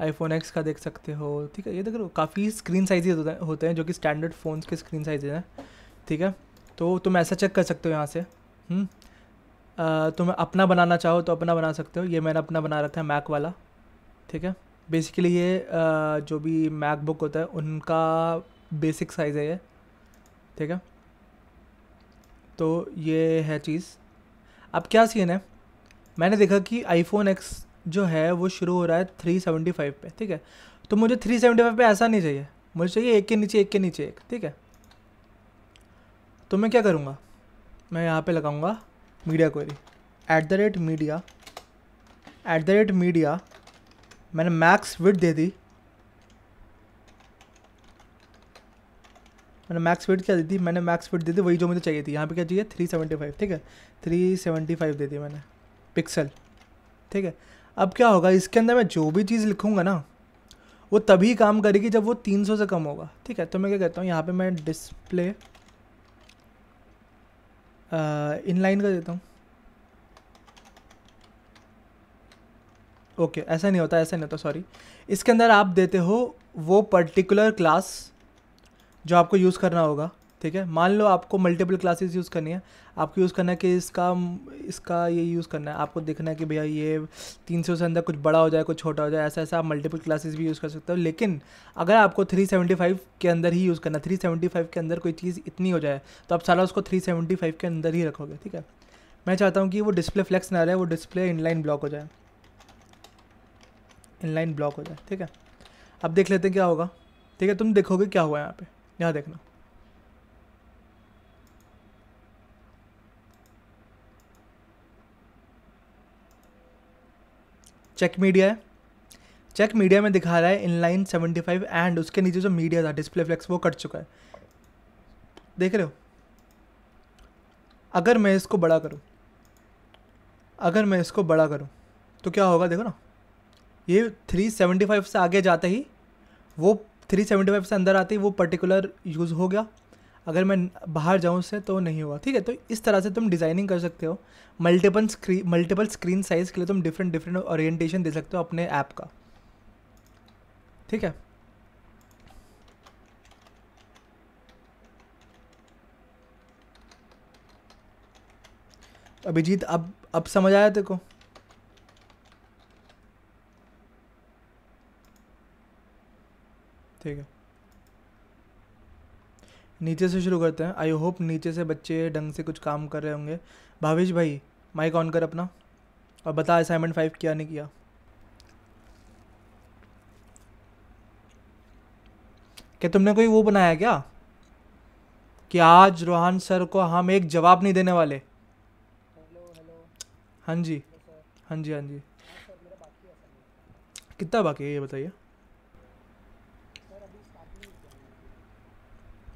आईफोन एक्स का देख सकते हो ठीक है ये देख रहे हो काफ़ी स्क्रीन साइजेज होते हैं जो कि स्टैंडर्ड फ़ोन्स के स्क्रीन साइजेज हैं ठीक है तो तुम ऐसा चेक कर सकते हो यहाँ से हम्म? तुम अपना बनाना चाहो तो अपना बना सकते हो ये मैंने अपना बना रखा है मैक वाला ठीक है बेसिकली ये जो भी मैकबुक होता है उनका बेसिक साइज़ है ये ठीक है तो ये है चीज़ अब क्या सीन है मैंने देखा कि आईफोन एक्स जो है वो शुरू हो रहा है थ्री सेवेंटी फाइव पर ठीक है तो मुझे थ्री सेवेंटी फाइव पर ऐसा नहीं चाहिए मुझे चाहिए एक के नीचे एक के नीचे एक ठीक है तो मैं क्या करूँगा मैं यहाँ पे लगाऊँगा media query at the rate media at the rate media मैंने मैक्स विड दे दी मैंने मैक्स विट क्या दी थी मैंने मैक्स दे दी वही जो मुझे चाहिए थी यहाँ पे क्या चाहिए थ्री सेवेंटी फाइव ठीक है थ्री सेवेंटी फाइव दे दी मैंने पिक्सल ठीक है अब क्या होगा इसके अंदर मैं जो भी चीज़ लिखूँगा ना वो तभी काम करेगी जब वो तीन सौ से कम होगा ठीक है तो मैं क्या कहता हूँ यहाँ पर मैं डिस्प्ले इनलाइन कर देता हूँ ओके okay, ऐसा नहीं होता ऐसा नहीं होता सॉरी इसके अंदर आप देते हो वो पर्टिकुलर क्लास जो आपको यूज़ करना होगा ठीक है मान लो आपको मल्टीपल क्लासेस यूज़ करनी है आपको यूज़ करना है कि इसका इसका ये यूज़ करना है आपको देखना है कि भैया ये तीन सौ से अंदर कुछ बड़ा हो जाए कुछ छोटा हो जाए ऐसा ऐसा आप मल्टीपल क्लासेस भी यूज़ कर सकते हो लेकिन अगर आपको थ्री सेवेंटी फाइव के अंदर ही यूज़ करना है थ्री सेवेंटी फाइव के अंदर कोई चीज़ इतनी हो जाए तो आप सारा उसको थ्री फाइव के अंदर ही रखोगे ठीक है मैं चाहता हूँ कि वो डिस्प्ले फ्लैक्स ना रहे वो डिस्प्ले इनलाइन ब्लॉक हो जाए इनलाइन ब्लॉक हो जाए ठीक है अब देख लेते हैं क्या होगा ठीक है तुम देखोगे क्या हुआ यहाँ पे यहाँ देखना चेक मीडिया है चेक मीडिया में दिखा रहा है इनलाइन 75 एंड उसके नीचे जो मीडिया था डिस्प्ले फ्लेक्स वो कट चुका है देख रहे हो अगर मैं इसको बड़ा करूं अगर मैं इसको बड़ा करूं तो क्या होगा देखो ना ये 375 से आगे जाते ही वो 375 से अंदर आते ही वो पर्टिकुलर यूज़ हो गया अगर मैं बाहर जाऊँ उससे तो नहीं हुआ ठीक है तो इस तरह से तुम डिज़ाइनिंग कर सकते हो multiple screen multiple screen size के लिए तुम डिफरेंट डिफरेंट ओरिएंटेशन दे सकते हो अपने ऐप का ठीक है अभिजीत अब अब समझ आया तेको को ठीक है नीचे से शुरू करते हैं आई होप नीचे से बच्चे ढंग से कुछ काम कर रहे होंगे भावेश भाई माइक ऑन कर अपना और बता असाइनमेंट फाइव किया नहीं किया क्या तुमने कोई वो बनाया क्या कि आज रोहान सर को हम एक जवाब नहीं देने वाले हाँ जी हाँ जी हाँ जी कितना बाकी है ये बताइए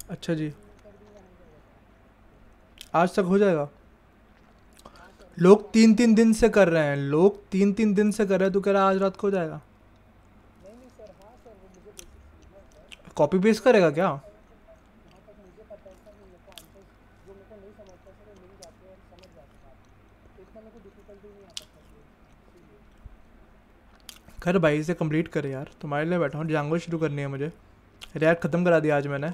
अच्छा जी आज तक हो जाएगा लोग तीन तीन दिन से कर रहे हैं लोग तीन तीन दिन से कर रहे हैं तो कह रहा आज रात को हो जाएगा कॉपी पेस्ट करेगा क्या कर भाई इसे कंप्लीट करे यार तुम्हारे लिए बैठा हूँ जांगो शुरू करनी है मुझे अरे ख़त्म करा दिया आज मैंने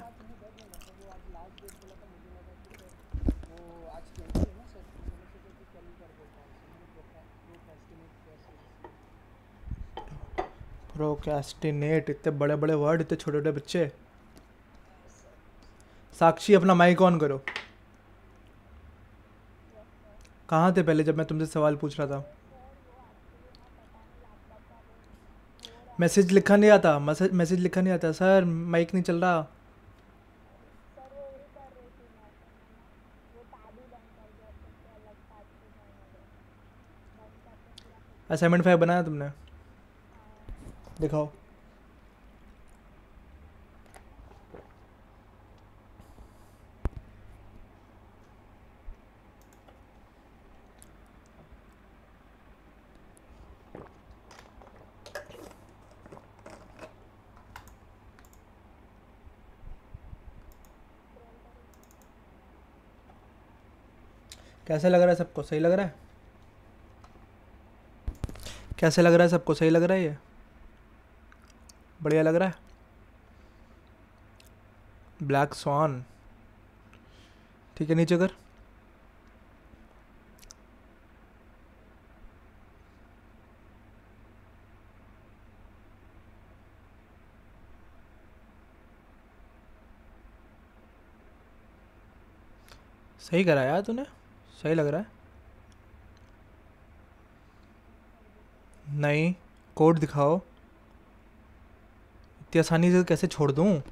प्रोकेस्टिनेट इतने बड़े बड़े वर्ड इतने छोटे छोटे बच्चे साक्षी अपना माइक ऑन करो कहाँ थे पहले जब मैं तुमसे सवाल पूछ रहा था मैसेज लिखा नहीं आता मैसेज लिखा नहीं आता सर माइक नहीं चल रहा असाइनमेंट फाइव बनाया तुमने दिखाओ कैसे लग रहा है सबको सही लग रहा है कैसे लग रहा है सबको सही लग रहा है ये बढ़िया लग रहा है ब्लैक स्वान ठीक है नीचे कर सही करा यार तूने सही लग रहा है नहीं कोड दिखाओ इतनी आसानी से कैसे छोड़ दूँ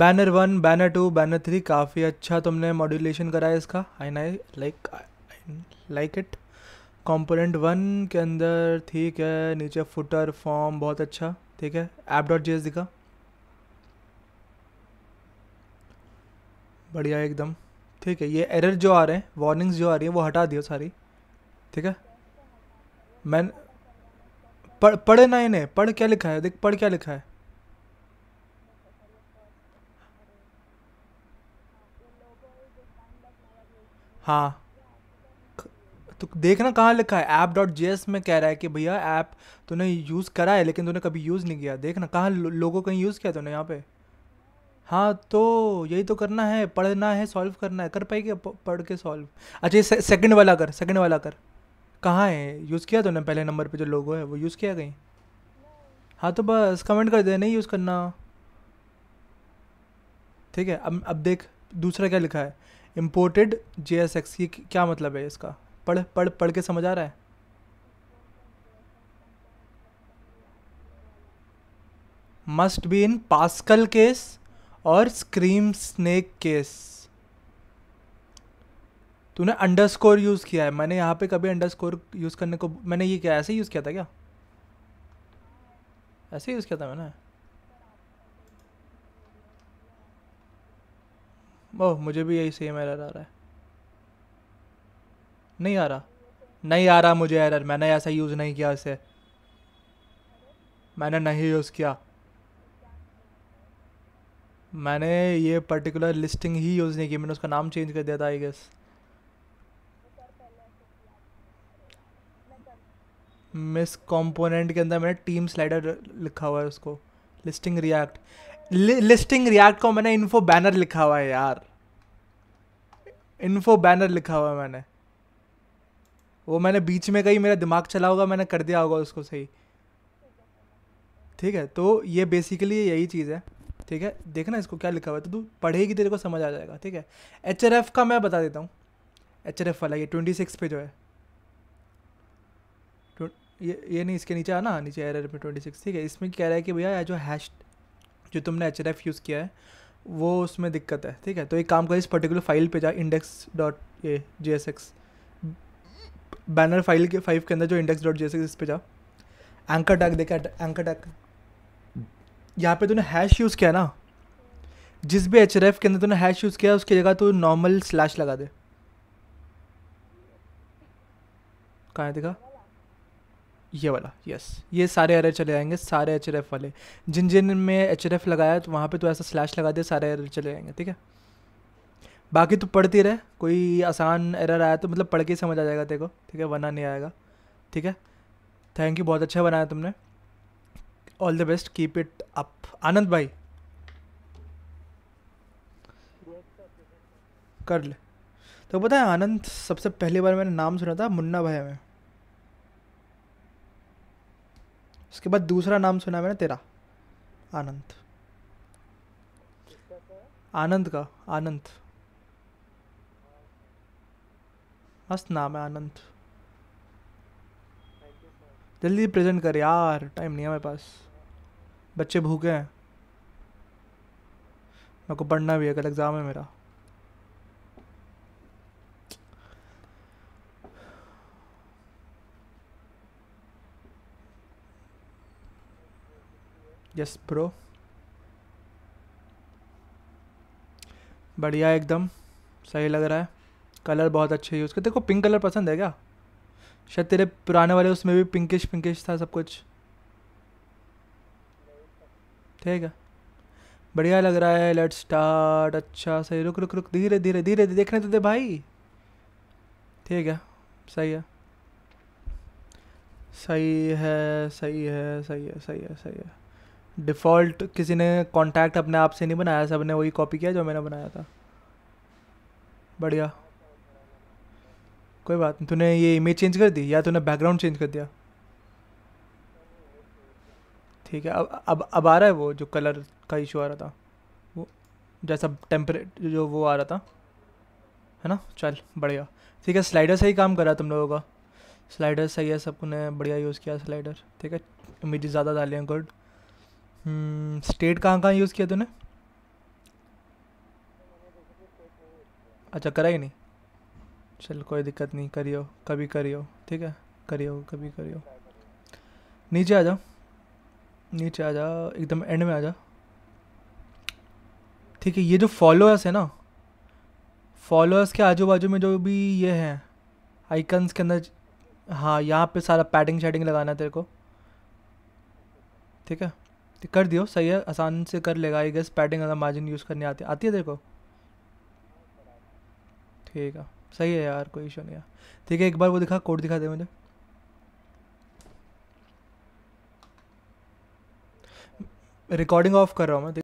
banner one banner two banner three काफ़ी अच्छा तुमने मॉड्यूलेशन करा है इसका आई नाई like like it component one के अंदर ठीक है नीचे फुटर फॉर्म बहुत अच्छा ठीक है ऐप डॉट जी दिखा बढ़िया एकदम ठीक है ये एरर जो आ रहे हैं वार्निंग्स जो आ रही है वो हटा दियो सारी ठीक है मैं पढ़ पढ़े ना इन्हें पढ़ क्या लिखा है देख पढ़ क्या लिखा है हाँ तो देखना कहाँ लिखा है ऐप डॉट एस में कह रहा है कि भैया ऐप तूने यूज़ करा है लेकिन तूने कभी यूज़ नहीं किया देखना कहाँ लो, लोगों कहीं यूज़ किया तूने यहाँ पे हाँ तो यही तो करना है पढ़ना है सॉल्व करना है कर पाएगी पढ़ के सॉल्व अच्छा ये से, सेकंड वाला कर सेकंड वाला कर कहाँ है यूज़ किया तूने पहले नंबर पे जो लोगो है वो यूज़ किया कहीं हाँ तो बस कमेंट कर दे नहीं यूज़ करना ठीक है अब अब देख दूसरा क्या लिखा है इम्पोर्टेड जे एस एक्स की क्या मतलब है इसका पढ़ पढ़ पढ़ के समझ आ रहा है must be in Pascal case और स्क्रीम स्नेक केस तूने अंडर स्कोर यूज़ किया है मैंने यहाँ पे कभी अंडर स्कोर यूज़ करने को मैंने ये क्या ऐसे यूज़ किया था क्या ऐसे यूज़ किया था मैंने ओह मुझे भी यही सेम एरर आ रहा है नहीं आ रहा नहीं आ रहा मुझे एरर मैंने ऐसा यूज़ नहीं किया इसे मैंने नहीं यूज़ किया मैंने ये पर्टिकुलर लिस्टिंग ही यूज़ नहीं की मैंने उसका नाम चेंज कर दिया था आई गेस मिस कॉम्पोनेंट के अंदर मैंने टीम स्लाइडर लिखा हुआ है उसको लिस्टिंग रिएक्ट लिस्टिंग रिएक्ट को मैंने इन्फो बैनर लिखा हुआ है यार इन्फो बैनर लिखा हुआ है मैंने वो मैंने बीच में कहीं मेरा दिमाग चला होगा मैंने कर दिया होगा उसको सही ठीक है तो ये बेसिकली यही चीज़ है ठीक है देखना इसको क्या लिखा हुआ है तो तू पढ़ेगी तेरे को समझ आ जाएगा ठीक है एच का मैं बता देता हूँ एच वाला ये ट्वेंटी सिक्स पे जो है ये ये नहीं इसके नीचे आना नीचे एर एर ट्वेंटी सिक्स ठीक है इसमें कह रहा है कि भैया जो हैश जो तुमने एच यूज़ किया है वो उसमें दिक्कत है ठीक है तो एक काम कर इस पर्टिकुलर फाइल पे जा इंडेक्स डॉट ये J S X banner file के फाइव के अंदर जो index dot J S X इस पर जा एंकर टैग देखा एंकर टैग यहाँ पे तूने हैश यूज़ किया ना जिस भी एच के अंदर तूने हैश यूज़ किया उसकी जगह तो नॉर्मल स्लैश लगा दे कहाँ देखा ये वाला यस ये सारे एरर चले जाएंगे सारे एच वाले जिन जिन में एच लगाया तो वहाँ पे तो ऐसा स्लैश लगा दिया सारे एरर चले जाएंगे ठीक है बाकी तो पढ़ती रहे कोई आसान एरर आया तो मतलब पढ़ के समझ आ जाएगा तेरे को ठीक है वरना नहीं आएगा ठीक है थैंक यू बहुत अच्छा बनाया तुमने all the best keep it up Anand भाई कर ले तो पता है आनंद सबसे पहली बार मैंने नाम सुना था मुन्ना भाई में उसके बाद दूसरा नाम सुना मैंने तेरा आनंद आनंद का आनंद मस्त नाम है आनंद जल्दी प्रेजेंट कर यार टाइम नहीं है मेरे पास बच्चे भूखे हैं मेरे को पढ़ना भी है कल एग्ज़ाम है मेरा यस प्रो बढ़िया एकदम सही लग रहा है कलर बहुत अच्छे यूज़ करते देखो पिंक कलर पसंद है क्या शायद तेरे पुराने वाले उसमें भी पिंकिश पिंकिश था सब कुछ ठीक है बढ़िया लग रहा है लेट स्टार्ट अच्छा सही रुक रुक रुक धीरे धीरे धीरे देखने तो दे भाई ठीक है सही है सही है सही है सही है सही है सही है डिफ़ॉल्ट किसी ने कॉन्टैक्ट अपने आप से नहीं बनाया सब ने वही कॉपी किया जो मैंने बनाया था बढ़िया कोई बात नहीं तूने ये इमेज चेंज कर दी या तूने बैकग्राउंड चेंज कर दिया ठीक है अब अब अब आ रहा है वो जो कलर का इशू आ रहा था वो जैसा टेम्परेट जो वो आ रहा था है ना चल बढ़िया ठीक है स्लाइडर सही काम कर रहा तुम लोगों का स्लाइडर सही है सब ने बढ़िया यूज़ किया स्लाइडर ठीक है इमेज ज़्यादा डाले हैं गुड स्टेट हम्म, कहाँ कहाँ यूज़ किया तूने अच्छा करा ही नहीं चल कोई दिक्कत नहीं करियो कभी करियो ठीक है करियो कभी करियो नीचे आ जाओ नीचे आ जाओ एकदम एंड में आ जाओ ठीक है ये जो फॉलोअर्स है ना फॉलोअर्स के आजू बाजू में जो भी ये हैं आइकन्स के अंदर हाँ यहाँ पे सारा पैडिंग शैडिंग लगाना है तेरे को ठीक है कर दियो सही है आसान से कर लेगा आई गेस पैडिंग वाला मार्जिन यूज़ करने आती आती है तेरे को ठीक है सही है यार कोई इशू नहीं है ठीक है एक बार वो दिखा कोड दिखा दे मुझे रिकॉर्डिंग ऑफ कर रहा हूँ मैं